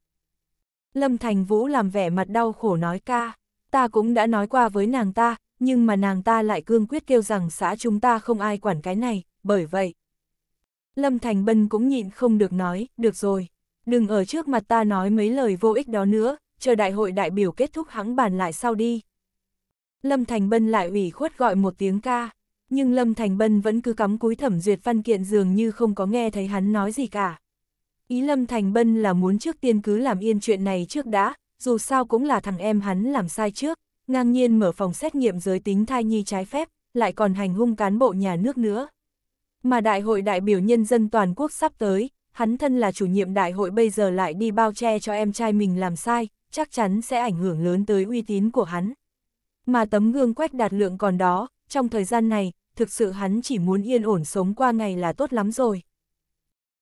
Lâm Thành Vũ làm vẻ mặt đau khổ nói ca, ta cũng đã nói qua với nàng ta, nhưng mà nàng ta lại cương quyết kêu rằng xã chúng ta không ai quản cái này, bởi vậy. Lâm Thành Bân cũng nhịn không được nói, được rồi, đừng ở trước mặt ta nói mấy lời vô ích đó nữa, chờ đại hội đại biểu kết thúc hãng bàn lại sau đi. Lâm Thành Bân lại ủy khuất gọi một tiếng ca nhưng Lâm Thành Bân vẫn cứ cắm cúi thẩm duyệt văn kiện dường như không có nghe thấy hắn nói gì cả. Ý Lâm Thành Bân là muốn trước tiên cứ làm yên chuyện này trước đã, dù sao cũng là thằng em hắn làm sai trước, ngang nhiên mở phòng xét nghiệm giới tính thai nhi trái phép, lại còn hành hung cán bộ nhà nước nữa. Mà đại hội đại biểu nhân dân toàn quốc sắp tới, hắn thân là chủ nhiệm đại hội bây giờ lại đi bao che cho em trai mình làm sai, chắc chắn sẽ ảnh hưởng lớn tới uy tín của hắn. Mà tấm gương quét đạt lượng còn đó, trong thời gian này, thực sự hắn chỉ muốn yên ổn sống qua ngày là tốt lắm rồi.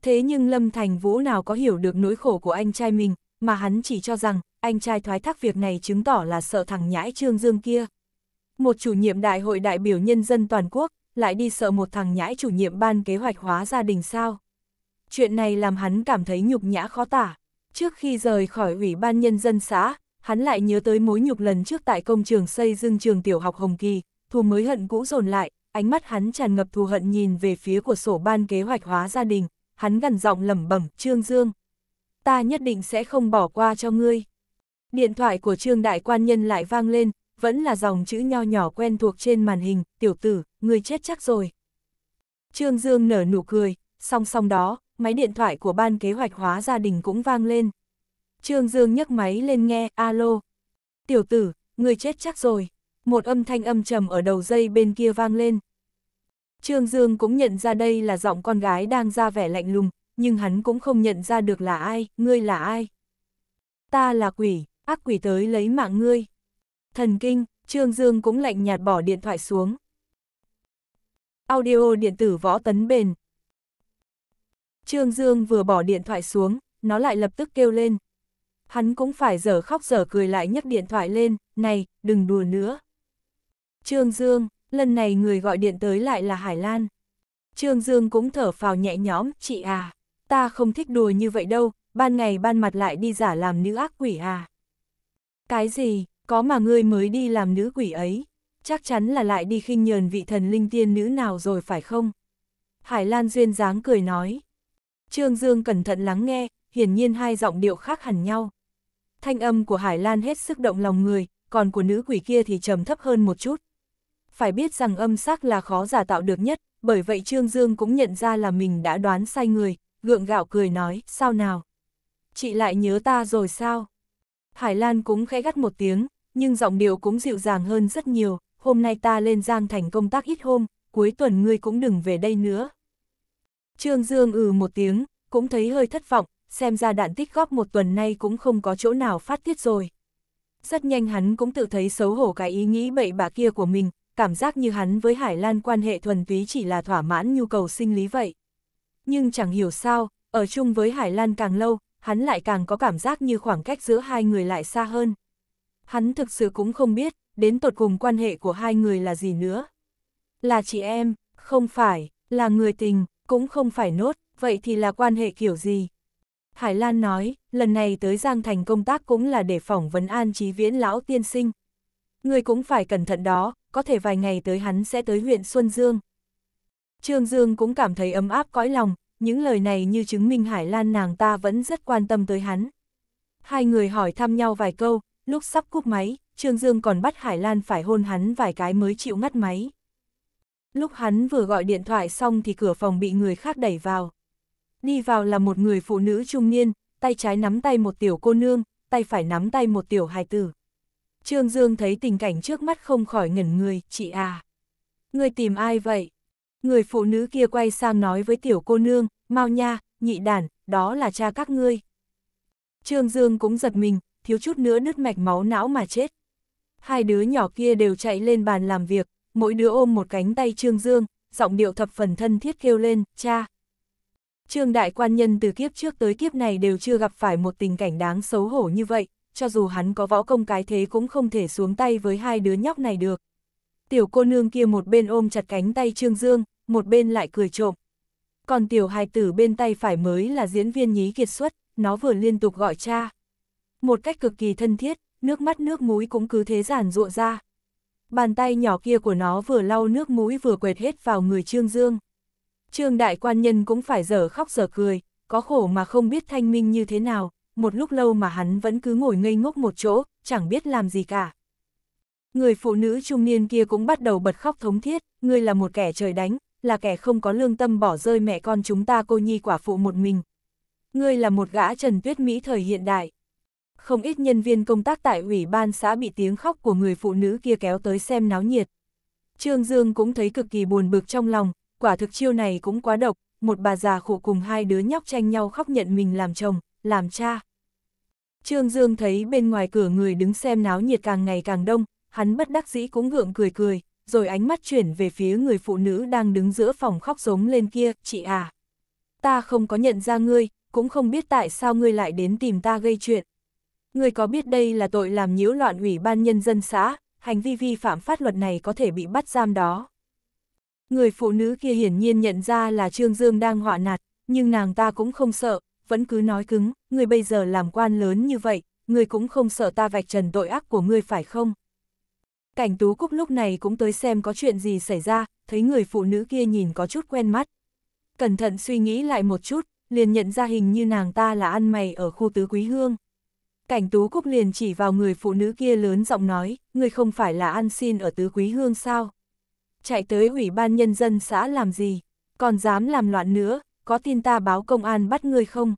Thế nhưng Lâm Thành Vũ nào có hiểu được nỗi khổ của anh trai mình, mà hắn chỉ cho rằng, anh trai thoái thác việc này chứng tỏ là sợ thằng nhãi Trương Dương kia. Một chủ nhiệm đại hội đại biểu nhân dân toàn quốc, lại đi sợ một thằng nhãi chủ nhiệm ban kế hoạch hóa gia đình sao. Chuyện này làm hắn cảm thấy nhục nhã khó tả. Trước khi rời khỏi ủy ban nhân dân xã, hắn lại nhớ tới mối nhục lần trước tại công trường xây dựng trường tiểu học Hồng Kỳ, thù mới hận cũ dồn lại, ánh mắt hắn tràn ngập thù hận nhìn về phía của sổ ban kế hoạch hóa gia đình, hắn gần giọng lẩm bẩm, Trương Dương. Ta nhất định sẽ không bỏ qua cho ngươi. Điện thoại của Trương Đại Quan Nhân lại vang lên, vẫn là dòng chữ nho nhỏ quen thuộc trên màn hình, tiểu tử, ngươi chết chắc rồi. Trương Dương nở nụ cười, song song đó, máy điện thoại của ban kế hoạch hóa gia đình cũng vang lên. Trương Dương nhấc máy lên nghe, alo. Tiểu tử, người chết chắc rồi một âm thanh âm trầm ở đầu dây bên kia vang lên. Trương Dương cũng nhận ra đây là giọng con gái đang ra vẻ lạnh lùng, nhưng hắn cũng không nhận ra được là ai, ngươi là ai. Ta là quỷ, ác quỷ tới lấy mạng ngươi. Thần kinh, Trương Dương cũng lạnh nhạt bỏ điện thoại xuống. Audio điện tử võ tấn bền. Trương Dương vừa bỏ điện thoại xuống, nó lại lập tức kêu lên. Hắn cũng phải giờ khóc giờ cười lại nhấc điện thoại lên, này, đừng đùa nữa. Trương Dương, lần này người gọi điện tới lại là Hải Lan. Trương Dương cũng thở phào nhẹ nhõm, chị à, ta không thích đùa như vậy đâu, ban ngày ban mặt lại đi giả làm nữ ác quỷ à. Cái gì, có mà ngươi mới đi làm nữ quỷ ấy, chắc chắn là lại đi khinh nhờn vị thần linh tiên nữ nào rồi phải không? Hải Lan duyên dáng cười nói. Trương Dương cẩn thận lắng nghe, hiển nhiên hai giọng điệu khác hẳn nhau. Thanh âm của Hải Lan hết sức động lòng người, còn của nữ quỷ kia thì trầm thấp hơn một chút phải biết rằng âm sắc là khó giả tạo được nhất, bởi vậy Trương Dương cũng nhận ra là mình đã đoán sai người, gượng gạo cười nói, sao nào? Chị lại nhớ ta rồi sao? Hải Lan cũng khẽ gắt một tiếng, nhưng giọng điệu cũng dịu dàng hơn rất nhiều, hôm nay ta lên Giang Thành công tác ít hôm, cuối tuần ngươi cũng đừng về đây nữa. Trương Dương ừ một tiếng, cũng thấy hơi thất vọng, xem ra đạn tích góp một tuần nay cũng không có chỗ nào phát tiết rồi. Rất nhanh hắn cũng tự thấy xấu hổ cái ý nghĩ bậy bạ kia của mình, cảm giác như hắn với Hải Lan quan hệ thuần túy chỉ là thỏa mãn nhu cầu sinh lý vậy. Nhưng chẳng hiểu sao, ở chung với Hải Lan càng lâu, hắn lại càng có cảm giác như khoảng cách giữa hai người lại xa hơn. Hắn thực sự cũng không biết, đến tột cùng quan hệ của hai người là gì nữa. Là chị em, không phải, là người tình, cũng không phải nốt, vậy thì là quan hệ kiểu gì? Hải Lan nói, lần này tới Giang Thành công tác cũng là để phỏng vấn an trí viễn lão tiên sinh. Người cũng phải cẩn thận đó, có thể vài ngày tới hắn sẽ tới huyện Xuân Dương. Trương Dương cũng cảm thấy ấm áp cõi lòng, những lời này như chứng minh Hải Lan nàng ta vẫn rất quan tâm tới hắn. Hai người hỏi thăm nhau vài câu, lúc sắp cúp máy, Trương Dương còn bắt Hải Lan phải hôn hắn vài cái mới chịu ngắt máy. Lúc hắn vừa gọi điện thoại xong thì cửa phòng bị người khác đẩy vào. Đi vào là một người phụ nữ trung niên, tay trái nắm tay một tiểu cô nương, tay phải nắm tay một tiểu hài tử. Trương Dương thấy tình cảnh trước mắt không khỏi ngẩn người, chị à. Người tìm ai vậy? Người phụ nữ kia quay sang nói với tiểu cô nương, mau nha, nhị đàn, đó là cha các ngươi. Trương Dương cũng giật mình, thiếu chút nữa nứt mạch máu não mà chết. Hai đứa nhỏ kia đều chạy lên bàn làm việc, mỗi đứa ôm một cánh tay Trương Dương, giọng điệu thập phần thân thiết kêu lên, cha. Trương đại quan nhân từ kiếp trước tới kiếp này đều chưa gặp phải một tình cảnh đáng xấu hổ như vậy, cho dù hắn có võ công cái thế cũng không thể xuống tay với hai đứa nhóc này được. Tiểu cô nương kia một bên ôm chặt cánh tay Trương Dương, một bên lại cười trộm. Còn tiểu hài tử bên tay phải mới là diễn viên nhí kiệt xuất, nó vừa liên tục gọi cha. Một cách cực kỳ thân thiết, nước mắt nước mũi cũng cứ thế giản rụa ra. Bàn tay nhỏ kia của nó vừa lau nước mũi vừa quệt hết vào người Trương Dương. Trương đại quan nhân cũng phải dở khóc dở cười, có khổ mà không biết thanh minh như thế nào, một lúc lâu mà hắn vẫn cứ ngồi ngây ngốc một chỗ, chẳng biết làm gì cả. Người phụ nữ trung niên kia cũng bắt đầu bật khóc thống thiết, ngươi là một kẻ trời đánh, là kẻ không có lương tâm bỏ rơi mẹ con chúng ta cô nhi quả phụ một mình. Ngươi là một gã trần tuyết Mỹ thời hiện đại. Không ít nhân viên công tác tại ủy ban xã bị tiếng khóc của người phụ nữ kia kéo tới xem náo nhiệt. Trương Dương cũng thấy cực kỳ buồn bực trong lòng, quả thực chiêu này cũng quá độc, một bà già khổ cùng hai đứa nhóc tranh nhau khóc nhận mình làm chồng, làm cha. Trương Dương thấy bên ngoài cửa người đứng xem náo nhiệt càng ngày càng đông, hắn bất đắc dĩ cũng gượng cười cười, rồi ánh mắt chuyển về phía người phụ nữ đang đứng giữa phòng khóc giống lên kia, chị à. Ta không có nhận ra ngươi, cũng không biết tại sao ngươi lại đến tìm ta gây chuyện. Ngươi có biết đây là tội làm nhiễu loạn ủy ban nhân dân xã, hành vi vi phạm pháp luật này có thể bị bắt giam đó. Người phụ nữ kia hiển nhiên nhận ra là Trương Dương đang họa nạt, nhưng nàng ta cũng không sợ, vẫn cứ nói cứng, người bây giờ làm quan lớn như vậy, người cũng không sợ ta vạch trần tội ác của ngươi phải không? Cảnh tú cúc lúc này cũng tới xem có chuyện gì xảy ra, thấy người phụ nữ kia nhìn có chút quen mắt. Cẩn thận suy nghĩ lại một chút, liền nhận ra hình như nàng ta là ăn mày ở khu tứ quý hương. Cảnh tú cúc liền chỉ vào người phụ nữ kia lớn giọng nói, người không phải là ăn xin ở tứ quý hương sao? Chạy tới ủy ban nhân dân xã làm gì? Còn dám làm loạn nữa, có tin ta báo công an bắt người không?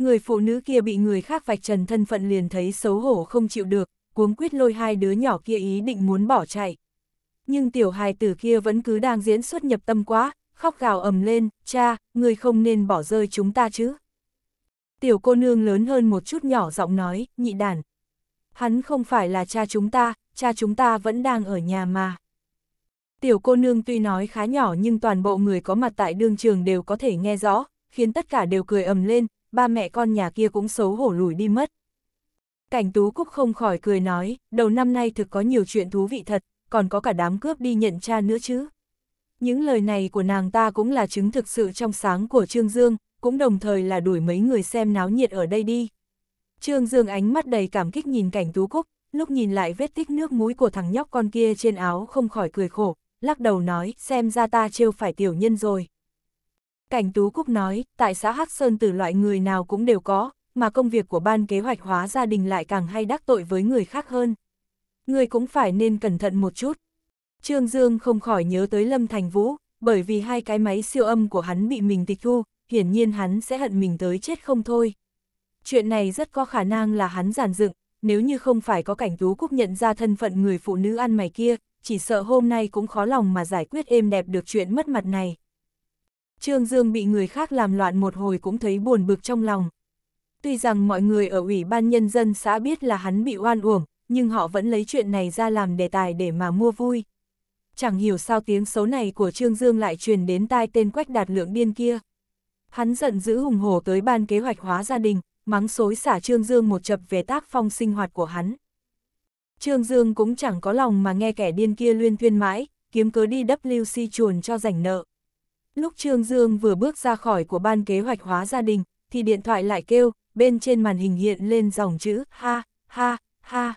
Người phụ nữ kia bị người khác vạch trần thân phận liền thấy xấu hổ không chịu được, cuống quyết lôi hai đứa nhỏ kia ý định muốn bỏ chạy. Nhưng tiểu hài tử kia vẫn cứ đang diễn xuất nhập tâm quá, khóc gào ầm lên, cha, người không nên bỏ rơi chúng ta chứ. Tiểu cô nương lớn hơn một chút nhỏ giọng nói, nhị đàn. Hắn không phải là cha chúng ta, cha chúng ta vẫn đang ở nhà mà. Tiểu cô nương tuy nói khá nhỏ nhưng toàn bộ người có mặt tại đương trường đều có thể nghe rõ, khiến tất cả đều cười ầm lên, ba mẹ con nhà kia cũng xấu hổ lùi đi mất. Cảnh Tú Cúc không khỏi cười nói, đầu năm nay thực có nhiều chuyện thú vị thật, còn có cả đám cướp đi nhận cha nữa chứ. Những lời này của nàng ta cũng là chứng thực sự trong sáng của Trương Dương, cũng đồng thời là đuổi mấy người xem náo nhiệt ở đây đi. Trương Dương ánh mắt đầy cảm kích nhìn cảnh Tú Cúc, lúc nhìn lại vết tích nước mũi của thằng nhóc con kia trên áo không khỏi cười khổ, lắc đầu nói xem ra ta trêu phải tiểu nhân rồi. Cảnh Tú Cúc nói, tại xã Hắc Sơn từ loại người nào cũng đều có, mà công việc của ban kế hoạch hóa gia đình lại càng hay đắc tội với người khác hơn. Người cũng phải nên cẩn thận một chút. Trương Dương không khỏi nhớ tới Lâm Thành Vũ, bởi vì hai cái máy siêu âm của hắn bị mình tịch thu, hiển nhiên hắn sẽ hận mình tới chết không thôi. Chuyện này rất có khả năng là hắn giàn dựng, nếu như không phải có cảnh Tú Cúc nhận ra thân phận người phụ nữ ăn mày kia, chỉ sợ hôm nay cũng khó lòng mà giải quyết êm đẹp được chuyện mất mặt này. Trương Dương bị người khác làm loạn một hồi cũng thấy buồn bực trong lòng. Tuy rằng mọi người ở Ủy ban Nhân dân xã biết là hắn bị oan uổng, nhưng họ vẫn lấy chuyện này ra làm đề tài để mà mua vui. Chẳng hiểu sao tiếng xấu này của Trương Dương lại truyền đến tai tên quách đạt lượng điên kia. Hắn giận dữ hùng hổ tới ban kế hoạch hóa gia đình, mắng xối xả Trương Dương một chập về tác phong sinh hoạt của hắn. Trương Dương cũng chẳng có lòng mà nghe kẻ điên kia luyên thuyên mãi, kiếm cớ đi WC chuồn cho rảnh nợ. Lúc Trương Dương vừa bước ra khỏi của ban kế hoạch hóa gia đình, thì điện thoại lại kêu, bên trên màn hình hiện lên dòng chữ ha, ha, ha.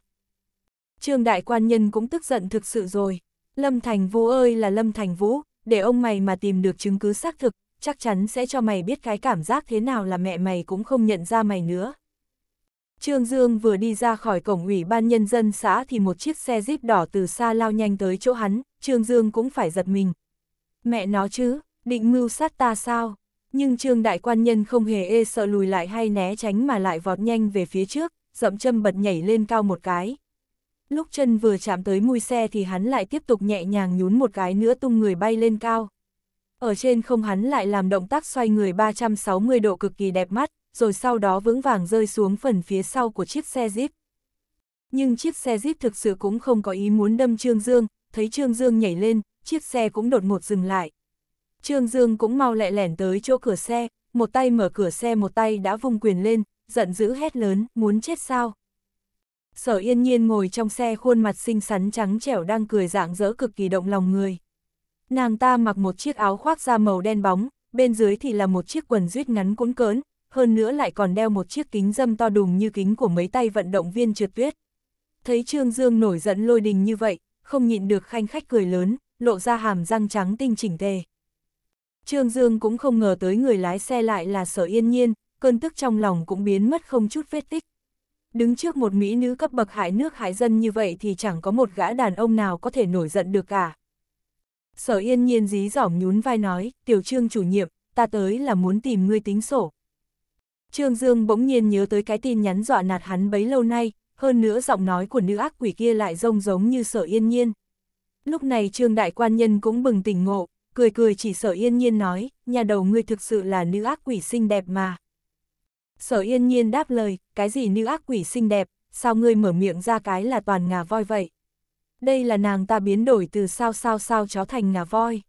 Trương Đại Quan Nhân cũng tức giận thực sự rồi. Lâm Thành Vũ ơi là Lâm Thành Vũ, để ông mày mà tìm được chứng cứ xác thực, chắc chắn sẽ cho mày biết cái cảm giác thế nào là mẹ mày cũng không nhận ra mày nữa. Trương Dương vừa đi ra khỏi cổng ủy ban nhân dân xã thì một chiếc xe jeep đỏ từ xa lao nhanh tới chỗ hắn, Trương Dương cũng phải giật mình. Mẹ nó chứ, định mưu sát ta sao? Nhưng trương đại quan nhân không hề ê e sợ lùi lại hay né tránh mà lại vọt nhanh về phía trước, dậm châm bật nhảy lên cao một cái. Lúc chân vừa chạm tới mui xe thì hắn lại tiếp tục nhẹ nhàng nhún một cái nữa tung người bay lên cao. Ở trên không hắn lại làm động tác xoay người 360 độ cực kỳ đẹp mắt, rồi sau đó vững vàng rơi xuống phần phía sau của chiếc xe Jeep. Nhưng chiếc xe Jeep thực sự cũng không có ý muốn đâm Trương Dương, thấy Trương Dương nhảy lên, chiếc xe cũng đột ngột dừng lại, Trương Dương cũng mau lẹ lẻn tới chỗ cửa xe, một tay mở cửa xe một tay đã vung quyền lên, giận dữ hét lớn, muốn chết sao. Sở yên nhiên ngồi trong xe khuôn mặt xinh xắn trắng trẻo đang cười dạng dỡ cực kỳ động lòng người. Nàng ta mặc một chiếc áo khoác da màu đen bóng, bên dưới thì là một chiếc quần duyết ngắn cuốn cớn, hơn nữa lại còn đeo một chiếc kính dâm to đùng như kính của mấy tay vận động viên trượt tuyết. Thấy Trương Dương nổi giận lôi đình như vậy, không nhịn được khanh khách cười lớn, lộ ra hàm răng trắng tinh chỉnh tề. Trương Dương cũng không ngờ tới người lái xe lại là sở yên nhiên, cơn tức trong lòng cũng biến mất không chút vết tích. Đứng trước một mỹ nữ cấp bậc hại nước hại dân như vậy thì chẳng có một gã đàn ông nào có thể nổi giận được cả. Sở yên nhiên dí dỏm nhún vai nói, tiểu trương chủ nhiệm, ta tới là muốn tìm ngươi tính sổ. Trương Dương bỗng nhiên nhớ tới cái tin nhắn dọa nạt hắn bấy lâu nay, hơn nữa giọng nói của nữ ác quỷ kia lại rông giống như sở yên nhiên. Lúc này Trương Đại Quan Nhân cũng bừng tỉnh ngộ, cười cười chỉ sở yên nhiên nói, nhà đầu ngươi thực sự là nữ ác quỷ xinh đẹp mà. Sở yên nhiên đáp lời, cái gì nữ ác quỷ xinh đẹp, sao ngươi mở miệng ra cái là toàn ngà voi vậy? Đây là nàng ta biến đổi từ sao sao sao chó thành ngà voi.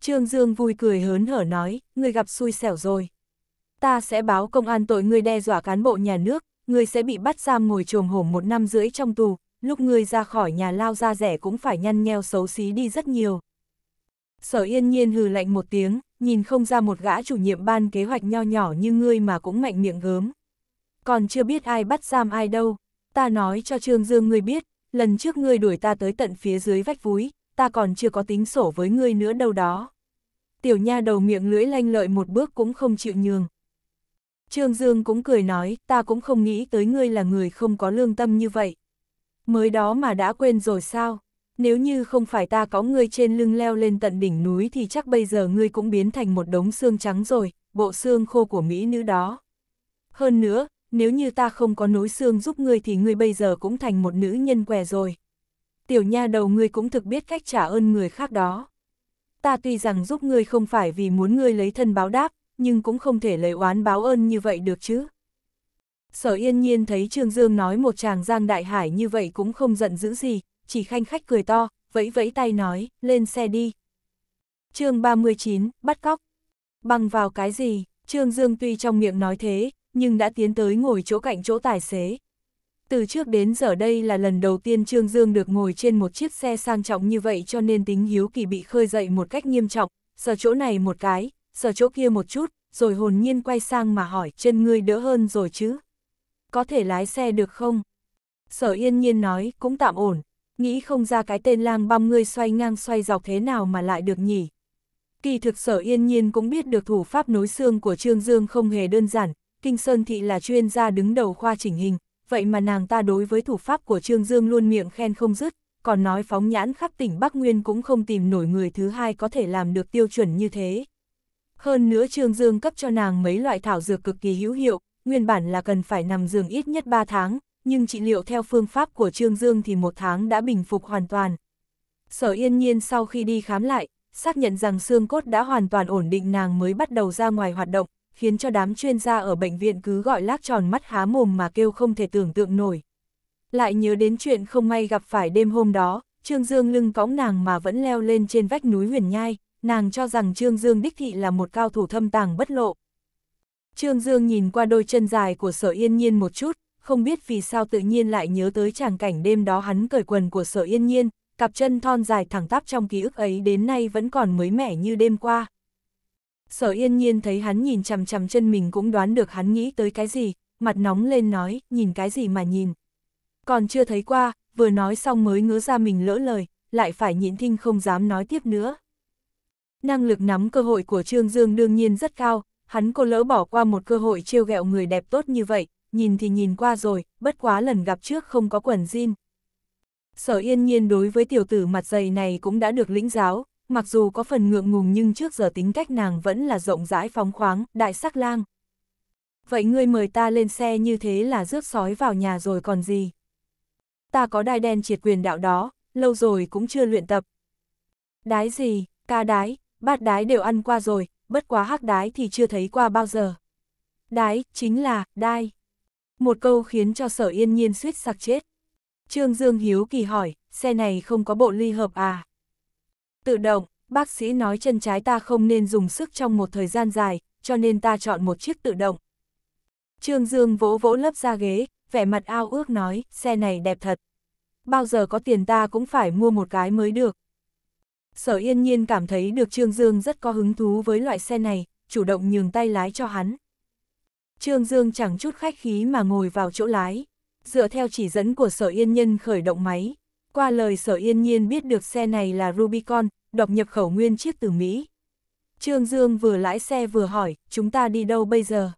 Trương Dương vui cười hớn hở nói, ngươi gặp xui xẻo rồi. Ta sẽ báo công an tội ngươi đe dọa cán bộ nhà nước, ngươi sẽ bị bắt giam ngồi trồm hổm một năm rưỡi trong tù, lúc ngươi ra khỏi nhà lao ra rẻ cũng phải nhăn nheo xấu xí đi rất nhiều. Sở yên nhiên hừ lạnh một tiếng, nhìn không ra một gã chủ nhiệm ban kế hoạch nho nhỏ như ngươi mà cũng mạnh miệng gớm. Còn chưa biết ai bắt giam ai đâu, ta nói cho Trương Dương ngươi biết, lần trước ngươi đuổi ta tới tận phía dưới vách vúi, ta còn chưa có tính sổ với ngươi nữa đâu đó. Tiểu nha đầu miệng lưỡi lanh lợi một bước cũng không chịu nhường. Trương Dương cũng cười nói, ta cũng không nghĩ tới ngươi là người không có lương tâm như vậy. Mới đó mà đã quên rồi sao? nếu như không phải ta có ngươi trên lưng leo lên tận đỉnh núi thì chắc bây giờ ngươi cũng biến thành một đống xương trắng rồi, bộ xương khô của mỹ nữ đó. Hơn nữa, nếu như ta không có nối xương giúp ngươi thì ngươi bây giờ cũng thành một nữ nhân què rồi. Tiểu nha đầu ngươi cũng thực biết cách trả ơn người khác đó. Ta tuy rằng giúp ngươi không phải vì muốn ngươi lấy thân báo đáp, nhưng cũng không thể lấy oán báo ơn như vậy được chứ. Sở yên nhiên thấy Trương Dương nói một chàng giang đại hải như vậy cũng không giận dữ gì, chỉ khanh khách cười to, vẫy vẫy tay nói, lên xe đi. chương 39, bắt cóc. Bằng vào cái gì, Trương Dương tuy trong miệng nói thế, nhưng đã tiến tới ngồi chỗ cạnh chỗ tài xế. Từ trước đến giờ đây là lần đầu tiên Trương Dương được ngồi trên một chiếc xe sang trọng như vậy cho nên tính hiếu kỳ bị khơi dậy một cách nghiêm trọng, sờ chỗ này một cái, sờ chỗ kia một chút, rồi hồn nhiên quay sang mà hỏi chân ngươi đỡ hơn rồi chứ. Có thể lái xe được không? Sở yên nhiên nói cũng tạm ổn, nghĩ không ra cái tên lang băm ngươi xoay ngang xoay dọc thế nào mà lại được nhỉ. Kỳ thực sở yên nhiên cũng biết được thủ pháp nối xương của Trương Dương không hề đơn giản, Kinh Sơn Thị là chuyên gia đứng đầu khoa chỉnh hình, vậy mà nàng ta đối với thủ pháp của Trương Dương luôn miệng khen không dứt, còn nói phóng nhãn khắp tỉnh Bắc Nguyên cũng không tìm nổi người thứ hai có thể làm được tiêu chuẩn như thế. Hơn nữa Trương Dương cấp cho nàng mấy loại thảo dược cực kỳ hữu hiệu, nguyên bản là cần phải nằm giường ít nhất 3 tháng, nhưng trị liệu theo phương pháp của Trương Dương thì một tháng đã bình phục hoàn toàn. Sở yên nhiên sau khi đi khám lại, xác nhận rằng xương cốt đã hoàn toàn ổn định nàng mới bắt đầu ra ngoài hoạt động, khiến cho đám chuyên gia ở bệnh viện cứ gọi lác tròn mắt há mồm mà kêu không thể tưởng tượng nổi. Lại nhớ đến chuyện không may gặp phải đêm hôm đó, Trương Dương lưng cõng nàng mà vẫn leo lên trên vách núi huyền nhai, nàng cho rằng Trương Dương đích thị là một cao thủ thâm tàng bất lộ. Trương Dương nhìn qua đôi chân dài của sở yên nhiên một chút, không biết vì sao tự nhiên lại nhớ tới chàng cảnh đêm đó hắn cởi quần của sở yên nhiên, cặp chân thon dài thẳng tắp trong ký ức ấy đến nay vẫn còn mới mẻ như đêm qua. Sở yên nhiên thấy hắn nhìn chằm chằm chân mình cũng đoán được hắn nghĩ tới cái gì, mặt nóng lên nói, nhìn cái gì mà nhìn. Còn chưa thấy qua, vừa nói xong mới ngứa ra mình lỡ lời, lại phải nhịn thinh không dám nói tiếp nữa. Năng lực nắm cơ hội của Trương Dương đương nhiên rất cao, hắn cô lỡ bỏ qua một cơ hội trêu ghẹo người đẹp tốt như vậy, nhìn thì nhìn qua rồi, bất quá lần gặp trước không có quần jean. Sở yên nhiên đối với tiểu tử mặt dày này cũng đã được lĩnh giáo, mặc dù có phần ngượng ngùng nhưng trước giờ tính cách nàng vẫn là rộng rãi phóng khoáng, đại sắc lang. Vậy ngươi mời ta lên xe như thế là rước sói vào nhà rồi còn gì? Ta có đai đen triệt quyền đạo đó, lâu rồi cũng chưa luyện tập. Đái gì, ca đái, bát đái đều ăn qua rồi, bất quá hắc đái thì chưa thấy qua bao giờ. Đái, chính là, đai. Một câu khiến cho sở yên nhiên suýt sặc chết. Trương Dương Hiếu kỳ hỏi, xe này không có bộ ly hợp à? Tự động, bác sĩ nói chân trái ta không nên dùng sức trong một thời gian dài, cho nên ta chọn một chiếc tự động. Trương Dương vỗ vỗ lấp ra ghế, vẻ mặt ao ước nói, xe này đẹp thật. Bao giờ có tiền ta cũng phải mua một cái mới được. Sở yên nhiên cảm thấy được Trương Dương rất có hứng thú với loại xe này, chủ động nhường tay lái cho hắn. Trương Dương chẳng chút khách khí mà ngồi vào chỗ lái. Dựa theo chỉ dẫn của Sở Yên Nhân khởi động máy, qua lời Sở Yên Nhiên biết được xe này là Rubicon, độc nhập khẩu nguyên chiếc từ Mỹ. Trương Dương vừa lái xe vừa hỏi, chúng ta đi đâu bây giờ?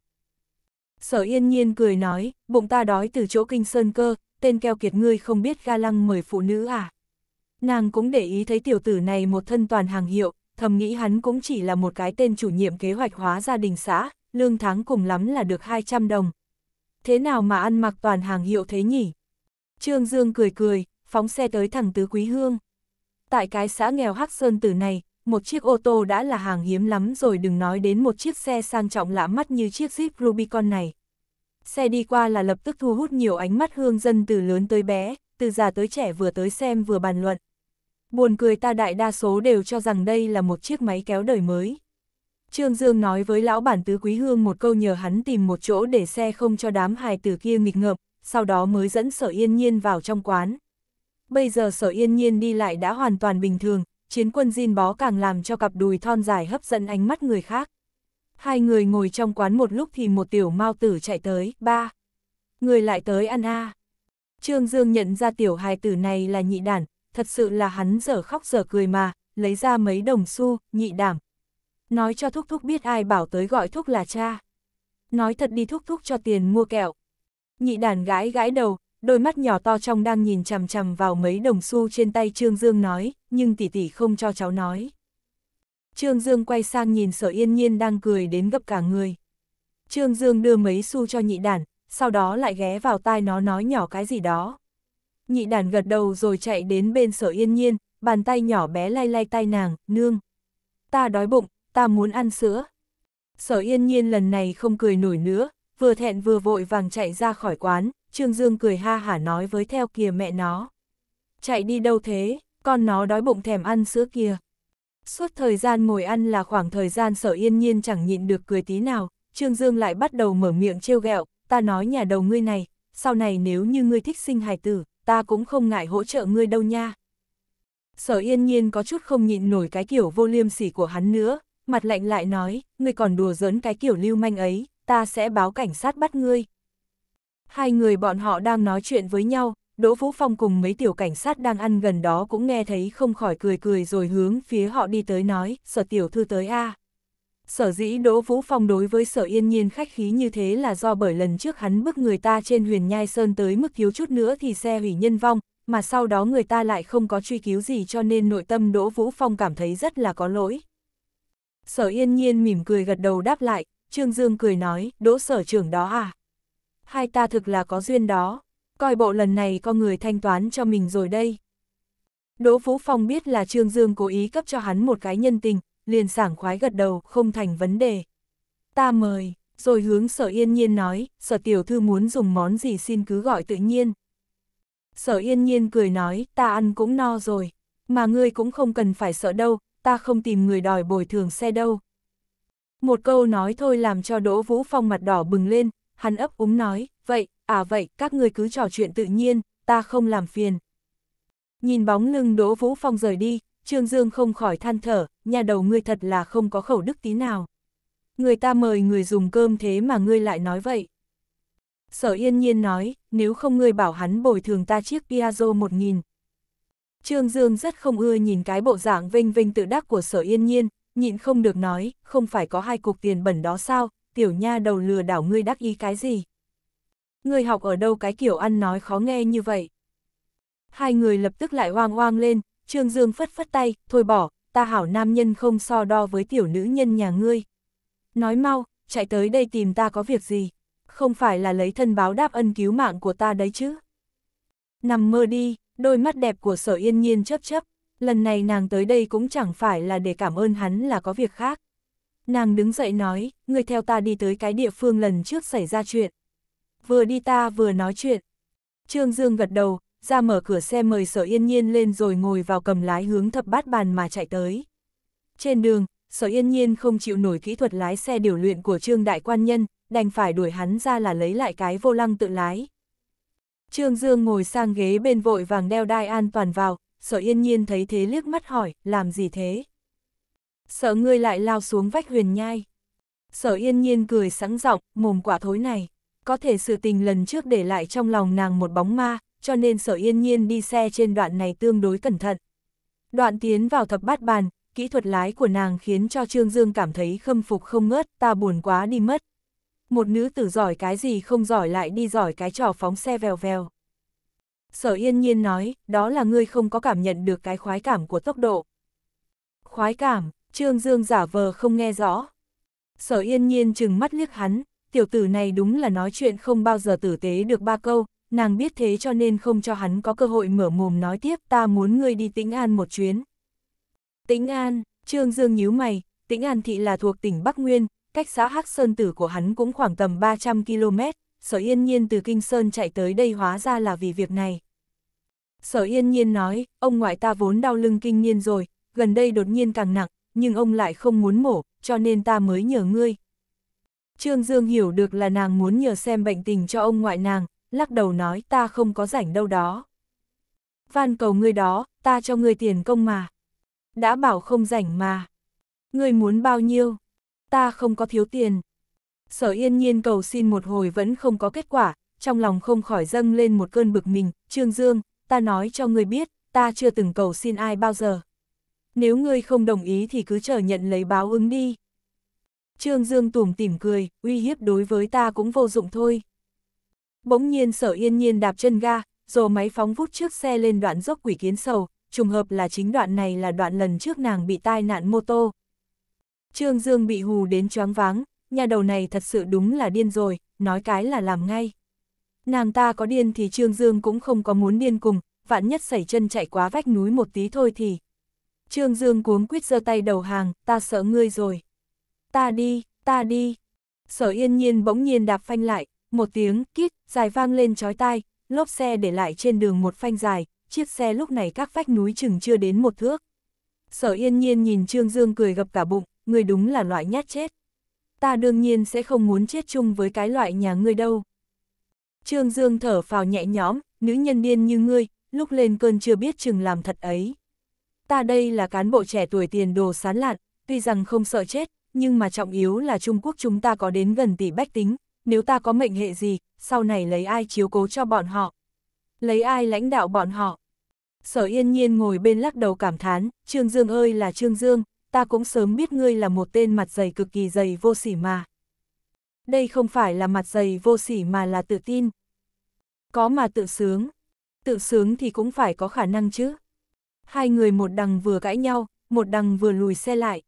Sở Yên Nhiên cười nói, bụng ta đói từ chỗ kinh sơn cơ, tên keo kiệt ngươi không biết ga lăng mời phụ nữ à? Nàng cũng để ý thấy tiểu tử này một thân toàn hàng hiệu, thầm nghĩ hắn cũng chỉ là một cái tên chủ nhiệm kế hoạch hóa gia đình xã, lương tháng cùng lắm là được 200 đồng. Thế nào mà ăn mặc toàn hàng hiệu thế nhỉ? Trương Dương cười cười, phóng xe tới thẳng Tứ Quý Hương. Tại cái xã nghèo Hắc Sơn Tử này, một chiếc ô tô đã là hàng hiếm lắm rồi đừng nói đến một chiếc xe sang trọng lạ mắt như chiếc Jeep Rubicon này. Xe đi qua là lập tức thu hút nhiều ánh mắt hương dân từ lớn tới bé, từ già tới trẻ vừa tới xem vừa bàn luận. Buồn cười ta đại đa số đều cho rằng đây là một chiếc máy kéo đời mới. Trương Dương nói với lão bản tứ quý hương một câu nhờ hắn tìm một chỗ để xe không cho đám hài tử kia nghịch ngợm, sau đó mới dẫn sở yên nhiên vào trong quán. Bây giờ sở yên nhiên đi lại đã hoàn toàn bình thường, chiến quân Jin bó càng làm cho cặp đùi thon dài hấp dẫn ánh mắt người khác. Hai người ngồi trong quán một lúc thì một tiểu mao tử chạy tới, ba. Người lại tới ăn a Trương Dương nhận ra tiểu hài tử này là nhị đản, thật sự là hắn dở khóc dở cười mà, lấy ra mấy đồng xu, nhị đảm, nói cho thúc thúc biết ai bảo tới gọi thúc là cha. Nói thật đi thúc thúc cho tiền mua kẹo. Nhị đàn gái gãi đầu, đôi mắt nhỏ to trong đang nhìn chằm chằm vào mấy đồng xu trên tay Trương Dương nói, nhưng tỷ tỷ không cho cháu nói. Trương Dương quay sang nhìn sở yên nhiên đang cười đến gấp cả người. Trương Dương đưa mấy xu cho nhị đàn, sau đó lại ghé vào tai nó nói nhỏ cái gì đó. Nhị đàn gật đầu rồi chạy đến bên sở yên nhiên, bàn tay nhỏ bé lay lay tay nàng, nương. Ta đói bụng, ta muốn ăn sữa. Sở yên nhiên lần này không cười nổi nữa, vừa thẹn vừa vội vàng chạy ra khỏi quán, Trương Dương cười ha hả nói với theo kìa mẹ nó. Chạy đi đâu thế, con nó đói bụng thèm ăn sữa kìa. Suốt thời gian ngồi ăn là khoảng thời gian sở yên nhiên chẳng nhịn được cười tí nào, Trương Dương lại bắt đầu mở miệng trêu ghẹo ta nói nhà đầu ngươi này, sau này nếu như ngươi thích sinh hài tử, ta cũng không ngại hỗ trợ ngươi đâu nha. Sở yên nhiên có chút không nhịn nổi cái kiểu vô liêm sỉ của hắn nữa, mặt lạnh lại nói, ngươi còn đùa giỡn cái kiểu lưu manh ấy, ta sẽ báo cảnh sát bắt ngươi. Hai người bọn họ đang nói chuyện với nhau, Đỗ Vũ Phong cùng mấy tiểu cảnh sát đang ăn gần đó cũng nghe thấy không khỏi cười cười rồi hướng phía họ đi tới nói, sở tiểu thư tới a. Sở dĩ Đỗ Vũ Phong đối với sở yên nhiên khách khí như thế là do bởi lần trước hắn bức người ta trên huyền nhai sơn tới mức thiếu chút nữa thì xe hủy nhân vong, mà sau đó người ta lại không có truy cứu gì cho nên nội tâm Đỗ Vũ Phong cảm thấy rất là có lỗi. Sở yên nhiên mỉm cười gật đầu đáp lại, Trương Dương cười nói, đỗ sở trưởng đó à? Hai ta thực là có duyên đó, coi bộ lần này có người thanh toán cho mình rồi đây. Đỗ Phú Phong biết là Trương Dương cố ý cấp cho hắn một cái nhân tình, liền sảng khoái gật đầu, không thành vấn đề. Ta mời, rồi hướng sở yên nhiên nói, sở tiểu thư muốn dùng món gì xin cứ gọi tự nhiên. Sở yên nhiên cười nói, ta ăn cũng no rồi, mà ngươi cũng không cần phải sợ đâu, ta không tìm người đòi bồi thường xe đâu. Một câu nói thôi làm cho Đỗ Vũ Phong mặt đỏ bừng lên, hắn ấp úng nói, vậy, à vậy, các người cứ trò chuyện tự nhiên, ta không làm phiền. Nhìn bóng lưng Đỗ Vũ Phong rời đi, Trương Dương không khỏi than thở, nhà đầu ngươi thật là không có khẩu đức tí nào. Người ta mời người dùng cơm thế mà ngươi lại nói vậy. Sở yên nhiên nói, nếu không ngươi bảo hắn bồi thường ta chiếc Piaggio 1000, Trương Dương rất không ưa nhìn cái bộ dạng vinh vinh tự đắc của sở yên nhiên, nhịn không được nói, không phải có hai cục tiền bẩn đó sao, tiểu nha đầu lừa đảo ngươi đắc ý cái gì. Ngươi học ở đâu cái kiểu ăn nói khó nghe như vậy. Hai người lập tức lại hoang hoang lên, Trương Dương phất phất tay, thôi bỏ, ta hảo nam nhân không so đo với tiểu nữ nhân nhà ngươi. Nói mau, chạy tới đây tìm ta có việc gì, không phải là lấy thân báo đáp ân cứu mạng của ta đấy chứ. Nằm mơ đi, Đôi mắt đẹp của sở yên nhiên chớp chớp, lần này nàng tới đây cũng chẳng phải là để cảm ơn hắn là có việc khác. Nàng đứng dậy nói, người theo ta đi tới cái địa phương lần trước xảy ra chuyện. Vừa đi ta vừa nói chuyện. Trương Dương gật đầu, ra mở cửa xe mời sở yên nhiên lên rồi ngồi vào cầm lái hướng thập bát bàn mà chạy tới. Trên đường, sở yên nhiên không chịu nổi kỹ thuật lái xe điều luyện của Trương Đại Quan Nhân, đành phải đuổi hắn ra là lấy lại cái vô lăng tự lái, Trương Dương ngồi sang ghế bên vội vàng đeo đai an toàn vào, sở yên nhiên thấy thế liếc mắt hỏi, làm gì thế? Sợ ngươi lại lao xuống vách huyền nhai. Sở yên nhiên cười sẵn giọng mồm quả thối này. Có thể sự tình lần trước để lại trong lòng nàng một bóng ma, cho nên sở yên nhiên đi xe trên đoạn này tương đối cẩn thận. Đoạn tiến vào thập bát bàn, kỹ thuật lái của nàng khiến cho Trương Dương cảm thấy khâm phục không ngớt, ta buồn quá đi mất một nữ tử giỏi cái gì không giỏi lại đi giỏi cái trò phóng xe vèo vèo. Sở yên nhiên nói, đó là ngươi không có cảm nhận được cái khoái cảm của tốc độ. Khoái cảm, Trương Dương giả vờ không nghe rõ. Sở yên nhiên chừng mắt liếc hắn, tiểu tử này đúng là nói chuyện không bao giờ tử tế được ba câu, nàng biết thế cho nên không cho hắn có cơ hội mở mồm nói tiếp ta muốn ngươi đi tĩnh an một chuyến. Tĩnh an, Trương Dương nhíu mày, tĩnh an thị là thuộc tỉnh Bắc Nguyên, cách xã Hắc Sơn Tử của hắn cũng khoảng tầm 300 km, Sở Yên Nhiên từ Kinh Sơn chạy tới đây hóa ra là vì việc này. Sở Yên Nhiên nói, ông ngoại ta vốn đau lưng kinh niên rồi, gần đây đột nhiên càng nặng, nhưng ông lại không muốn mổ, cho nên ta mới nhờ ngươi. Trương Dương hiểu được là nàng muốn nhờ xem bệnh tình cho ông ngoại nàng, lắc đầu nói ta không có rảnh đâu đó. Van cầu ngươi đó, ta cho ngươi tiền công mà. Đã bảo không rảnh mà. Ngươi muốn bao nhiêu? ta không có thiếu tiền. Sở yên nhiên cầu xin một hồi vẫn không có kết quả, trong lòng không khỏi dâng lên một cơn bực mình, Trương Dương, ta nói cho ngươi biết, ta chưa từng cầu xin ai bao giờ. Nếu ngươi không đồng ý thì cứ chờ nhận lấy báo ứng đi. Trương Dương tủm tỉm cười, uy hiếp đối với ta cũng vô dụng thôi. Bỗng nhiên sở yên nhiên đạp chân ga, rồi máy phóng vút trước xe lên đoạn dốc quỷ kiến sầu, trùng hợp là chính đoạn này là đoạn lần trước nàng bị tai nạn mô tô, Trương Dương bị hù đến choáng váng, nhà đầu này thật sự đúng là điên rồi, nói cái là làm ngay. Nàng ta có điên thì Trương Dương cũng không có muốn điên cùng, vạn nhất xảy chân chạy quá vách núi một tí thôi thì. Trương Dương cuốn quyết giơ tay đầu hàng, ta sợ ngươi rồi. Ta đi, ta đi. Sở yên nhiên bỗng nhiên đạp phanh lại, một tiếng kít, dài vang lên chói tai, lốp xe để lại trên đường một phanh dài, chiếc xe lúc này các vách núi chừng chưa đến một thước. Sở yên nhiên nhìn Trương Dương cười gập cả bụng, ngươi đúng là loại nhát chết. Ta đương nhiên sẽ không muốn chết chung với cái loại nhà ngươi đâu. Trương Dương thở phào nhẹ nhõm, nữ nhân điên như ngươi, lúc lên cơn chưa biết chừng làm thật ấy. Ta đây là cán bộ trẻ tuổi tiền đồ sán lạn, tuy rằng không sợ chết, nhưng mà trọng yếu là Trung Quốc chúng ta có đến gần tỷ bách tính, nếu ta có mệnh hệ gì, sau này lấy ai chiếu cố cho bọn họ. Lấy ai lãnh đạo bọn họ. Sở yên nhiên ngồi bên lắc đầu cảm thán, Trương Dương ơi là Trương Dương, ta cũng sớm biết ngươi là một tên mặt dày cực kỳ dày vô sỉ mà. Đây không phải là mặt dày vô sỉ mà là tự tin. Có mà tự sướng, tự sướng thì cũng phải có khả năng chứ. Hai người một đằng vừa cãi nhau, một đằng vừa lùi xe lại.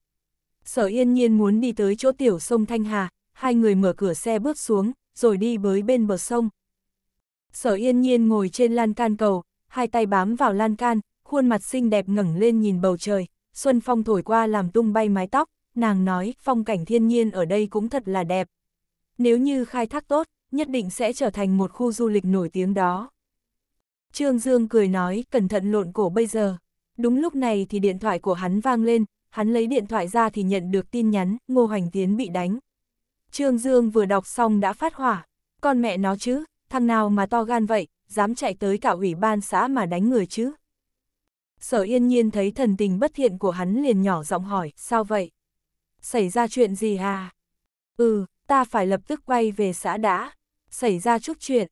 Sở yên nhiên muốn đi tới chỗ tiểu sông Thanh Hà, hai người mở cửa xe bước xuống, rồi đi bới bên bờ sông. Sở yên nhiên ngồi trên lan can cầu, hai tay bám vào lan can, khuôn mặt xinh đẹp ngẩng lên nhìn bầu trời, xuân phong thổi qua làm tung bay mái tóc, nàng nói phong cảnh thiên nhiên ở đây cũng thật là đẹp. Nếu như khai thác tốt, nhất định sẽ trở thành một khu du lịch nổi tiếng đó. Trương Dương cười nói cẩn thận lộn cổ bây giờ. Đúng lúc này thì điện thoại của hắn vang lên, hắn lấy điện thoại ra thì nhận được tin nhắn Ngô Hoành Tiến bị đánh. Trương Dương vừa đọc xong đã phát hỏa, con mẹ nó chứ, thằng nào mà to gan vậy, dám chạy tới cả ủy ban xã mà đánh người chứ sở yên nhiên thấy thần tình bất thiện của hắn liền nhỏ giọng hỏi, sao vậy? Xảy ra chuyện gì à? Ừ, ta phải lập tức quay về xã đã. Xảy ra chút chuyện.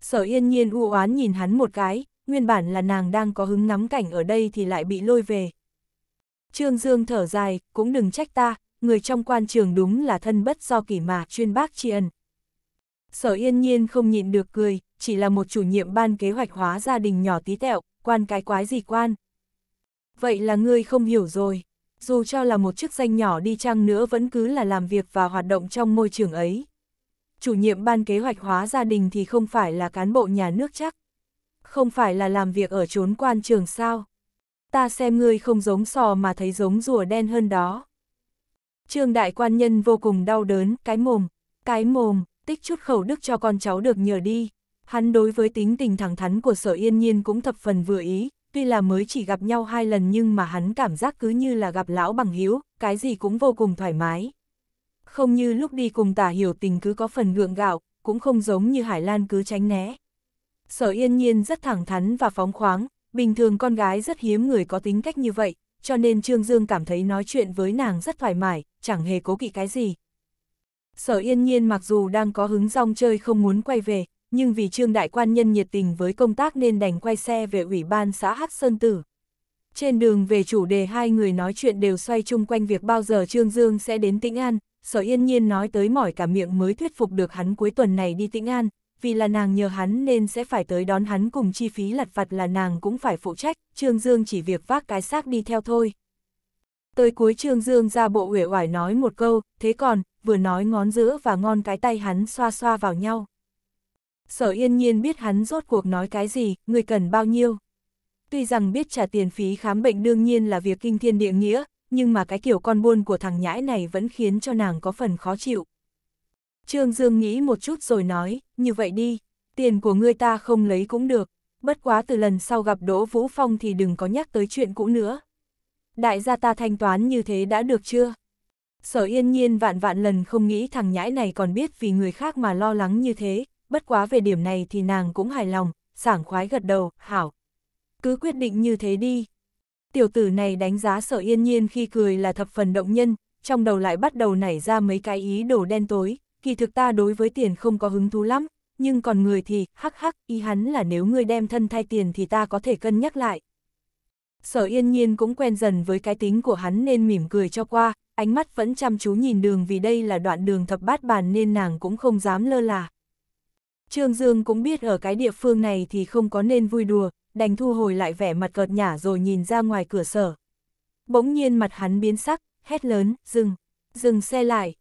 Sở yên nhiên u oán nhìn hắn một cái, nguyên bản là nàng đang có hứng ngắm cảnh ở đây thì lại bị lôi về. Trương Dương thở dài, cũng đừng trách ta, người trong quan trường đúng là thân bất do kỷ mà chuyên bác tri ân. Sở yên nhiên không nhịn được cười, chỉ là một chủ nhiệm ban kế hoạch hóa gia đình nhỏ tí tẹo, quan cái quái gì quan. Vậy là ngươi không hiểu rồi. Dù cho là một chức danh nhỏ đi chăng nữa vẫn cứ là làm việc và hoạt động trong môi trường ấy. Chủ nhiệm ban kế hoạch hóa gia đình thì không phải là cán bộ nhà nước chắc. Không phải là làm việc ở chốn quan trường sao. Ta xem ngươi không giống sò mà thấy giống rùa đen hơn đó. Trương đại quan nhân vô cùng đau đớn, cái mồm, cái mồm, tích chút khẩu đức cho con cháu được nhờ đi. Hắn đối với tính tình thẳng thắn của sở yên nhiên cũng thập phần vừa ý, tuy là mới chỉ gặp nhau hai lần nhưng mà hắn cảm giác cứ như là gặp lão bằng hiếu, cái gì cũng vô cùng thoải mái. Không như lúc đi cùng tả hiểu tình cứ có phần ngượng gạo, cũng không giống như Hải Lan cứ tránh né. Sở yên nhiên rất thẳng thắn và phóng khoáng, bình thường con gái rất hiếm người có tính cách như vậy, cho nên Trương Dương cảm thấy nói chuyện với nàng rất thoải mái, chẳng hề cố kỵ cái gì. Sở yên nhiên mặc dù đang có hứng rong chơi không muốn quay về, nhưng vì Trương Đại Quan Nhân nhiệt tình với công tác nên đành quay xe về Ủy ban xã Hắc Sơn Tử. Trên đường về chủ đề hai người nói chuyện đều xoay chung quanh việc bao giờ Trương Dương sẽ đến Tĩnh An, Sở Yên Nhiên nói tới mỏi cả miệng mới thuyết phục được hắn cuối tuần này đi Tĩnh An, vì là nàng nhờ hắn nên sẽ phải tới đón hắn cùng chi phí lặt vặt là nàng cũng phải phụ trách, Trương Dương chỉ việc vác cái xác đi theo thôi. Tới cuối Trương Dương ra bộ uể oải nói một câu, thế còn, vừa nói ngón giữa và ngon cái tay hắn xoa xoa vào nhau. Sở yên nhiên biết hắn rốt cuộc nói cái gì, người cần bao nhiêu. Tuy rằng biết trả tiền phí khám bệnh đương nhiên là việc kinh thiên địa nghĩa, nhưng mà cái kiểu con buôn của thằng nhãi này vẫn khiến cho nàng có phần khó chịu. Trương Dương nghĩ một chút rồi nói, như vậy đi, tiền của ngươi ta không lấy cũng được, bất quá từ lần sau gặp Đỗ Vũ Phong thì đừng có nhắc tới chuyện cũ nữa. Đại gia ta thanh toán như thế đã được chưa? Sở yên nhiên vạn vạn lần không nghĩ thằng nhãi này còn biết vì người khác mà lo lắng như thế, bất quá về điểm này thì nàng cũng hài lòng, sảng khoái gật đầu, hảo. Cứ quyết định như thế đi. Tiểu tử này đánh giá sở yên nhiên khi cười là thập phần động nhân, trong đầu lại bắt đầu nảy ra mấy cái ý đồ đen tối, kỳ thực ta đối với tiền không có hứng thú lắm, nhưng còn người thì, hắc hắc, ý hắn là nếu ngươi đem thân thay tiền thì ta có thể cân nhắc lại. Sở yên nhiên cũng quen dần với cái tính của hắn nên mỉm cười cho qua, ánh mắt vẫn chăm chú nhìn đường vì đây là đoạn đường thập bát bàn nên nàng cũng không dám lơ là. Trương Dương cũng biết ở cái địa phương này thì không có nên vui đùa, đành thu hồi lại vẻ mặt cợt nhả rồi nhìn ra ngoài cửa sở. Bỗng nhiên mặt hắn biến sắc, hét lớn, dừng, dừng xe lại.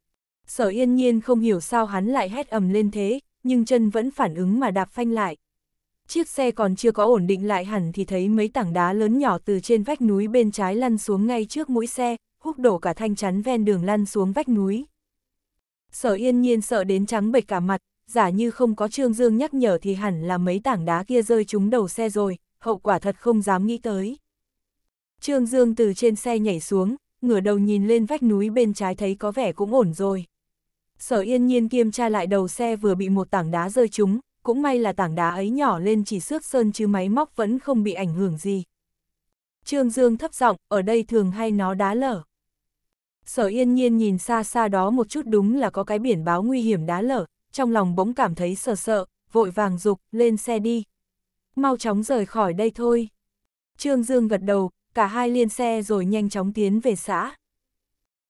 Sở yên nhiên không hiểu sao hắn lại hét ầm lên thế, nhưng chân vẫn phản ứng mà đạp phanh lại. Chiếc xe còn chưa có ổn định lại hẳn thì thấy mấy tảng đá lớn nhỏ từ trên vách núi bên trái lăn xuống ngay trước mũi xe, húc đổ cả thanh chắn ven đường lăn xuống vách núi. Sở yên nhiên sợ đến trắng bệch cả mặt, giả như không có Trương Dương nhắc nhở thì hẳn là mấy tảng đá kia rơi trúng đầu xe rồi, hậu quả thật không dám nghĩ tới. Trương Dương từ trên xe nhảy xuống, ngửa đầu nhìn lên vách núi bên trái thấy có vẻ cũng ổn rồi. Sở yên nhiên kiêm tra lại đầu xe vừa bị một tảng đá rơi trúng, cũng may là tảng đá ấy nhỏ lên chỉ xước sơn chứ máy móc vẫn không bị ảnh hưởng gì. Trương Dương thấp giọng ở đây thường hay nó đá lở. Sở yên nhiên nhìn xa xa đó một chút đúng là có cái biển báo nguy hiểm đá lở, trong lòng bỗng cảm thấy sợ sợ, vội vàng dục lên xe đi. Mau chóng rời khỏi đây thôi. Trương Dương gật đầu, cả hai liên xe rồi nhanh chóng tiến về xã.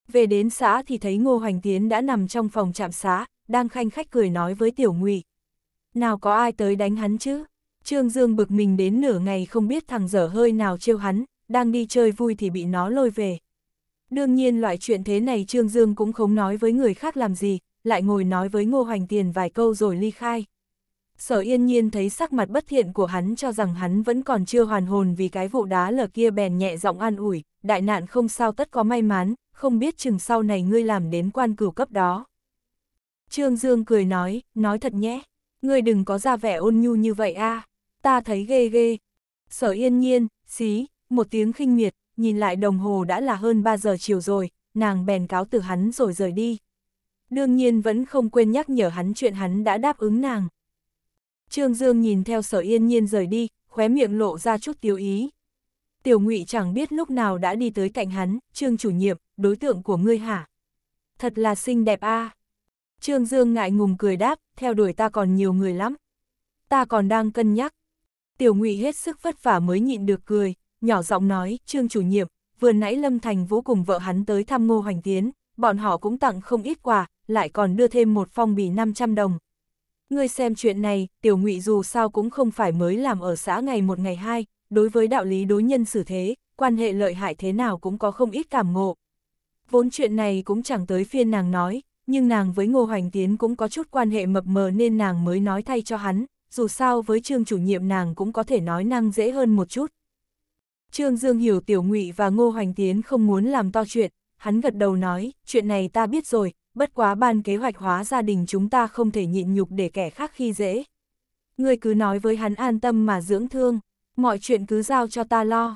Về đến xã thì thấy Ngô Hoành Tiến đã nằm trong phòng trạm xá, đang khanh khách cười nói với Tiểu Ngụy. Nào có ai tới đánh hắn chứ? Trương Dương bực mình đến nửa ngày không biết thằng dở hơi nào trêu hắn, đang đi chơi vui thì bị nó lôi về. Đương nhiên loại chuyện thế này Trương Dương cũng không nói với người khác làm gì, lại ngồi nói với Ngô Hoành Tiền vài câu rồi ly khai. Sở yên nhiên thấy sắc mặt bất thiện của hắn cho rằng hắn vẫn còn chưa hoàn hồn vì cái vụ đá lở kia bèn nhẹ giọng an ủi, đại nạn không sao tất có may mắn, không biết chừng sau này ngươi làm đến quan cửu cấp đó. Trương Dương cười nói, nói thật nhé, ngươi đừng có ra vẻ ôn nhu như vậy a ta thấy ghê ghê. Sở yên nhiên, xí, một tiếng khinh miệt, nhìn lại đồng hồ đã là hơn 3 giờ chiều rồi, nàng bèn cáo từ hắn rồi rời đi đương nhiên vẫn không quên nhắc nhở hắn chuyện hắn đã đáp ứng nàng. Trương Dương nhìn theo sở yên nhiên rời đi, khóe miệng lộ ra chút tiêu ý. Tiểu ngụy chẳng biết lúc nào đã đi tới cạnh hắn, Trương chủ nhiệm, đối tượng của ngươi hả? Thật là xinh đẹp a à. Trương Dương ngại ngùng cười đáp, theo đuổi ta còn nhiều người lắm. Ta còn đang cân nhắc. Tiểu ngụy hết sức vất vả mới nhịn được cười, nhỏ giọng nói, Trương chủ nhiệm, vừa nãy Lâm Thành Vũ cùng vợ hắn tới thăm Ngô Hoành Tiến, bọn họ cũng tặng không ít quà, lại còn đưa thêm một phong bì 500 đồng. Ngươi xem chuyện này, tiểu ngụy dù sao cũng không phải mới làm ở xã ngày một ngày hai, đối với đạo lý đối nhân xử thế, quan hệ lợi hại thế nào cũng có không ít cảm ngộ. Vốn chuyện này cũng chẳng tới phiên nàng nói, nhưng nàng với Ngô Hoành Tiến cũng có chút quan hệ mập mờ nên nàng mới nói thay cho hắn, dù sao với trương chủ nhiệm nàng cũng có thể nói năng dễ hơn một chút. Trương Dương hiểu Tiểu Ngụy và Ngô Hoành Tiến không muốn làm to chuyện, hắn gật đầu nói, chuyện này ta biết rồi, bất quá ban kế hoạch hóa gia đình chúng ta không thể nhịn nhục để kẻ khác khi dễ. Ngươi cứ nói với hắn an tâm mà dưỡng thương, mọi chuyện cứ giao cho ta lo.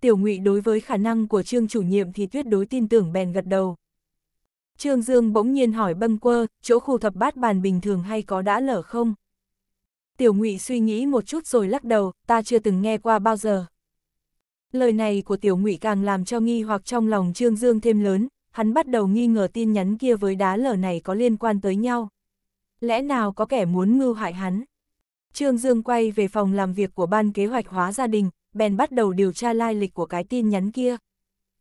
Tiểu ngụy đối với khả năng của trương chủ nhiệm thì tuyệt đối tin tưởng bèn gật đầu. Trương Dương bỗng nhiên hỏi bâng quơ, chỗ khu thập bát bàn bình thường hay có đã lở không? Tiểu ngụy suy nghĩ một chút rồi lắc đầu, ta chưa từng nghe qua bao giờ. Lời này của tiểu ngụy càng làm cho nghi hoặc trong lòng Trương Dương thêm lớn, hắn bắt đầu nghi ngờ tin nhắn kia với đá lở này có liên quan tới nhau. Lẽ nào có kẻ muốn ngư hại hắn? Trương Dương quay về phòng làm việc của Ban Kế hoạch hóa gia đình, bèn bắt đầu điều tra lai lịch của cái tin nhắn kia.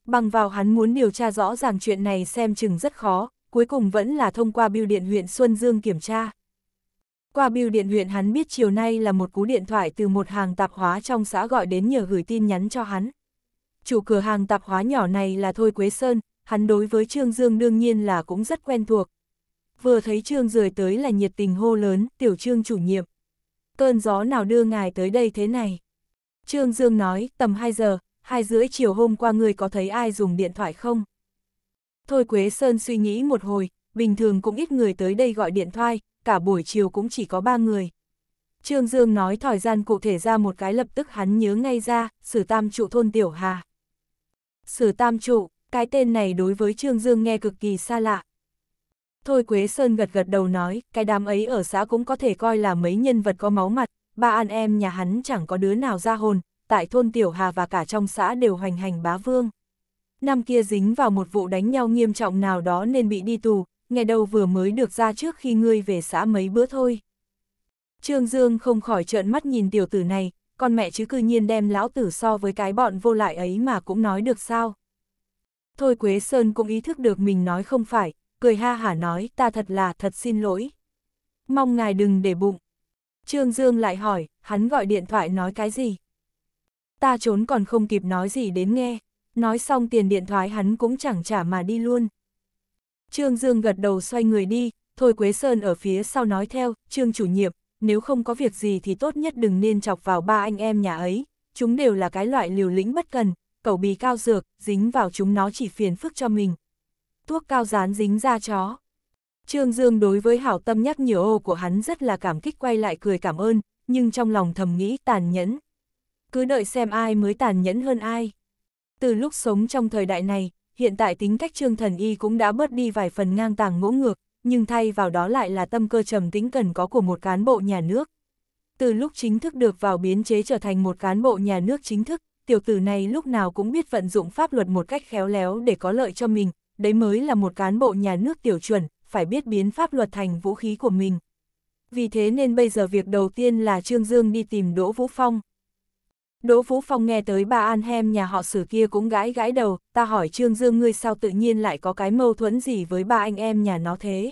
Bằng vào hắn muốn điều tra rõ ràng chuyện này xem chừng rất khó, cuối cùng vẫn là thông qua biêu điện huyện Xuân Dương kiểm tra. Qua biêu điện huyện hắn biết chiều nay là một cú điện thoại từ một hàng tạp hóa trong xã gọi đến nhờ gửi tin nhắn cho hắn. Chủ cửa hàng tạp hóa nhỏ này là Thôi Quế Sơn, hắn đối với Trương Dương đương nhiên là cũng rất quen thuộc. Vừa thấy Trương rời tới là nhiệt tình hô lớn, tiểu Trương chủ nhiệm. Cơn gió nào đưa ngài tới đây thế này? Trương Dương nói, tầm 2 giờ, 2 rưỡi chiều hôm qua người có thấy ai dùng điện thoại không? Thôi Quế Sơn suy nghĩ một hồi, bình thường cũng ít người tới đây gọi điện thoại, cả buổi chiều cũng chỉ có 3 người. Trương Dương nói thời gian cụ thể ra một cái lập tức hắn nhớ ngay ra, sử tam trụ thôn Tiểu Hà. Sử tam trụ, cái tên này đối với Trương Dương nghe cực kỳ xa lạ. Thôi Quế Sơn gật gật đầu nói, cái đám ấy ở xã cũng có thể coi là mấy nhân vật có máu mặt, ba an em nhà hắn chẳng có đứa nào ra hồn, tại thôn Tiểu Hà và cả trong xã đều hoành hành bá vương. Năm kia dính vào một vụ đánh nhau nghiêm trọng nào đó nên bị đi tù, ngày đầu vừa mới được ra trước khi ngươi về xã mấy bữa thôi. Trương Dương không khỏi trợn mắt nhìn tiểu tử này, con mẹ chứ cư nhiên đem lão tử so với cái bọn vô lại ấy mà cũng nói được sao. Thôi Quế Sơn cũng ý thức được mình nói không phải, cười ha hả nói ta thật là thật xin lỗi. Mong ngài đừng để bụng. Trương Dương lại hỏi, hắn gọi điện thoại nói cái gì? Ta trốn còn không kịp nói gì đến nghe, nói xong tiền điện thoại hắn cũng chẳng trả mà đi luôn. Trương Dương gật đầu xoay người đi, Thôi Quế Sơn ở phía sau nói theo, Trương chủ nhiệm, nếu không có việc gì thì tốt nhất đừng nên chọc vào ba anh em nhà ấy, chúng đều là cái loại liều lĩnh bất cần, cẩu bì cao dược, dính vào chúng nó chỉ phiền phức cho mình. Thuốc cao dán dính ra chó. Trương Dương đối với hảo tâm nhắc nhở ô của hắn rất là cảm kích quay lại cười cảm ơn, nhưng trong lòng thầm nghĩ tàn nhẫn. Cứ đợi xem ai mới tàn nhẫn hơn ai. Từ lúc sống trong thời đại này, hiện tại tính cách Trương Thần Y cũng đã bớt đi vài phần ngang tàng ngỗ ngược, nhưng thay vào đó lại là tâm cơ trầm tính cần có của một cán bộ nhà nước. Từ lúc chính thức được vào biến chế trở thành một cán bộ nhà nước chính thức, tiểu tử này lúc nào cũng biết vận dụng pháp luật một cách khéo léo để có lợi cho mình, đấy mới là một cán bộ nhà nước tiểu chuẩn, phải biết biến pháp luật thành vũ khí của mình. Vì thế nên bây giờ việc đầu tiên là Trương Dương đi tìm Đỗ Vũ Phong. Đỗ Vũ Phong nghe tới bà An Hem nhà họ sử kia cũng gãi gãi đầu, ta hỏi Trương Dương ngươi sao tự nhiên lại có cái mâu thuẫn gì với ba anh em nhà nó thế.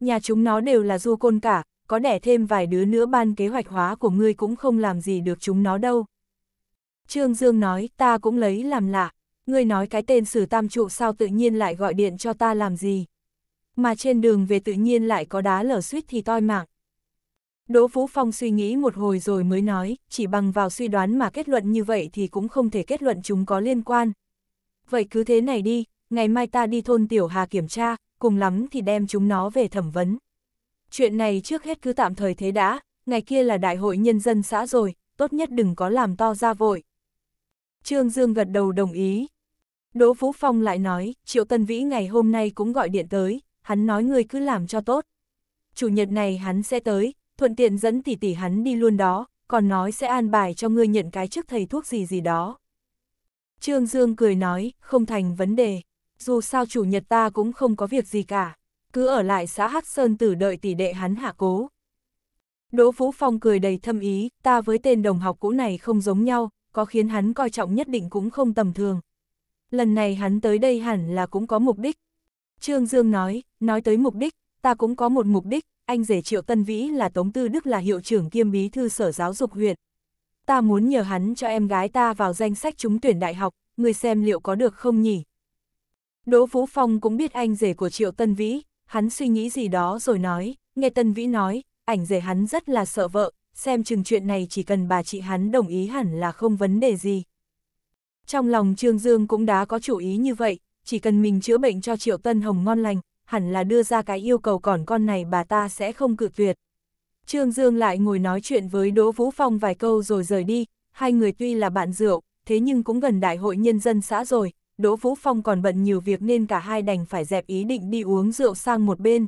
Nhà chúng nó đều là du côn cả, có đẻ thêm vài đứa nữa ban kế hoạch hóa của ngươi cũng không làm gì được chúng nó đâu. Trương Dương nói, ta cũng lấy làm lạ, ngươi nói cái tên sử tam trụ sao tự nhiên lại gọi điện cho ta làm gì. Mà trên đường về tự nhiên lại có đá lở suýt thì toi mạng. Đỗ Vũ Phong suy nghĩ một hồi rồi mới nói, chỉ bằng vào suy đoán mà kết luận như vậy thì cũng không thể kết luận chúng có liên quan. Vậy cứ thế này đi, ngày mai ta đi thôn Tiểu Hà kiểm tra, cùng lắm thì đem chúng nó về thẩm vấn. Chuyện này trước hết cứ tạm thời thế đã, ngày kia là đại hội nhân dân xã rồi, tốt nhất đừng có làm to ra vội. Trương Dương gật đầu đồng ý. Đỗ Vũ Phong lại nói, Triệu Tân Vĩ ngày hôm nay cũng gọi điện tới, hắn nói người cứ làm cho tốt. Chủ nhật này hắn sẽ tới, thuận tiện dẫn tỷ tỷ hắn đi luôn đó, còn nói sẽ an bài cho ngươi nhận cái chức thầy thuốc gì gì đó. Trương Dương cười nói, không thành vấn đề, dù sao chủ nhật ta cũng không có việc gì cả, cứ ở lại xã Hắc Sơn tử đợi tỷ đệ hắn hạ cố. Đỗ Vũ Phong cười đầy thâm ý, ta với tên đồng học cũ này không giống nhau, có khiến hắn coi trọng nhất định cũng không tầm thường. Lần này hắn tới đây hẳn là cũng có mục đích. Trương Dương nói, nói tới mục đích, ta cũng có một mục đích, anh rể Triệu Tân Vĩ là Tống Tư Đức là hiệu trưởng kiêm bí thư sở giáo dục huyện. Ta muốn nhờ hắn cho em gái ta vào danh sách trúng tuyển đại học, người xem liệu có được không nhỉ? Đỗ Vũ Phong cũng biết anh rể của Triệu Tân Vĩ, hắn suy nghĩ gì đó rồi nói, nghe Tân Vĩ nói, ảnh rể hắn rất là sợ vợ, xem chừng chuyện này chỉ cần bà chị hắn đồng ý hẳn là không vấn đề gì. Trong lòng Trương Dương cũng đã có chủ ý như vậy, chỉ cần mình chữa bệnh cho Triệu Tân Hồng ngon lành, hẳn là đưa ra cái yêu cầu còn con này bà ta sẽ không cự tuyệt. Trương Dương lại ngồi nói chuyện với Đỗ Vũ Phong vài câu rồi rời đi, hai người tuy là bạn rượu, thế nhưng cũng gần đại hội nhân dân xã rồi, Đỗ Vũ Phong còn bận nhiều việc nên cả hai đành phải dẹp ý định đi uống rượu sang một bên.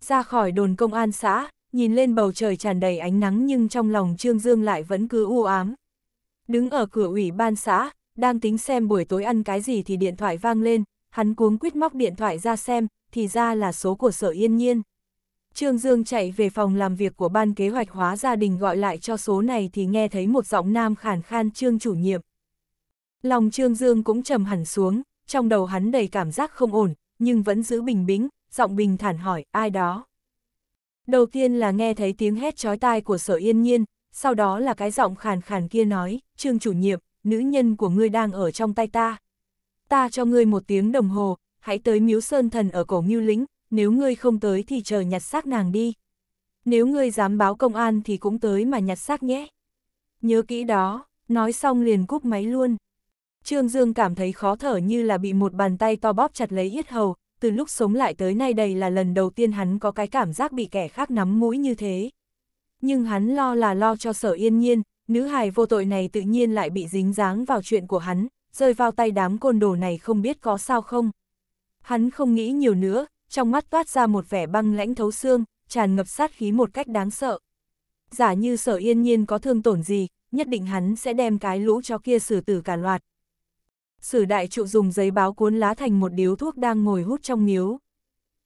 Ra khỏi đồn công an xã, nhìn lên bầu trời tràn đầy ánh nắng nhưng trong lòng Trương Dương lại vẫn cứ u ám. Đứng ở cửa ủy ban xã, đang tính xem buổi tối ăn cái gì thì điện thoại vang lên, hắn cuống quýt móc điện thoại ra xem, thì ra là số của sở yên nhiên. Trương Dương chạy về phòng làm việc của ban kế hoạch hóa gia đình gọi lại cho số này thì nghe thấy một giọng nam khản khan Trương chủ nhiệm. Lòng Trương Dương cũng trầm hẳn xuống, trong đầu hắn đầy cảm giác không ổn, nhưng vẫn giữ bình bĩnh, giọng bình thản hỏi, ai đó. Đầu tiên là nghe thấy tiếng hét chói tai của sở yên nhiên, sau đó là cái giọng khàn khàn kia nói, trương chủ nhiệm, nữ nhân của ngươi đang ở trong tay ta. Ta cho ngươi một tiếng đồng hồ, hãy tới miếu sơn thần ở cổ mưu lĩnh, nếu ngươi không tới thì chờ nhặt xác nàng đi. Nếu ngươi dám báo công an thì cũng tới mà nhặt xác nhé. Nhớ kỹ đó, nói xong liền cúp máy luôn. Trương Dương cảm thấy khó thở như là bị một bàn tay to bóp chặt lấy yết hầu, từ lúc sống lại tới nay đây là lần đầu tiên hắn có cái cảm giác bị kẻ khác nắm mũi như thế. Nhưng hắn lo là lo cho sở yên nhiên, nữ hài vô tội này tự nhiên lại bị dính dáng vào chuyện của hắn, rơi vào tay đám côn đồ này không biết có sao không. Hắn không nghĩ nhiều nữa, trong mắt toát ra một vẻ băng lãnh thấu xương, tràn ngập sát khí một cách đáng sợ. Giả như sở yên nhiên có thương tổn gì, nhất định hắn sẽ đem cái lũ cho kia xử tử cả loạt, sử đại trụ dùng giấy báo cuốn lá thành một điếu thuốc đang ngồi hút trong miếu.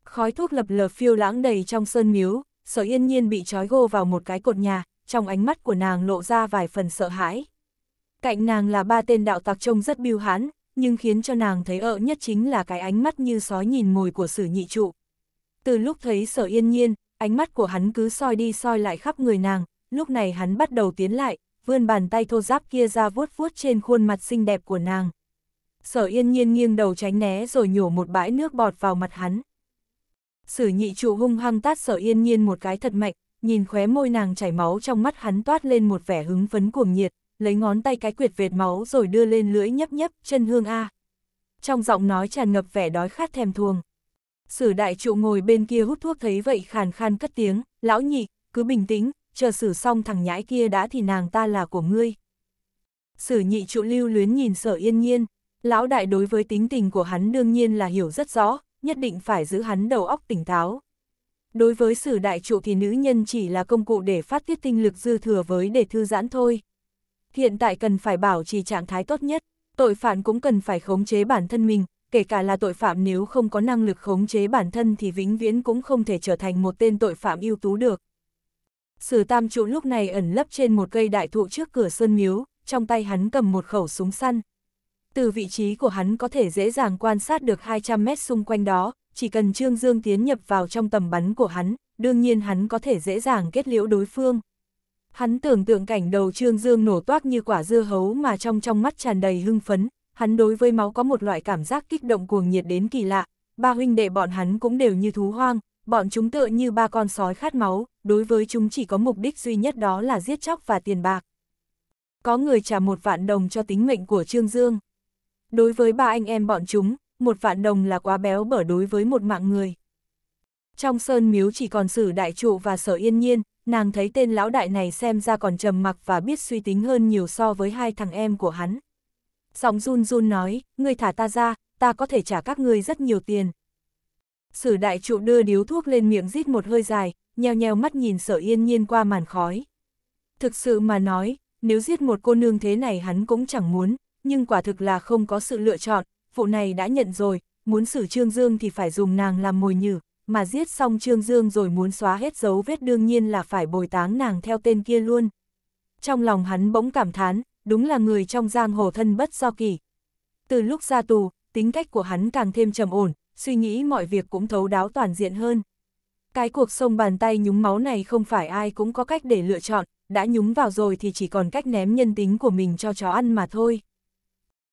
Khói thuốc lập lờ phiêu lãng đầy trong sơn miếu, sở yên nhiên bị trói gô vào một cái cột nhà, trong ánh mắt của nàng lộ ra vài phần sợ hãi. Cạnh nàng là ba tên đạo tặc trông rất biêu hán, nhưng khiến cho nàng thấy ợ nhất chính là cái ánh mắt như sói nhìn mồi của sử nhị trụ. Từ lúc thấy sở yên nhiên, ánh mắt của hắn cứ soi đi soi lại khắp người nàng, lúc này hắn bắt đầu tiến lại, vươn bàn tay thô giáp kia ra vuốt vuốt trên khuôn mặt xinh đẹp của nàng sở yên nhiên nghiêng đầu tránh né rồi nhổ một bãi nước bọt vào mặt hắn. Sử nhị trụ hung hăng tát sở yên nhiên một cái thật mạnh, nhìn khóe môi nàng chảy máu trong mắt hắn toát lên một vẻ hứng phấn cuồng nhiệt, lấy ngón tay cái quyệt vệt máu rồi đưa lên lưỡi nhấp nhấp chân hương A. Trong giọng nói tràn ngập vẻ đói khát thèm thuồng. Sử đại trụ ngồi bên kia hút thuốc thấy vậy khàn khan cất tiếng, lão nhị, cứ bình tĩnh, chờ sử xong thằng nhãi kia đã thì nàng ta là của ngươi. Sử nhị trụ lưu luyến nhìn sở yên nhiên, Lão đại đối với tính tình của hắn đương nhiên là hiểu rất rõ, nhất định phải giữ hắn đầu óc tỉnh táo. Đối với sử đại trụ thì nữ nhân chỉ là công cụ để phát tiết tinh lực dư thừa với để thư giãn thôi. Hiện tại cần phải bảo trì trạng thái tốt nhất, tội phạm cũng cần phải khống chế bản thân mình, kể cả là tội phạm nếu không có năng lực khống chế bản thân thì vĩnh viễn cũng không thể trở thành một tên tội phạm ưu tú được. Sử tam trụ lúc này ẩn lấp trên một cây đại thụ trước cửa sơn miếu, trong tay hắn cầm một khẩu súng săn từ vị trí của hắn có thể dễ dàng quan sát được 200 mét xung quanh đó, chỉ cần Trương Dương tiến nhập vào trong tầm bắn của hắn, đương nhiên hắn có thể dễ dàng kết liễu đối phương. Hắn tưởng tượng cảnh đầu Trương Dương nổ toát như quả dưa hấu mà trong trong mắt tràn đầy hưng phấn, hắn đối với máu có một loại cảm giác kích động cuồng nhiệt đến kỳ lạ, ba huynh đệ bọn hắn cũng đều như thú hoang, bọn chúng tựa như ba con sói khát máu, đối với chúng chỉ có mục đích duy nhất đó là giết chóc và tiền bạc. Có người trả một vạn đồng cho tính mệnh của Trương Dương. Đối với ba anh em bọn chúng, một vạn đồng là quá béo bở đối với một mạng người. Trong sơn miếu chỉ còn sử đại trụ và sở yên nhiên, nàng thấy tên lão đại này xem ra còn trầm mặc và biết suy tính hơn nhiều so với hai thằng em của hắn. sóng run run nói, ngươi thả ta ra, ta có thể trả các ngươi rất nhiều tiền. Sử đại trụ đưa điếu thuốc lên miệng rít một hơi dài, nheo nheo mắt nhìn sở yên nhiên qua màn khói. Thực sự mà nói, nếu giết một cô nương thế này hắn cũng chẳng muốn, nhưng quả thực là không có sự lựa chọn, phụ này đã nhận rồi, muốn xử Trương Dương thì phải dùng nàng làm mồi nhử, mà giết xong Trương Dương rồi muốn xóa hết dấu vết đương nhiên là phải bồi táng nàng theo tên kia luôn. Trong lòng hắn bỗng cảm thán, đúng là người trong giang hồ thân bất do kỳ. Từ lúc ra tù, tính cách của hắn càng thêm trầm ổn, suy nghĩ mọi việc cũng thấu đáo toàn diện hơn. Cái cuộc sông bàn tay nhúng máu này không phải ai cũng có cách để lựa chọn, đã nhúng vào rồi thì chỉ còn cách ném nhân tính của mình cho chó ăn mà thôi.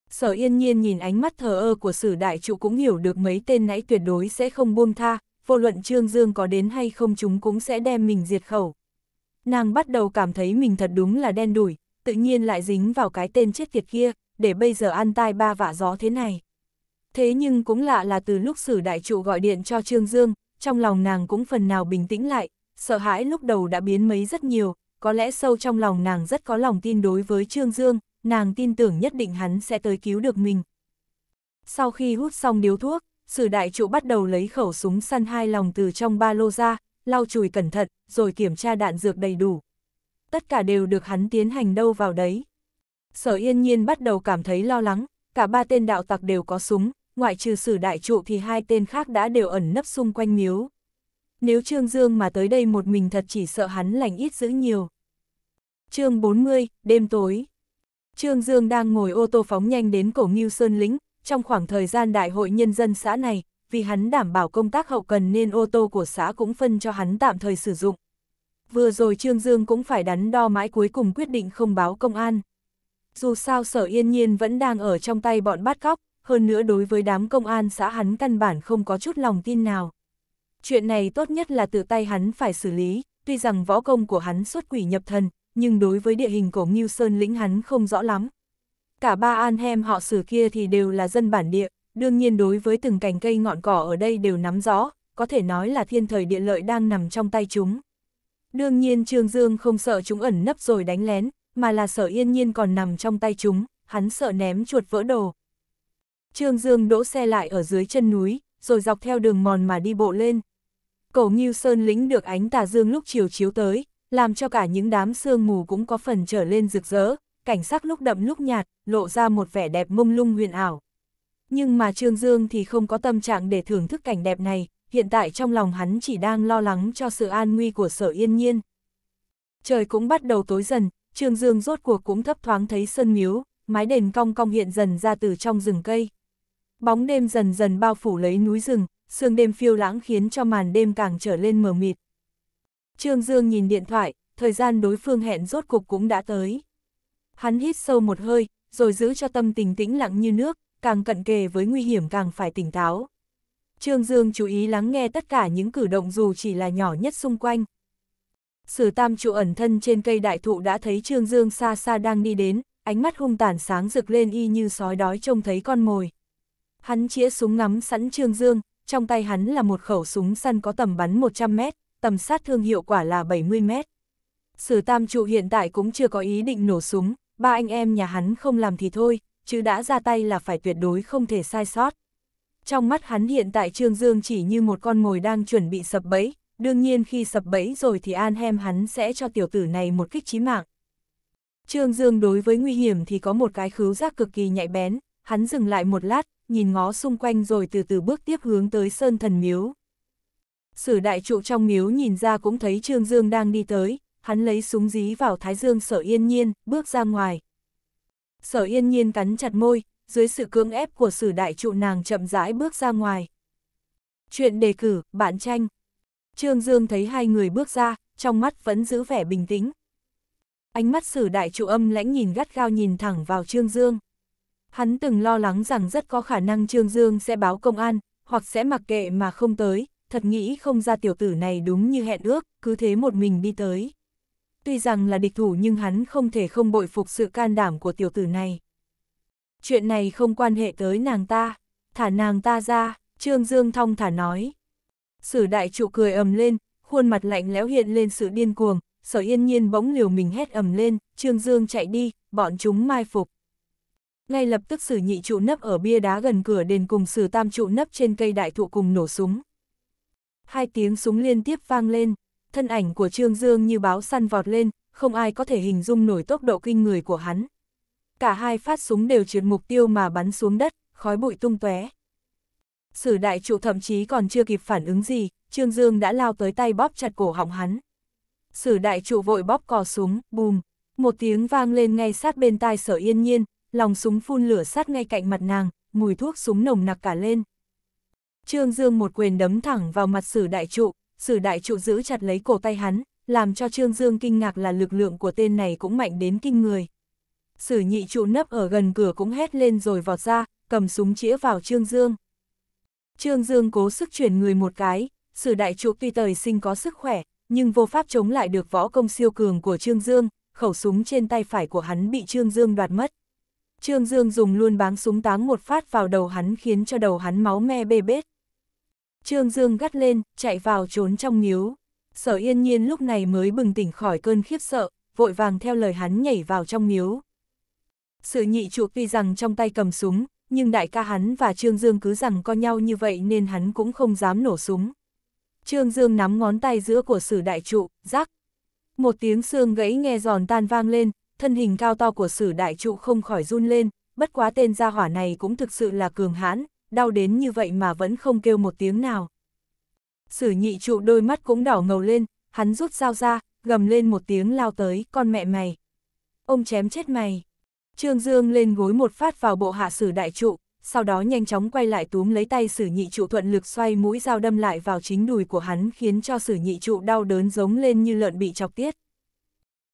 Sở yên nhiên nhìn ánh mắt thờ ơ của sử đại trụ cũng hiểu được mấy tên nãy tuyệt đối sẽ không buông tha, vô luận Trương Dương có đến hay không chúng cũng sẽ đem mình diệt khẩu. Nàng bắt đầu cảm thấy mình thật đúng là đen đủi, tự nhiên lại dính vào cái tên chết tiệt kia, để bây giờ ăn tai ba vạ gió thế này. Thế nhưng cũng lạ là từ lúc sử đại trụ gọi điện cho Trương Dương, trong lòng nàng cũng phần nào bình tĩnh lại, sợ hãi lúc đầu đã biến mấy rất nhiều, có lẽ sâu trong lòng nàng rất có lòng tin đối với Trương Dương, nàng tin tưởng nhất định hắn sẽ tới cứu được mình. Sau khi hút xong điếu thuốc, sử đại trụ bắt đầu lấy khẩu súng săn hai lòng từ trong ba lô ra, lau chùi cẩn thận, rồi kiểm tra đạn dược đầy đủ. Tất cả đều được hắn tiến hành đâu vào đấy. Sở yên nhiên bắt đầu cảm thấy lo lắng, cả ba tên đạo tặc đều có súng, ngoại trừ sử đại trụ thì hai tên khác đã đều ẩn nấp xung quanh miếu. Nếu Trương Dương mà tới đây một mình thật chỉ sợ hắn lành ít giữ nhiều. chương 40, đêm tối Trương Dương đang ngồi ô tô phóng nhanh đến cổ Ngưu Sơn Lĩnh, trong khoảng thời gian đại hội nhân dân xã này, vì hắn đảm bảo công tác hậu cần nên ô tô của xã cũng phân cho hắn tạm thời sử dụng. Vừa rồi Trương Dương cũng phải đắn đo mãi cuối cùng quyết định không báo công an. Dù sao sở yên nhiên vẫn đang ở trong tay bọn bắt cóc, hơn nữa đối với đám công an xã hắn căn bản không có chút lòng tin nào. Chuyện này tốt nhất là tự tay hắn phải xử lý, tuy rằng võ công của hắn xuất quỷ nhập thần, nhưng đối với địa hình của Ngưu Sơn lĩnh hắn không rõ lắm. Cả ba an hem họ sử kia thì đều là dân bản địa, đương nhiên đối với từng cành cây ngọn cỏ ở đây đều nắm rõ, có thể nói là thiên thời địa lợi đang nằm trong tay chúng. Đương nhiên Trương Dương không sợ chúng ẩn nấp rồi đánh lén, mà là sợ yên nhiên còn nằm trong tay chúng, hắn sợ ném chuột vỡ đồ. Trương Dương đỗ xe lại ở dưới chân núi, rồi dọc theo đường mòn mà đi bộ lên. Cổ Ngưu Sơn lĩnh được ánh tà dương lúc chiều chiếu tới, làm cho cả những đám sương mù cũng có phần trở lên rực rỡ, cảnh sắc lúc đậm lúc nhạt, lộ ra một vẻ đẹp mông lung huyền ảo. Nhưng mà Trương Dương thì không có tâm trạng để thưởng thức cảnh đẹp này, hiện tại trong lòng hắn chỉ đang lo lắng cho sự an nguy của sở yên nhiên. Trời cũng bắt đầu tối dần, Trương Dương rốt cuộc cũng thấp thoáng thấy sơn miếu, mái đền cong cong hiện dần ra từ trong rừng cây. Bóng đêm dần dần bao phủ lấy núi rừng, sương đêm phiêu lãng khiến cho màn đêm càng trở lên mờ mịt. Trương Dương nhìn điện thoại, thời gian đối phương hẹn rốt cục cũng đã tới. Hắn hít sâu một hơi, rồi giữ cho tâm tình tĩnh lặng như nước, càng cận kề với nguy hiểm càng phải tỉnh táo. Trương Dương chú ý lắng nghe tất cả những cử động dù chỉ là nhỏ nhất xung quanh. Sử tam trụ ẩn thân trên cây đại thụ đã thấy Trương Dương xa xa đang đi đến, ánh mắt hung tàn sáng rực lên y như sói đói trông thấy con mồi. Hắn chĩa súng ngắm sẵn Trương Dương, trong tay hắn là một khẩu súng săn có tầm bắn 100 mét tầm sát thương hiệu quả là 70 mét. Sử tam trụ hiện tại cũng chưa có ý định nổ súng, ba anh em nhà hắn không làm thì thôi, chứ đã ra tay là phải tuyệt đối không thể sai sót. Trong mắt hắn hiện tại Trương Dương chỉ như một con mồi đang chuẩn bị sập bẫy, đương nhiên khi sập bẫy rồi thì an hem hắn sẽ cho tiểu tử này một kích chí mạng. Trương Dương đối với nguy hiểm thì có một cái khứu giác cực kỳ nhạy bén, hắn dừng lại một lát, nhìn ngó xung quanh rồi từ từ bước tiếp hướng tới Sơn Thần Miếu, Sử đại trụ trong miếu nhìn ra cũng thấy Trương Dương đang đi tới, hắn lấy súng dí vào Thái Dương sở yên nhiên, bước ra ngoài. Sở yên nhiên cắn chặt môi, dưới sự cưỡng ép của sử đại trụ nàng chậm rãi bước ra ngoài. Chuyện đề cử, bản tranh. Trương Dương thấy hai người bước ra, trong mắt vẫn giữ vẻ bình tĩnh. Ánh mắt sử đại trụ âm lãnh nhìn gắt gao nhìn thẳng vào Trương Dương. Hắn từng lo lắng rằng rất có khả năng Trương Dương sẽ báo công an, hoặc sẽ mặc kệ mà không tới, thật nghĩ không ra tiểu tử này đúng như hẹn ước, cứ thế một mình đi tới. Tuy rằng là địch thủ nhưng hắn không thể không bội phục sự can đảm của tiểu tử này. Chuyện này không quan hệ tới nàng ta, thả nàng ta ra, Trương Dương thong thả nói. Sử đại trụ cười ầm lên, khuôn mặt lạnh lẽo hiện lên sự điên cuồng, sở yên nhiên bỗng liều mình hét ầm lên, Trương Dương chạy đi, bọn chúng mai phục. Ngay lập tức sử nhị trụ nấp ở bia đá gần cửa đền cùng sử tam trụ nấp trên cây đại thụ cùng nổ súng hai tiếng súng liên tiếp vang lên, thân ảnh của Trương Dương như báo săn vọt lên, không ai có thể hình dung nổi tốc độ kinh người của hắn. Cả hai phát súng đều trượt mục tiêu mà bắn xuống đất, khói bụi tung tóe. Sử đại trụ thậm chí còn chưa kịp phản ứng gì, Trương Dương đã lao tới tay bóp chặt cổ họng hắn. Sử đại trụ vội bóp cò súng, bùm, một tiếng vang lên ngay sát bên tai sở yên nhiên, lòng súng phun lửa sát ngay cạnh mặt nàng, mùi thuốc súng nồng nặc cả lên. Trương Dương một quyền đấm thẳng vào mặt sử đại trụ, sử đại trụ giữ chặt lấy cổ tay hắn, làm cho Trương Dương kinh ngạc là lực lượng của tên này cũng mạnh đến kinh người. Sử nhị trụ nấp ở gần cửa cũng hét lên rồi vọt ra, cầm súng chĩa vào Trương Dương. Trương Dương cố sức chuyển người một cái, sử đại trụ tuy tời sinh có sức khỏe, nhưng vô pháp chống lại được võ công siêu cường của Trương Dương, khẩu súng trên tay phải của hắn bị Trương Dương đoạt mất. Trương Dương dùng luôn báng súng táng một phát vào đầu hắn khiến cho đầu hắn máu me bê bết. Trương Dương gắt lên, chạy vào trốn trong miếu. Sở yên nhiên lúc này mới bừng tỉnh khỏi cơn khiếp sợ, vội vàng theo lời hắn nhảy vào trong miếu. Sự nhị chuộc vì rằng trong tay cầm súng, nhưng đại ca hắn và Trương Dương cứ rằng co nhau như vậy nên hắn cũng không dám nổ súng. Trương Dương nắm ngón tay giữa của sử đại trụ, rắc. Một tiếng xương gãy nghe giòn tan vang lên, thân hình cao to của sử đại trụ không khỏi run lên, bất quá tên gia hỏa này cũng thực sự là cường hãn, đau đến như vậy mà vẫn không kêu một tiếng nào. Sử nhị trụ đôi mắt cũng đỏ ngầu lên, hắn rút dao ra, gầm lên một tiếng lao tới, con mẹ mày. Ông chém chết mày. Trương Dương lên gối một phát vào bộ hạ sử đại trụ, sau đó nhanh chóng quay lại túm lấy tay sử nhị trụ thuận lực xoay mũi dao đâm lại vào chính đùi của hắn khiến cho sử nhị trụ đau đớn giống lên như lợn bị chọc tiết.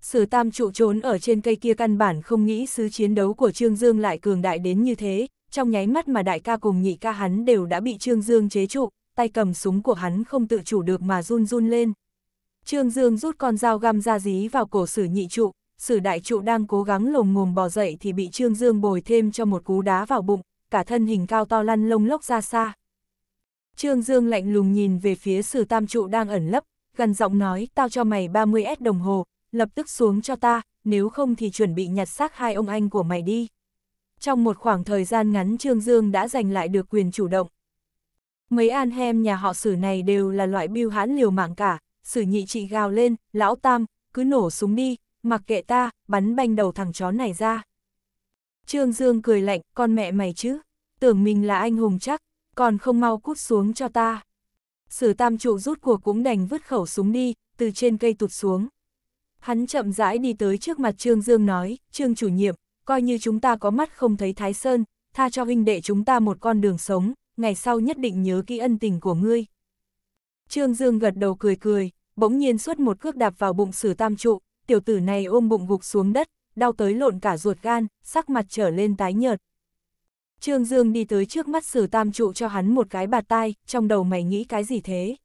Sử tam trụ trốn ở trên cây kia căn bản không nghĩ sứ chiến đấu của Trương Dương lại cường đại đến như thế, trong nháy mắt mà đại ca cùng nhị ca hắn đều đã bị Trương Dương chế trụ, tay cầm súng của hắn không tự chủ được mà run run lên. Trương Dương rút con dao găm ra dí vào cổ sử nhị trụ, sử đại trụ đang cố gắng lồm ngồm bò dậy thì bị Trương Dương bồi thêm cho một cú đá vào bụng, cả thân hình cao to lăn lông lốc ra xa. Trương Dương lạnh lùng nhìn về phía sử tam trụ đang ẩn lấp, gần giọng nói tao cho mày 30S đồng hồ, lập tức xuống cho ta, nếu không thì chuẩn bị nhặt xác hai ông anh của mày đi trong một khoảng thời gian ngắn Trương Dương đã giành lại được quyền chủ động. Mấy an hem nhà họ sử này đều là loại biêu hãn liều mạng cả, sử nhị chị gào lên, lão tam, cứ nổ súng đi, mặc kệ ta, bắn banh đầu thằng chó này ra. Trương Dương cười lạnh, con mẹ mày chứ, tưởng mình là anh hùng chắc, còn không mau cút xuống cho ta. Sử tam trụ rút cuộc cũng đành vứt khẩu súng đi, từ trên cây tụt xuống. Hắn chậm rãi đi tới trước mặt Trương Dương nói, Trương chủ nhiệm, coi như chúng ta có mắt không thấy Thái Sơn, tha cho huynh đệ chúng ta một con đường sống, ngày sau nhất định nhớ kỹ ân tình của ngươi. Trương Dương gật đầu cười cười, bỗng nhiên suốt một cước đạp vào bụng sử tam trụ, tiểu tử này ôm bụng gục xuống đất, đau tới lộn cả ruột gan, sắc mặt trở lên tái nhợt. Trương Dương đi tới trước mắt sử tam trụ cho hắn một cái bạt tai, trong đầu mày nghĩ cái gì thế?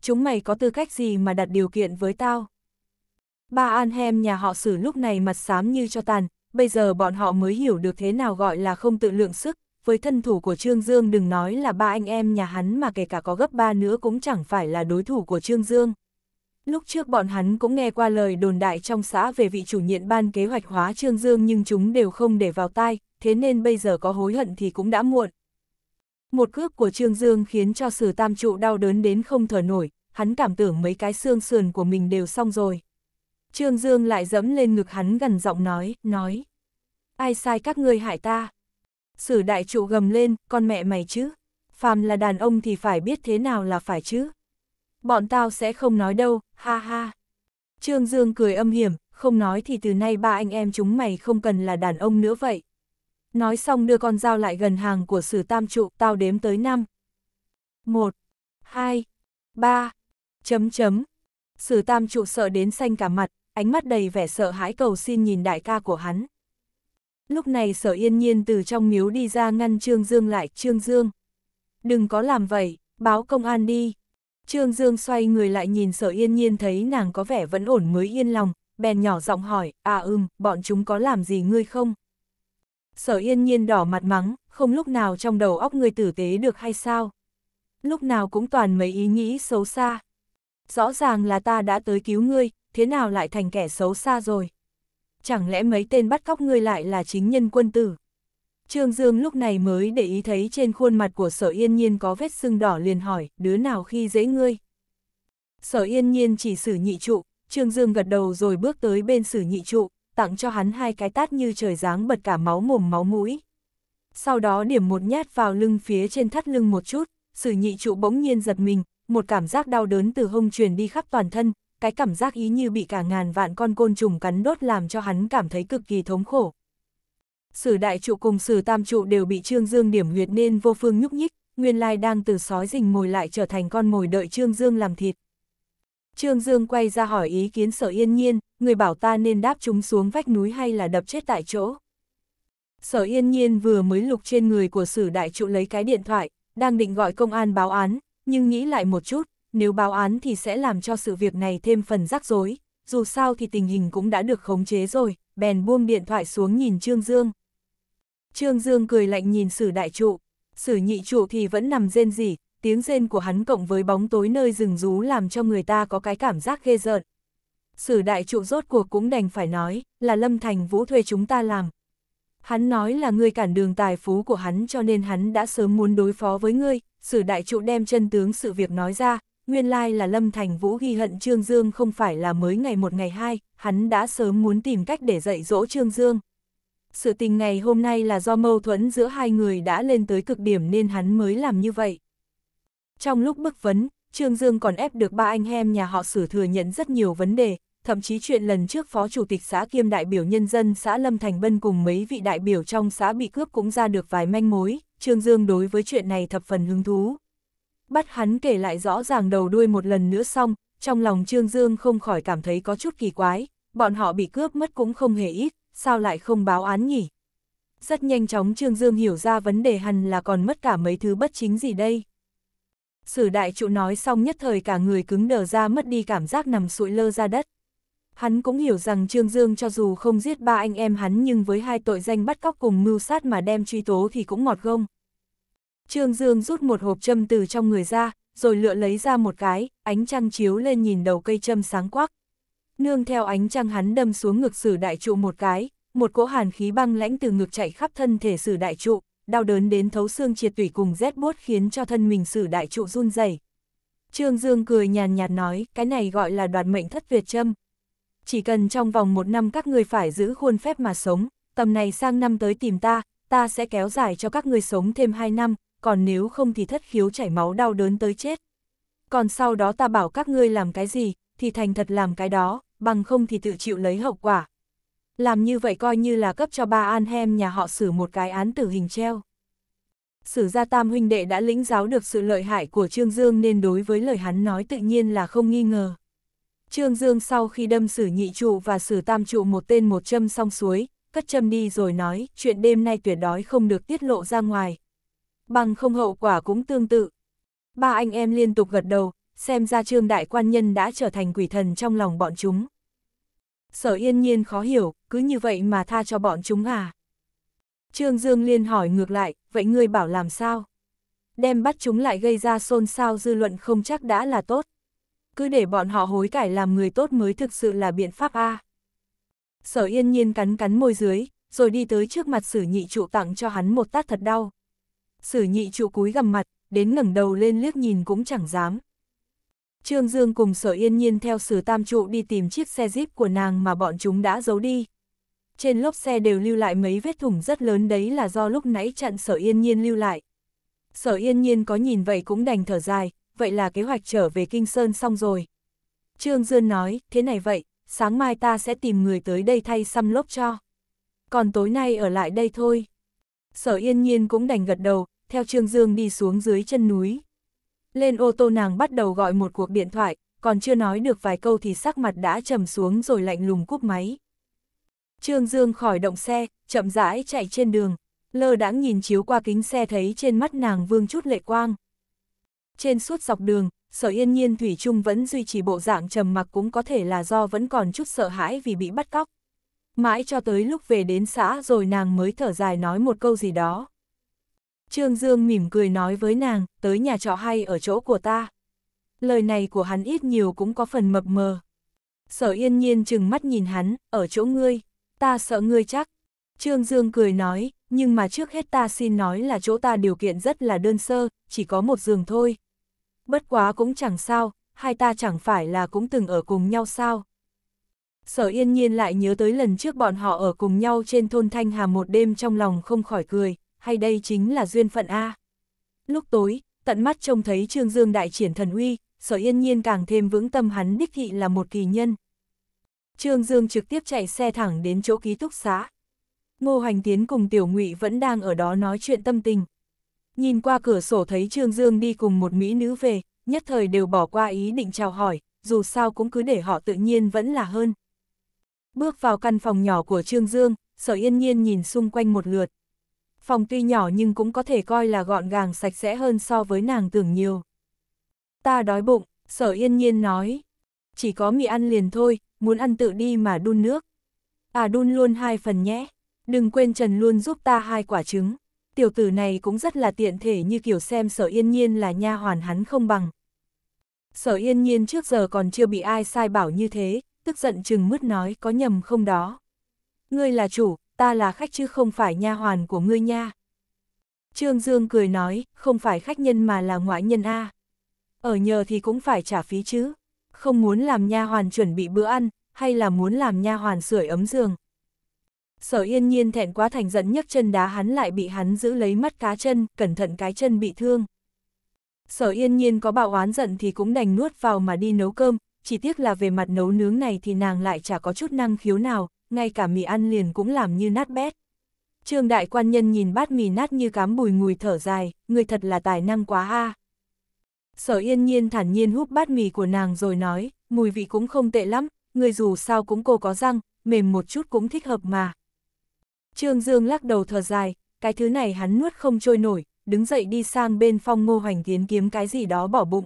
Chúng mày có tư cách gì mà đặt điều kiện với tao? Ba An Hem nhà họ sử lúc này mặt xám như cho tàn, bây giờ bọn họ mới hiểu được thế nào gọi là không tự lượng sức, với thân thủ của Trương Dương đừng nói là ba anh em nhà hắn mà kể cả có gấp ba nữa cũng chẳng phải là đối thủ của Trương Dương. Lúc trước bọn hắn cũng nghe qua lời đồn đại trong xã về vị chủ nhiệm ban kế hoạch hóa Trương Dương nhưng chúng đều không để vào tai, thế nên bây giờ có hối hận thì cũng đã muộn. Một cước của Trương Dương khiến cho sử tam trụ đau đớn đến không thở nổi, hắn cảm tưởng mấy cái xương sườn của mình đều xong rồi. Trương Dương lại dẫm lên ngực hắn gần giọng nói, nói. Ai sai các ngươi hại ta? Sử đại trụ gầm lên, con mẹ mày chứ. Phàm là đàn ông thì phải biết thế nào là phải chứ. Bọn tao sẽ không nói đâu, ha ha. Trương Dương cười âm hiểm, không nói thì từ nay ba anh em chúng mày không cần là đàn ông nữa vậy. Nói xong đưa con dao lại gần hàng của sử tam trụ, tao đếm tới năm, một, hai, ba, chấm chấm. Sử tam trụ sợ đến xanh cả mặt, ánh mắt đầy vẻ sợ hãi cầu xin nhìn đại ca của hắn. Lúc này sở yên nhiên từ trong miếu đi ra ngăn Trương Dương lại, Trương Dương. Đừng có làm vậy, báo công an đi. Trương Dương xoay người lại nhìn sở yên nhiên thấy nàng có vẻ vẫn ổn mới yên lòng, bèn nhỏ giọng hỏi, à ưm, bọn chúng có làm gì ngươi không? Sở yên nhiên đỏ mặt mắng, không lúc nào trong đầu óc người tử tế được hay sao? Lúc nào cũng toàn mấy ý nghĩ xấu xa. Rõ ràng là ta đã tới cứu ngươi, thế nào lại thành kẻ xấu xa rồi? Chẳng lẽ mấy tên bắt cóc ngươi lại là chính nhân quân tử? Trương Dương lúc này mới để ý thấy trên khuôn mặt của sở yên nhiên có vết sưng đỏ liền hỏi, đứa nào khi dễ ngươi? Sở yên nhiên chỉ xử nhị trụ, Trương Dương gật đầu rồi bước tới bên sử nhị trụ, tặng cho hắn hai cái tát như trời giáng bật cả máu mồm máu mũi. Sau đó điểm một nhát vào lưng phía trên thắt lưng một chút, sử nhị trụ bỗng nhiên giật mình, một cảm giác đau đớn từ hông truyền đi khắp toàn thân, cái cảm giác ý như bị cả ngàn vạn con côn trùng cắn đốt làm cho hắn cảm thấy cực kỳ thống khổ. Sử đại trụ cùng sử tam trụ đều bị Trương Dương điểm huyệt nên vô phương nhúc nhích, nguyên lai đang từ sói rình mồi lại trở thành con mồi đợi Trương Dương làm thịt. Trương Dương quay ra hỏi ý kiến sở yên nhiên, người bảo ta nên đáp chúng xuống vách núi hay là đập chết tại chỗ. Sở yên nhiên vừa mới lục trên người của sử đại trụ lấy cái điện thoại, đang định gọi công an báo án, nhưng nghĩ lại một chút, nếu báo án thì sẽ làm cho sự việc này thêm phần rắc rối, dù sao thì tình hình cũng đã được khống chế rồi, bèn buông điện thoại xuống nhìn Trương Dương. Trương Dương cười lạnh nhìn sử đại trụ, sử nhị trụ thì vẫn nằm rên rỉ, tiếng rên của hắn cộng với bóng tối nơi rừng rú làm cho người ta có cái cảm giác ghê rợn. Sử đại trụ rốt cuộc cũng đành phải nói, là Lâm Thành Vũ thuê chúng ta làm. Hắn nói là ngươi cản đường tài phú của hắn cho nên hắn đã sớm muốn đối phó với ngươi, sử đại trụ đem chân tướng sự việc nói ra, nguyên lai là Lâm Thành Vũ ghi hận Trương Dương không phải là mới ngày một ngày hai, hắn đã sớm muốn tìm cách để dạy dỗ Trương Dương. Sự tình ngày hôm nay là do mâu thuẫn giữa hai người đã lên tới cực điểm nên hắn mới làm như vậy. Trong lúc bức vấn, Trương Dương còn ép được ba anh em nhà họ sử thừa nhận rất nhiều vấn đề, thậm chí chuyện lần trước Phó Chủ tịch xã kiêm đại biểu nhân dân xã Lâm Thành Bân cùng mấy vị đại biểu trong xã bị cướp cũng ra được vài manh mối, Trương Dương đối với chuyện này thập phần hứng thú. Bắt hắn kể lại rõ ràng đầu đuôi một lần nữa xong, trong lòng Trương Dương không khỏi cảm thấy có chút kỳ quái, bọn họ bị cướp mất cũng không hề ít, sao lại không báo án nhỉ? Rất nhanh chóng Trương Dương hiểu ra vấn đề hẳn là còn mất cả mấy thứ bất chính gì đây. Sử đại trụ nói xong nhất thời cả người cứng đờ ra mất đi cảm giác nằm sụi lơ ra đất. Hắn cũng hiểu rằng Trương Dương cho dù không giết ba anh em hắn nhưng với hai tội danh bắt cóc cùng mưu sát mà đem truy tố thì cũng ngọt gông. Trương Dương rút một hộp châm từ trong người ra, rồi lựa lấy ra một cái, ánh trăng chiếu lên nhìn đầu cây châm sáng quắc. Nương theo ánh trăng hắn đâm xuống ngực sử đại trụ một cái, một cỗ hàn khí băng lãnh từ ngực chạy khắp thân thể sử đại trụ, đau đớn đến thấu xương triệt tủy cùng rét buốt khiến cho thân mình sử đại trụ run rẩy. Trương Dương cười nhàn nhạt nói, cái này gọi là đoạt mệnh thất việt châm. Chỉ cần trong vòng một năm các người phải giữ khuôn phép mà sống, tầm này sang năm tới tìm ta, ta sẽ kéo dài cho các người sống thêm hai năm, còn nếu không thì thất khiếu chảy máu đau đớn tới chết. Còn sau đó ta bảo các ngươi làm cái gì, thì thành thật làm cái đó, bằng không thì tự chịu lấy hậu quả. Làm như vậy coi như là cấp cho ba Anhem nhà họ xử một cái án tử hình treo. Sử gia tam huynh đệ đã lĩnh giáo được sự lợi hại của Trương Dương nên đối với lời hắn nói tự nhiên là không nghi ngờ. Trương Dương sau khi đâm sử nhị trụ và sử tam trụ một tên một châm xong suối, cất châm đi rồi nói chuyện đêm nay tuyệt đói không được tiết lộ ra ngoài, bằng không hậu quả cũng tương tự. Ba anh em liên tục gật đầu, xem ra trương đại quan nhân đã trở thành quỷ thần trong lòng bọn chúng. Sở yên nhiên khó hiểu, cứ như vậy mà tha cho bọn chúng à. Trương Dương Liên hỏi ngược lại, vậy ngươi bảo làm sao? Đem bắt chúng lại gây ra xôn xao dư luận không chắc đã là tốt. Cứ để bọn họ hối cải làm người tốt mới thực sự là biện pháp A. Sở yên nhiên cắn cắn môi dưới, rồi đi tới trước mặt sử nhị trụ tặng cho hắn một tát thật đau sử nhị trụ cúi gầm mặt, đến ngẩng đầu lên liếc nhìn cũng chẳng dám. Trương Dương cùng sở yên nhiên theo sử tam trụ đi tìm chiếc xe jeep của nàng mà bọn chúng đã giấu đi. Trên lốp xe đều lưu lại mấy vết thủng rất lớn đấy là do lúc nãy chặn sở yên nhiên lưu lại. Sở yên nhiên có nhìn vậy cũng đành thở dài, vậy là kế hoạch trở về Kinh Sơn xong rồi. Trương Dương nói, thế này vậy, sáng mai ta sẽ tìm người tới đây thay xăm lốp cho. Còn tối nay ở lại đây thôi sở yên nhiên cũng đành gật đầu, theo Trương Dương đi xuống dưới chân núi. Lên ô tô nàng bắt đầu gọi một cuộc điện thoại, còn chưa nói được vài câu thì sắc mặt đã trầm xuống rồi lạnh lùng cúp máy. Trương Dương khỏi động xe, chậm rãi chạy trên đường, lơ đãng nhìn chiếu qua kính xe thấy trên mắt nàng vương chút lệ quang. Trên suốt dọc đường, sở yên nhiên Thủy Trung vẫn duy trì bộ dạng trầm mặc cũng có thể là do vẫn còn chút sợ hãi vì bị bắt cóc mãi cho tới lúc về đến xã rồi nàng mới thở dài nói một câu gì đó. Trương Dương mỉm cười nói với nàng, tới nhà trọ hay ở chỗ của ta. Lời này của hắn ít nhiều cũng có phần mập mờ. Sở yên nhiên chừng mắt nhìn hắn, ở chỗ ngươi, ta sợ ngươi chắc. Trương Dương cười nói, nhưng mà trước hết ta xin nói là chỗ ta điều kiện rất là đơn sơ, chỉ có một giường thôi. Bất quá cũng chẳng sao, hai ta chẳng phải là cũng từng ở cùng nhau sao sở yên nhiên lại nhớ tới lần trước bọn họ ở cùng nhau trên thôn Thanh Hà một đêm trong lòng không khỏi cười, hay đây chính là duyên phận A. Lúc tối, tận mắt trông thấy Trương Dương đại triển thần uy, sở yên nhiên càng thêm vững tâm hắn đích thị là một kỳ nhân. Trương Dương trực tiếp chạy xe thẳng đến chỗ ký túc xá. Ngô Hoành Tiến cùng Tiểu Ngụy vẫn đang ở đó nói chuyện tâm tình. Nhìn qua cửa sổ thấy Trương Dương đi cùng một mỹ nữ về, nhất thời đều bỏ qua ý định chào hỏi, dù sao cũng cứ để họ tự nhiên vẫn là hơn. Bước vào căn phòng nhỏ của Trương Dương, Sở Yên Nhiên nhìn xung quanh một lượt. Phòng tuy nhỏ nhưng cũng có thể coi là gọn gàng sạch sẽ hơn so với nàng tưởng nhiều. Ta đói bụng, Sở Yên Nhiên nói. Chỉ có mì ăn liền thôi, muốn ăn tự đi mà đun nước. À đun luôn hai phần nhé. Đừng quên Trần luôn giúp ta hai quả trứng. Tiểu tử này cũng rất là tiện thể như kiểu xem Sở Yên Nhiên là nha hoàn hắn không bằng. Sở Yên Nhiên trước giờ còn chưa bị ai sai bảo như thế, tức giận chừng mứt nói có nhầm không đó. Ngươi là chủ, ta là khách chứ không phải nha hoàn của ngươi nha. Trương Dương cười nói, không phải khách nhân mà là ngoại nhân A. Ở nhờ thì cũng phải trả phí chứ, không muốn làm nha hoàn chuẩn bị bữa ăn, hay là muốn làm nha hoàn sưởi ấm giường. Sở yên nhiên thẹn quá thành giận nhấc chân đá hắn lại bị hắn giữ lấy mắt cá chân, cẩn thận cái chân bị thương. Sở yên nhiên có bạo oán giận thì cũng đành nuốt vào mà đi nấu cơm, chỉ tiếc là về mặt nấu nướng này thì nàng lại chả có chút năng khiếu nào, ngay cả mì ăn liền cũng làm như nát bét. Trương đại quan nhân nhìn bát mì nát như cám bùi ngùi thở dài, người thật là tài năng quá ha. Sở yên nhiên thản nhiên húp bát mì của nàng rồi nói, mùi vị cũng không tệ lắm, người dù sao cũng cô có răng, mềm một chút cũng thích hợp mà. Trương Dương lắc đầu thở dài, cái thứ này hắn nuốt không trôi nổi, đứng dậy đi sang bên phong ngô hoành tiến kiếm cái gì đó bỏ bụng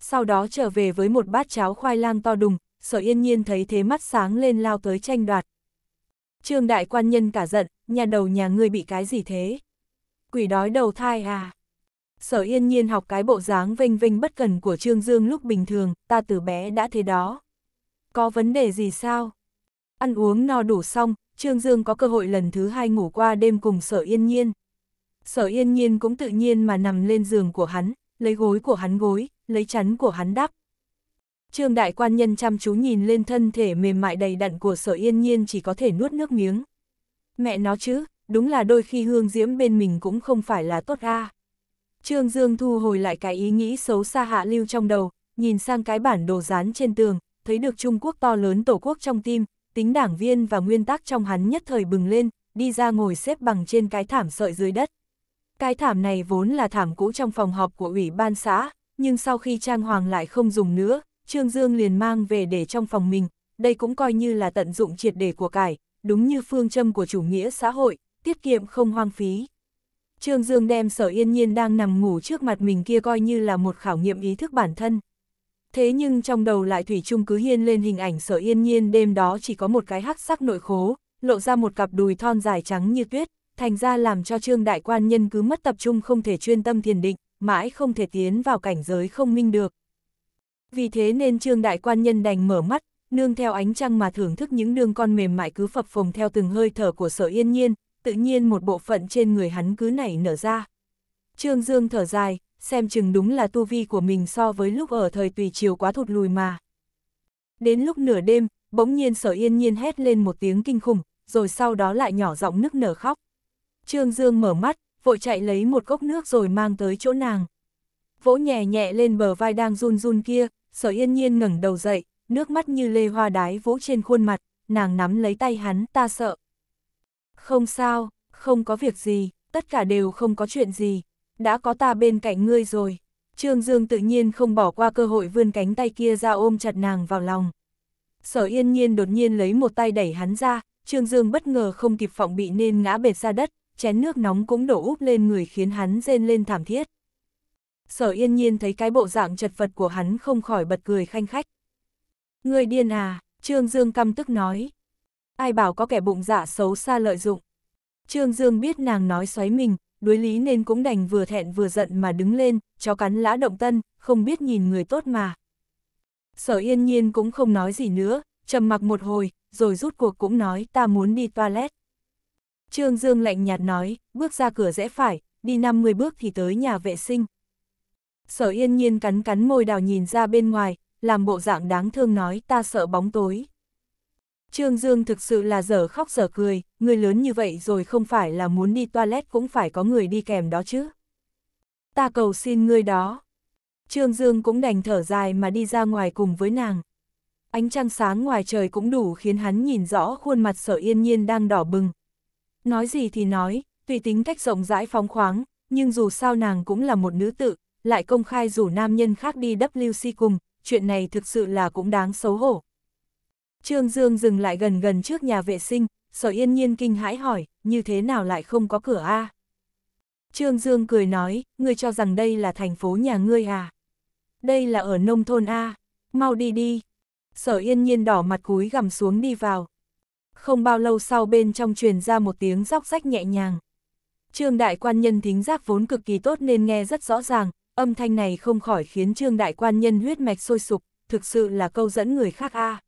sau đó trở về với một bát cháo khoai lang to đùng, sở yên nhiên thấy thế mắt sáng lên lao tới tranh đoạt. Trương đại quan nhân cả giận, nhà đầu nhà ngươi bị cái gì thế? Quỷ đói đầu thai à? Sở yên nhiên học cái bộ dáng vinh vinh bất cần của Trương Dương lúc bình thường, ta từ bé đã thế đó. Có vấn đề gì sao? Ăn uống no đủ xong, Trương Dương có cơ hội lần thứ hai ngủ qua đêm cùng sở yên nhiên. Sở yên nhiên cũng tự nhiên mà nằm lên giường của hắn, lấy gối của hắn gối, lấy chắn của hắn đắp. Trương đại quan nhân chăm chú nhìn lên thân thể mềm mại đầy đặn của sở yên nhiên chỉ có thể nuốt nước miếng. Mẹ nó chứ, đúng là đôi khi hương diễm bên mình cũng không phải là tốt a. Trương Dương thu hồi lại cái ý nghĩ xấu xa hạ lưu trong đầu, nhìn sang cái bản đồ dán trên tường, thấy được Trung Quốc to lớn tổ quốc trong tim, tính đảng viên và nguyên tắc trong hắn nhất thời bừng lên, đi ra ngồi xếp bằng trên cái thảm sợi dưới đất. Cái thảm này vốn là thảm cũ trong phòng họp của ủy ban xã, nhưng sau khi trang hoàng lại không dùng nữa, Trương Dương liền mang về để trong phòng mình, đây cũng coi như là tận dụng triệt để của cải, đúng như phương châm của chủ nghĩa xã hội, tiết kiệm không hoang phí. Trương Dương đem sở yên nhiên đang nằm ngủ trước mặt mình kia coi như là một khảo nghiệm ý thức bản thân. Thế nhưng trong đầu lại Thủy chung cứ hiên lên hình ảnh sở yên nhiên đêm đó chỉ có một cái hắc sắc nội khố, lộ ra một cặp đùi thon dài trắng như tuyết, thành ra làm cho Trương Đại Quan Nhân cứ mất tập trung không thể chuyên tâm thiền định mãi không thể tiến vào cảnh giới không minh được. Vì thế nên trương đại quan nhân đành mở mắt, nương theo ánh trăng mà thưởng thức những đường con mềm mại cứ phập phồng theo từng hơi thở của sở yên nhiên, tự nhiên một bộ phận trên người hắn cứ nảy nở ra. Trương Dương thở dài, xem chừng đúng là tu vi của mình so với lúc ở thời tùy chiều quá thụt lùi mà. Đến lúc nửa đêm, bỗng nhiên sở yên nhiên hét lên một tiếng kinh khủng, rồi sau đó lại nhỏ giọng nức nở khóc. Trương Dương mở mắt, vội chạy lấy một cốc nước rồi mang tới chỗ nàng. Vỗ nhẹ nhẹ lên bờ vai đang run run kia, sở yên nhiên ngẩng đầu dậy, nước mắt như lê hoa đái vỗ trên khuôn mặt, nàng nắm lấy tay hắn ta sợ. Không sao, không có việc gì, tất cả đều không có chuyện gì, đã có ta bên cạnh ngươi rồi. Trương Dương tự nhiên không bỏ qua cơ hội vươn cánh tay kia ra ôm chặt nàng vào lòng. Sở yên nhiên đột nhiên lấy một tay đẩy hắn ra, Trương Dương bất ngờ không kịp phòng bị nên ngã bệt ra đất, chén nước nóng cũng đổ úp lên người khiến hắn rên lên thảm thiết. Sở yên nhiên thấy cái bộ dạng chật vật của hắn không khỏi bật cười khanh khách. Người điên à, Trương Dương căm tức nói. Ai bảo có kẻ bụng dạ xấu xa lợi dụng. Trương Dương biết nàng nói xoáy mình, đuối lý nên cũng đành vừa thẹn vừa giận mà đứng lên, chó cắn lã động tân, không biết nhìn người tốt mà. Sở yên nhiên cũng không nói gì nữa, trầm mặc một hồi, rồi rút cuộc cũng nói ta muốn đi toilet. Trương Dương lạnh nhạt nói, bước ra cửa rẽ phải, đi 50 bước thì tới nhà vệ sinh. Sở yên nhiên cắn cắn môi đào nhìn ra bên ngoài, làm bộ dạng đáng thương nói ta sợ bóng tối. Trương Dương thực sự là dở khóc dở cười, người lớn như vậy rồi không phải là muốn đi toilet cũng phải có người đi kèm đó chứ. Ta cầu xin ngươi đó. Trương Dương cũng đành thở dài mà đi ra ngoài cùng với nàng. Ánh trăng sáng ngoài trời cũng đủ khiến hắn nhìn rõ khuôn mặt sở yên nhiên đang đỏ bừng, Nói gì thì nói, tùy tính cách rộng rãi phóng khoáng, nhưng dù sao nàng cũng là một nữ tự, lại công khai rủ nam nhân khác đi WC cùng, chuyện này thực sự là cũng đáng xấu hổ. Trương Dương dừng lại gần gần trước nhà vệ sinh, sở yên nhiên kinh hãi hỏi, như thế nào lại không có cửa a Trương Dương cười nói, ngươi cho rằng đây là thành phố nhà ngươi à? Đây là ở nông thôn a mau đi đi. Sở yên nhiên đỏ mặt cúi gằm xuống đi vào, không bao lâu sau bên trong truyền ra một tiếng róc rách nhẹ nhàng. Trương đại quan nhân thính giác vốn cực kỳ tốt nên nghe rất rõ ràng, âm thanh này không khỏi khiến trương đại quan nhân huyết mạch sôi sục, thực sự là câu dẫn người khác a.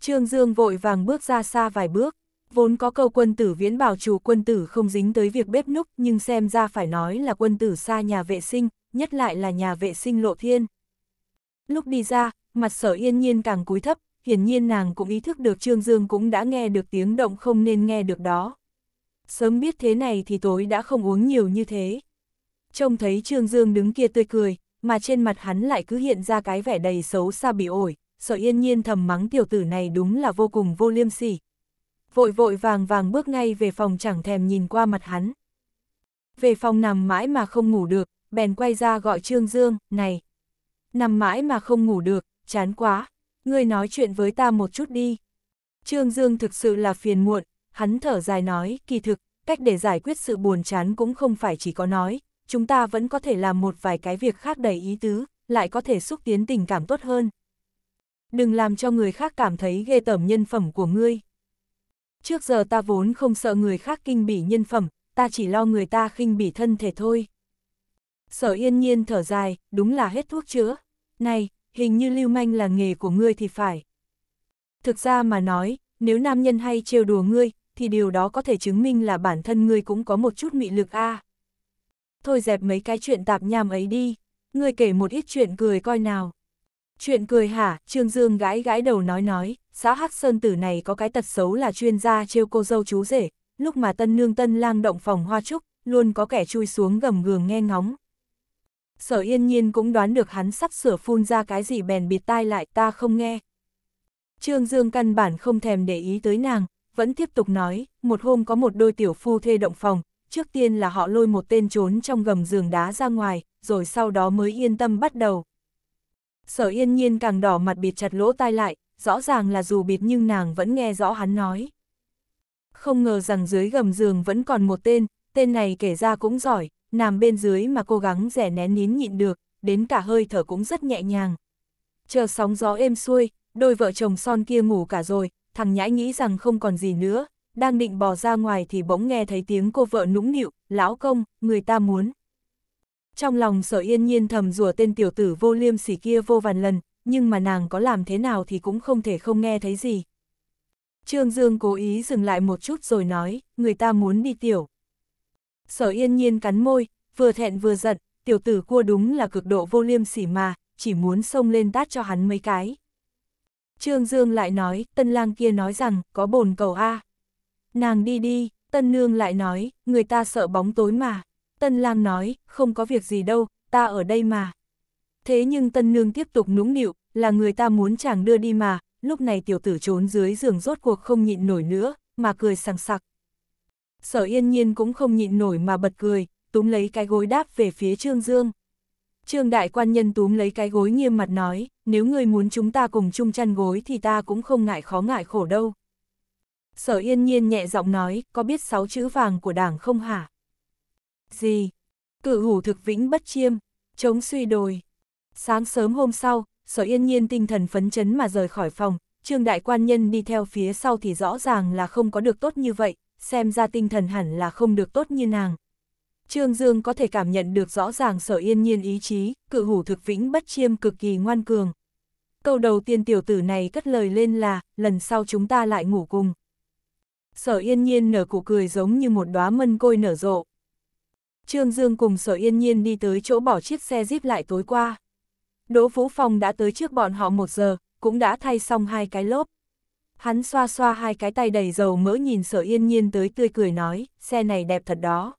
Trương Dương vội vàng bước ra xa vài bước, vốn có câu quân tử viễn bảo chủ quân tử không dính tới việc bếp núc nhưng xem ra phải nói là quân tử xa nhà vệ sinh, nhất lại là nhà vệ sinh lộ thiên. Lúc đi ra, mặt sở yên nhiên càng cúi thấp, hiển nhiên nàng cũng ý thức được Trương Dương cũng đã nghe được tiếng động không nên nghe được đó. Sớm biết thế này thì tối đã không uống nhiều như thế. Trông thấy Trương Dương đứng kia tươi cười, mà trên mặt hắn lại cứ hiện ra cái vẻ đầy xấu xa bị ổi, sợ yên nhiên thầm mắng tiểu tử này đúng là vô cùng vô liêm sỉ. Vội vội vàng vàng bước ngay về phòng chẳng thèm nhìn qua mặt hắn. Về phòng nằm mãi mà không ngủ được, bèn quay ra gọi Trương Dương, này. Nằm mãi mà không ngủ được, chán quá, ngươi nói chuyện với ta một chút đi. Trương Dương thực sự là phiền muộn, hắn thở dài nói, kỳ thực, cách để giải quyết sự buồn chán cũng không phải chỉ có nói, chúng ta vẫn có thể làm một vài cái việc khác đầy ý tứ, lại có thể xúc tiến tình cảm tốt hơn. Đừng làm cho người khác cảm thấy ghê tởm nhân phẩm của ngươi. Trước giờ ta vốn không sợ người khác kinh bỉ nhân phẩm, ta chỉ lo người ta khinh bỉ thân thể thôi. Sở yên nhiên thở dài, đúng là hết thuốc chữa. Này, hình như lưu manh là nghề của ngươi thì phải. Thực ra mà nói, nếu nam nhân hay trêu đùa ngươi, thì điều đó có thể chứng minh là bản thân ngươi cũng có một chút mị lực a. À. Thôi dẹp mấy cái chuyện tạp nham ấy đi, ngươi kể một ít chuyện cười coi nào. Chuyện cười hả, Trương Dương gãi gãi đầu nói nói, xã Hắc Sơn Tử này có cái tật xấu là chuyên gia trêu cô dâu chú rể, lúc mà tân nương tân lang động phòng hoa trúc, luôn có kẻ chui xuống gầm gường nghe ngóng, Sở yên nhiên cũng đoán được hắn sắp sửa phun ra cái gì bèn bịt tai lại ta không nghe. Trương Dương căn bản không thèm để ý tới nàng, vẫn tiếp tục nói, một hôm có một đôi tiểu phu thê động phòng, trước tiên là họ lôi một tên trốn trong gầm giường đá ra ngoài, rồi sau đó mới yên tâm bắt đầu. Sở yên nhiên càng đỏ mặt bịt chặt lỗ tai lại, rõ ràng là dù bịt nhưng nàng vẫn nghe rõ hắn nói. Không ngờ rằng dưới gầm giường vẫn còn một tên, tên này kể ra cũng giỏi, nằm bên dưới mà cố gắng rẻ nén nín nhịn được, đến cả hơi thở cũng rất nhẹ nhàng. Chờ sóng gió êm xuôi, đôi vợ chồng son kia ngủ cả rồi, thằng nhãi nghĩ rằng không còn gì nữa, đang định bò ra ngoài thì bỗng nghe thấy tiếng cô vợ nũng nịu, lão công, người ta muốn. Trong lòng sở yên nhiên thầm rủa tên tiểu tử vô liêm sỉ kia vô vàn lần, nhưng mà nàng có làm thế nào thì cũng không thể không nghe thấy gì. Trương Dương cố ý dừng lại một chút rồi nói, người ta muốn đi tiểu. Sở yên nhiên cắn môi, vừa thẹn vừa giận, tiểu tử cua đúng là cực độ vô liêm sỉ mà, chỉ muốn xông lên tát cho hắn mấy cái. Trương Dương lại nói, tân lang kia nói rằng, có bồn cầu A. Nàng đi đi, tân nương lại nói, người ta sợ bóng tối mà. Tân lang nói, không có việc gì đâu, ta ở đây mà. Thế nhưng tân nương tiếp tục nũng nịu, là người ta muốn chàng đưa đi mà, lúc này tiểu tử trốn dưới giường rốt cuộc không nhịn nổi nữa, mà cười sằng sặc sở yên nhiên cũng không nhịn nổi mà bật cười, túm lấy cái gối đáp về phía Trương Dương. Trương đại quan nhân túm lấy cái gối nghiêm mặt nói, nếu người muốn chúng ta cùng chung chăn gối thì ta cũng không ngại khó ngại khổ đâu. Sở yên nhiên nhẹ giọng nói, có biết sáu chữ vàng của đảng không hả? Gì? Cự hủ thực vĩnh bất chiêm, chống suy đồi. Sáng sớm hôm sau, sở yên nhiên tinh thần phấn chấn mà rời khỏi phòng, trương đại quan nhân đi theo phía sau thì rõ ràng là không có được tốt như vậy, xem ra tinh thần hẳn là không được tốt như nàng. Trương Dương có thể cảm nhận được rõ ràng sở yên nhiên ý chí, cự hủ thực vĩnh bất chiêm cực kỳ ngoan cường. Câu đầu tiên tiểu tử này cất lời lên là, lần sau chúng ta lại ngủ cùng. Sở yên nhiên nở cụ cười giống như một đóa mân côi nở rộ. Trương Dương cùng sở yên nhiên đi tới chỗ bỏ chiếc xe jeep lại tối qua. Đỗ Vũ Phong đã tới trước bọn họ một giờ, cũng đã thay xong hai cái lốp. Hắn xoa xoa hai cái tay đầy dầu mỡ nhìn sở yên nhiên tới tươi cười nói, xe này đẹp thật đó.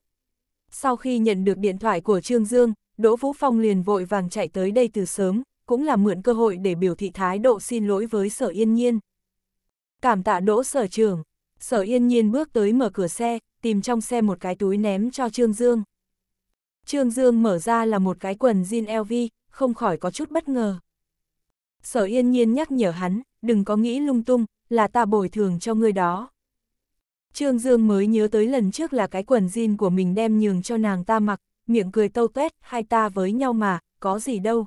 Sau khi nhận được điện thoại của Trương Dương, Đỗ Vũ Phong liền vội vàng chạy tới đây từ sớm, cũng là mượn cơ hội để biểu thị thái độ xin lỗi với sở yên nhiên. Cảm tạ đỗ sở trường, sở yên nhiên bước tới mở cửa xe, tìm trong xe một cái túi ném cho Trương Dương. Trương Dương mở ra là một cái quần jean LV, không khỏi có chút bất ngờ. Sở yên nhiên nhắc nhở hắn, đừng có nghĩ lung tung, là ta bồi thường cho ngươi đó. Trương Dương mới nhớ tới lần trước là cái quần jean của mình đem nhường cho nàng ta mặc, miệng cười tâu tuét, hai ta với nhau mà, có gì đâu.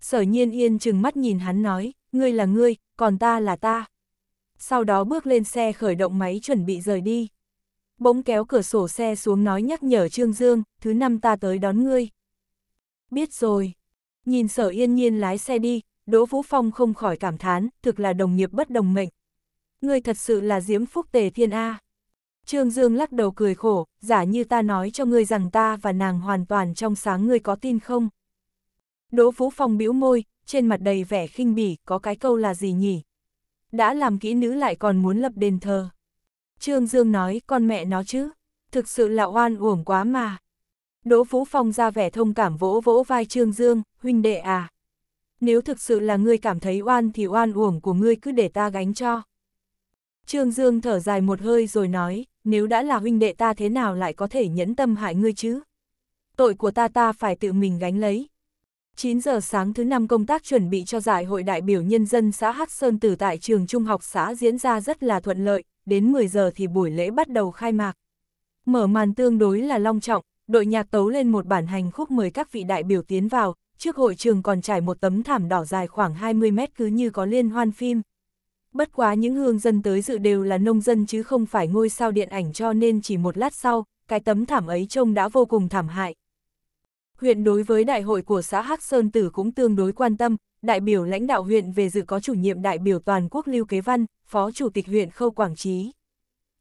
Sở nhiên yên chừng mắt nhìn hắn nói, ngươi là ngươi, còn ta là ta. Sau đó bước lên xe khởi động máy chuẩn bị rời đi. Bỗng kéo cửa sổ xe xuống nói nhắc nhở Trương Dương, thứ năm ta tới đón ngươi. Biết rồi. Nhìn sở yên nhiên lái xe đi, Đỗ Vũ Phong không khỏi cảm thán, thực là đồng nghiệp bất đồng mệnh. Ngươi thật sự là diễm phúc tề thiên A. Trương Dương lắc đầu cười khổ, giả như ta nói cho ngươi rằng ta và nàng hoàn toàn trong sáng ngươi có tin không? Đỗ Vũ Phong bĩu môi, trên mặt đầy vẻ khinh bỉ, có cái câu là gì nhỉ? Đã làm kỹ nữ lại còn muốn lập đền thờ. Trương Dương nói, con mẹ nó chứ, thực sự là oan uổng quá mà. Đỗ Vũ Phong ra vẻ thông cảm vỗ vỗ vai Trương Dương, huynh đệ à nếu thực sự là ngươi cảm thấy oan thì oan uổng của ngươi cứ để ta gánh cho. Trương Dương thở dài một hơi rồi nói, nếu đã là huynh đệ ta thế nào lại có thể nhẫn tâm hại ngươi chứ? Tội của ta ta phải tự mình gánh lấy. 9 giờ sáng thứ năm công tác chuẩn bị cho giải hội đại biểu nhân dân xã Hắc Sơn Tử tại trường trung học xã diễn ra rất là thuận lợi, đến 10 giờ thì buổi lễ bắt đầu khai mạc. Mở màn tương đối là long trọng, đội nhạc tấu lên một bản hành khúc mời các vị đại biểu tiến vào, trước hội trường còn trải một tấm thảm đỏ dài khoảng 20 mét cứ như có liên hoan phim. Bất quá những hương dân tới dự đều là nông dân chứ không phải ngôi sao điện ảnh cho nên chỉ một lát sau, cái tấm thảm ấy trông đã vô cùng thảm hại. Huyện đối với đại hội của xã Hắc Sơn Tử cũng tương đối quan tâm, đại biểu lãnh đạo huyện về dự có chủ nhiệm đại biểu toàn quốc Lưu Kế Văn, phó chủ tịch huyện Khâu Quảng Trí.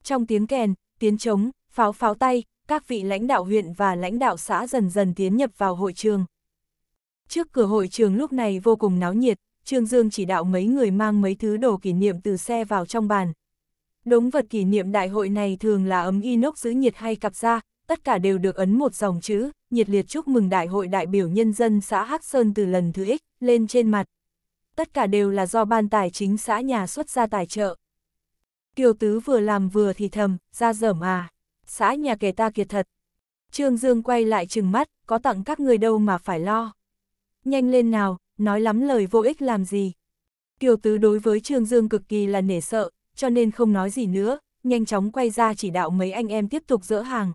Trong tiếng kèn, tiếng trống, pháo pháo tay, các vị lãnh đạo huyện và lãnh đạo xã dần dần tiến nhập vào hội trường. Trước cửa hội trường lúc này vô cùng náo nhiệt, Trương Dương chỉ đạo mấy người mang mấy thứ đồ kỷ niệm từ xe vào trong bàn. Đống vật kỷ niệm đại hội này thường là ấm inox giữ nhiệt hay cặp da, tất cả đều được ấn một dòng chữ, nhiệt liệt chúc mừng đại hội đại biểu nhân dân xã Hắc Sơn từ lần thứ X lên trên mặt. Tất cả đều là do ban tài chính xã nhà xuất ra tài trợ. Kiều Tứ vừa làm vừa thì thầm, ra dởm à, xã nhà kẻ ta kiệt thật. Trương Dương quay lại trừng mắt, có tặng các người đâu mà phải lo nhanh lên nào, nói lắm lời vô ích làm gì. Kiều Tứ đối với Trương Dương cực kỳ là nể sợ, cho nên không nói gì nữa, nhanh chóng quay ra chỉ đạo mấy anh em tiếp tục dỡ hàng.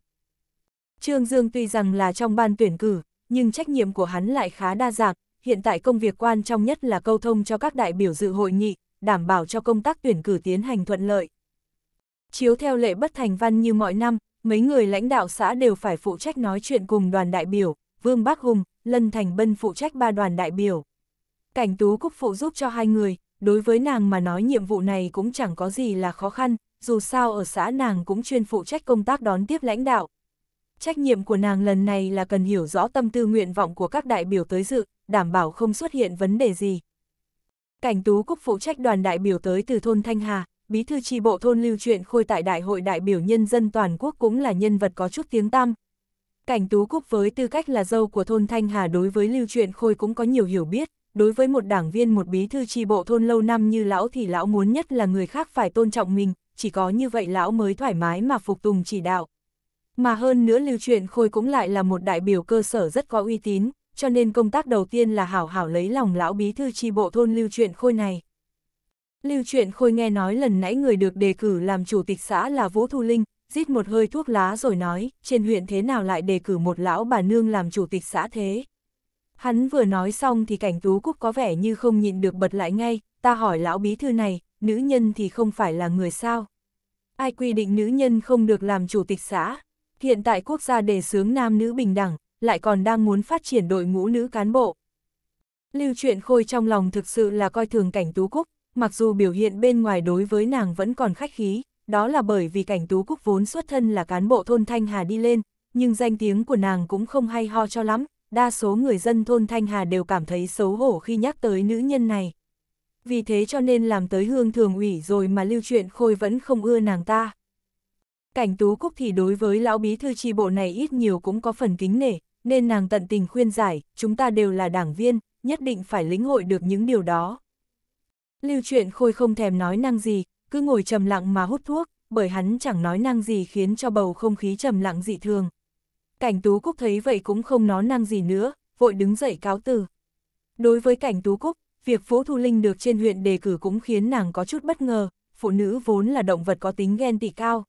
Trương Dương tuy rằng là trong ban tuyển cử, nhưng trách nhiệm của hắn lại khá đa dạng, hiện tại công việc quan trọng nhất là câu thông cho các đại biểu dự hội nghị, đảm bảo cho công tác tuyển cử tiến hành thuận lợi. Chiếu theo lệ bất thành văn như mọi năm, mấy người lãnh đạo xã đều phải phụ trách nói chuyện cùng đoàn đại biểu, Vương bác Hùng, Lân Thành Bân phụ trách ba đoàn đại biểu. Cảnh Tú Cúc phụ giúp cho hai người, đối với nàng mà nói nhiệm vụ này cũng chẳng có gì là khó khăn, dù sao ở xã nàng cũng chuyên phụ trách công tác đón tiếp lãnh đạo. Trách nhiệm của nàng lần này là cần hiểu rõ tâm tư nguyện vọng của các đại biểu tới dự, đảm bảo không xuất hiện vấn đề gì. Cảnh Tú Cúc phụ trách đoàn đại biểu tới từ thôn Thanh Hà, bí thư tri bộ thôn lưu truyện khôi tại đại hội đại biểu nhân dân toàn quốc cũng là nhân vật có chút tiếng tăm. Cảnh Tú Cúc với tư cách là dâu của thôn Thanh Hà đối với Lưu Truyện Khôi cũng có nhiều hiểu biết, đối với một đảng viên một bí thư tri bộ thôn lâu năm như lão thì lão muốn nhất là người khác phải tôn trọng mình, chỉ có như vậy lão mới thoải mái mà phục tùng chỉ đạo. Mà hơn nữa Lưu Truyện Khôi cũng lại là một đại biểu cơ sở rất có uy tín, cho nên công tác đầu tiên là hảo hảo lấy lòng lão bí thư tri bộ thôn Lưu Truyện Khôi này. Lưu Truyện Khôi nghe nói lần nãy người được đề cử làm chủ tịch xã là Vũ Thu Linh, rít một hơi thuốc lá rồi nói, trên huyện thế nào lại đề cử một lão bà nương làm chủ tịch xã thế. Hắn vừa nói xong thì cảnh tú cúc có vẻ như không nhịn được bật lại ngay, ta hỏi lão bí thư này, nữ nhân thì không phải là người sao. Ai quy định nữ nhân không được làm chủ tịch xã? Hiện tại quốc gia đề xướng nam nữ bình đẳng, lại còn đang muốn phát triển đội ngũ nữ cán bộ. Lưu truyện khôi trong lòng thực sự là coi thường cảnh tú cúc, mặc dù biểu hiện bên ngoài đối với nàng vẫn còn khách khí, đó là bởi vì cảnh tú cúc vốn xuất thân là cán bộ thôn Thanh Hà đi lên, nhưng danh tiếng của nàng cũng không hay ho cho lắm, đa số người dân thôn Thanh Hà đều cảm thấy xấu hổ khi nhắc tới nữ nhân này. Vì thế cho nên làm tới hương thường ủy rồi mà lưu chuyện khôi vẫn không ưa nàng ta. Cảnh tú cúc thì đối với lão bí thư tri bộ này ít nhiều cũng có phần kính nể, nên nàng tận tình khuyên giải, chúng ta đều là đảng viên, nhất định phải lĩnh hội được những điều đó. Lưu chuyện khôi không thèm nói năng gì, cứ ngồi trầm lặng mà hút thuốc, bởi hắn chẳng nói năng gì khiến cho bầu không khí trầm lặng dị thường. Cảnh Tú Cúc thấy vậy cũng không nói năng gì nữa, vội đứng dậy cáo từ. Đối với cảnh Tú Cúc, việc Vũ Thu Linh được trên huyện đề cử cũng khiến nàng có chút bất ngờ, phụ nữ vốn là động vật có tính ghen tị cao.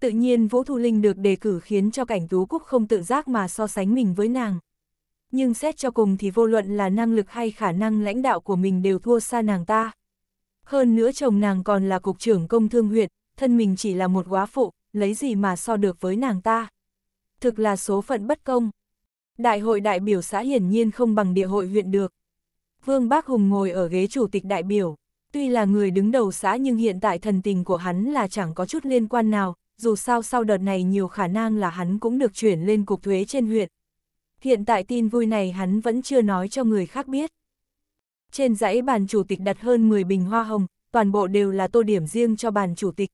Tự nhiên Vũ Thu Linh được đề cử khiến cho cảnh Tú Cúc không tự giác mà so sánh mình với nàng. Nhưng xét cho cùng thì vô luận là năng lực hay khả năng lãnh đạo của mình đều thua xa nàng ta. Hơn nữa chồng nàng còn là cục trưởng công thương huyện, thân mình chỉ là một quá phụ, lấy gì mà so được với nàng ta. Thực là số phận bất công. Đại hội đại biểu xã hiển nhiên không bằng địa hội huyện được. Vương Bác Hùng ngồi ở ghế chủ tịch đại biểu, tuy là người đứng đầu xã nhưng hiện tại thần tình của hắn là chẳng có chút liên quan nào, dù sao sau đợt này nhiều khả năng là hắn cũng được chuyển lên cục thuế trên huyện. Hiện tại tin vui này hắn vẫn chưa nói cho người khác biết. Trên dãy bàn chủ tịch đặt hơn 10 bình hoa hồng, toàn bộ đều là tô điểm riêng cho bàn chủ tịch.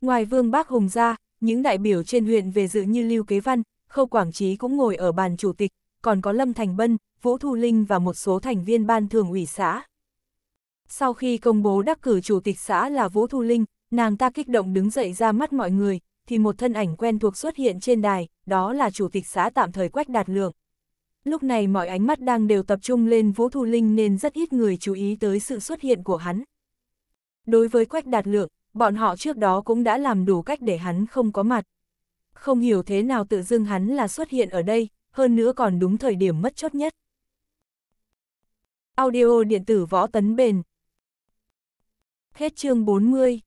Ngoài Vương Bác Hùng ra, những đại biểu trên huyện về dự như Lưu Kế Văn, Khâu Quảng Trí cũng ngồi ở bàn chủ tịch, còn có Lâm Thành Bân, Vũ Thu Linh và một số thành viên ban thường ủy xã. Sau khi công bố đắc cử chủ tịch xã là Vũ Thu Linh, nàng ta kích động đứng dậy ra mắt mọi người, thì một thân ảnh quen thuộc xuất hiện trên đài, đó là chủ tịch xã tạm thời Quách Đạt Lượng. Lúc này mọi ánh mắt đang đều tập trung lên Vũ Thu Linh nên rất ít người chú ý tới sự xuất hiện của hắn. Đối với Quách Đạt Lượng, bọn họ trước đó cũng đã làm đủ cách để hắn không có mặt. Không hiểu thế nào tự dưng hắn là xuất hiện ở đây, hơn nữa còn đúng thời điểm mất chốt nhất. Audio điện tử võ tấn bền. Hết chương 40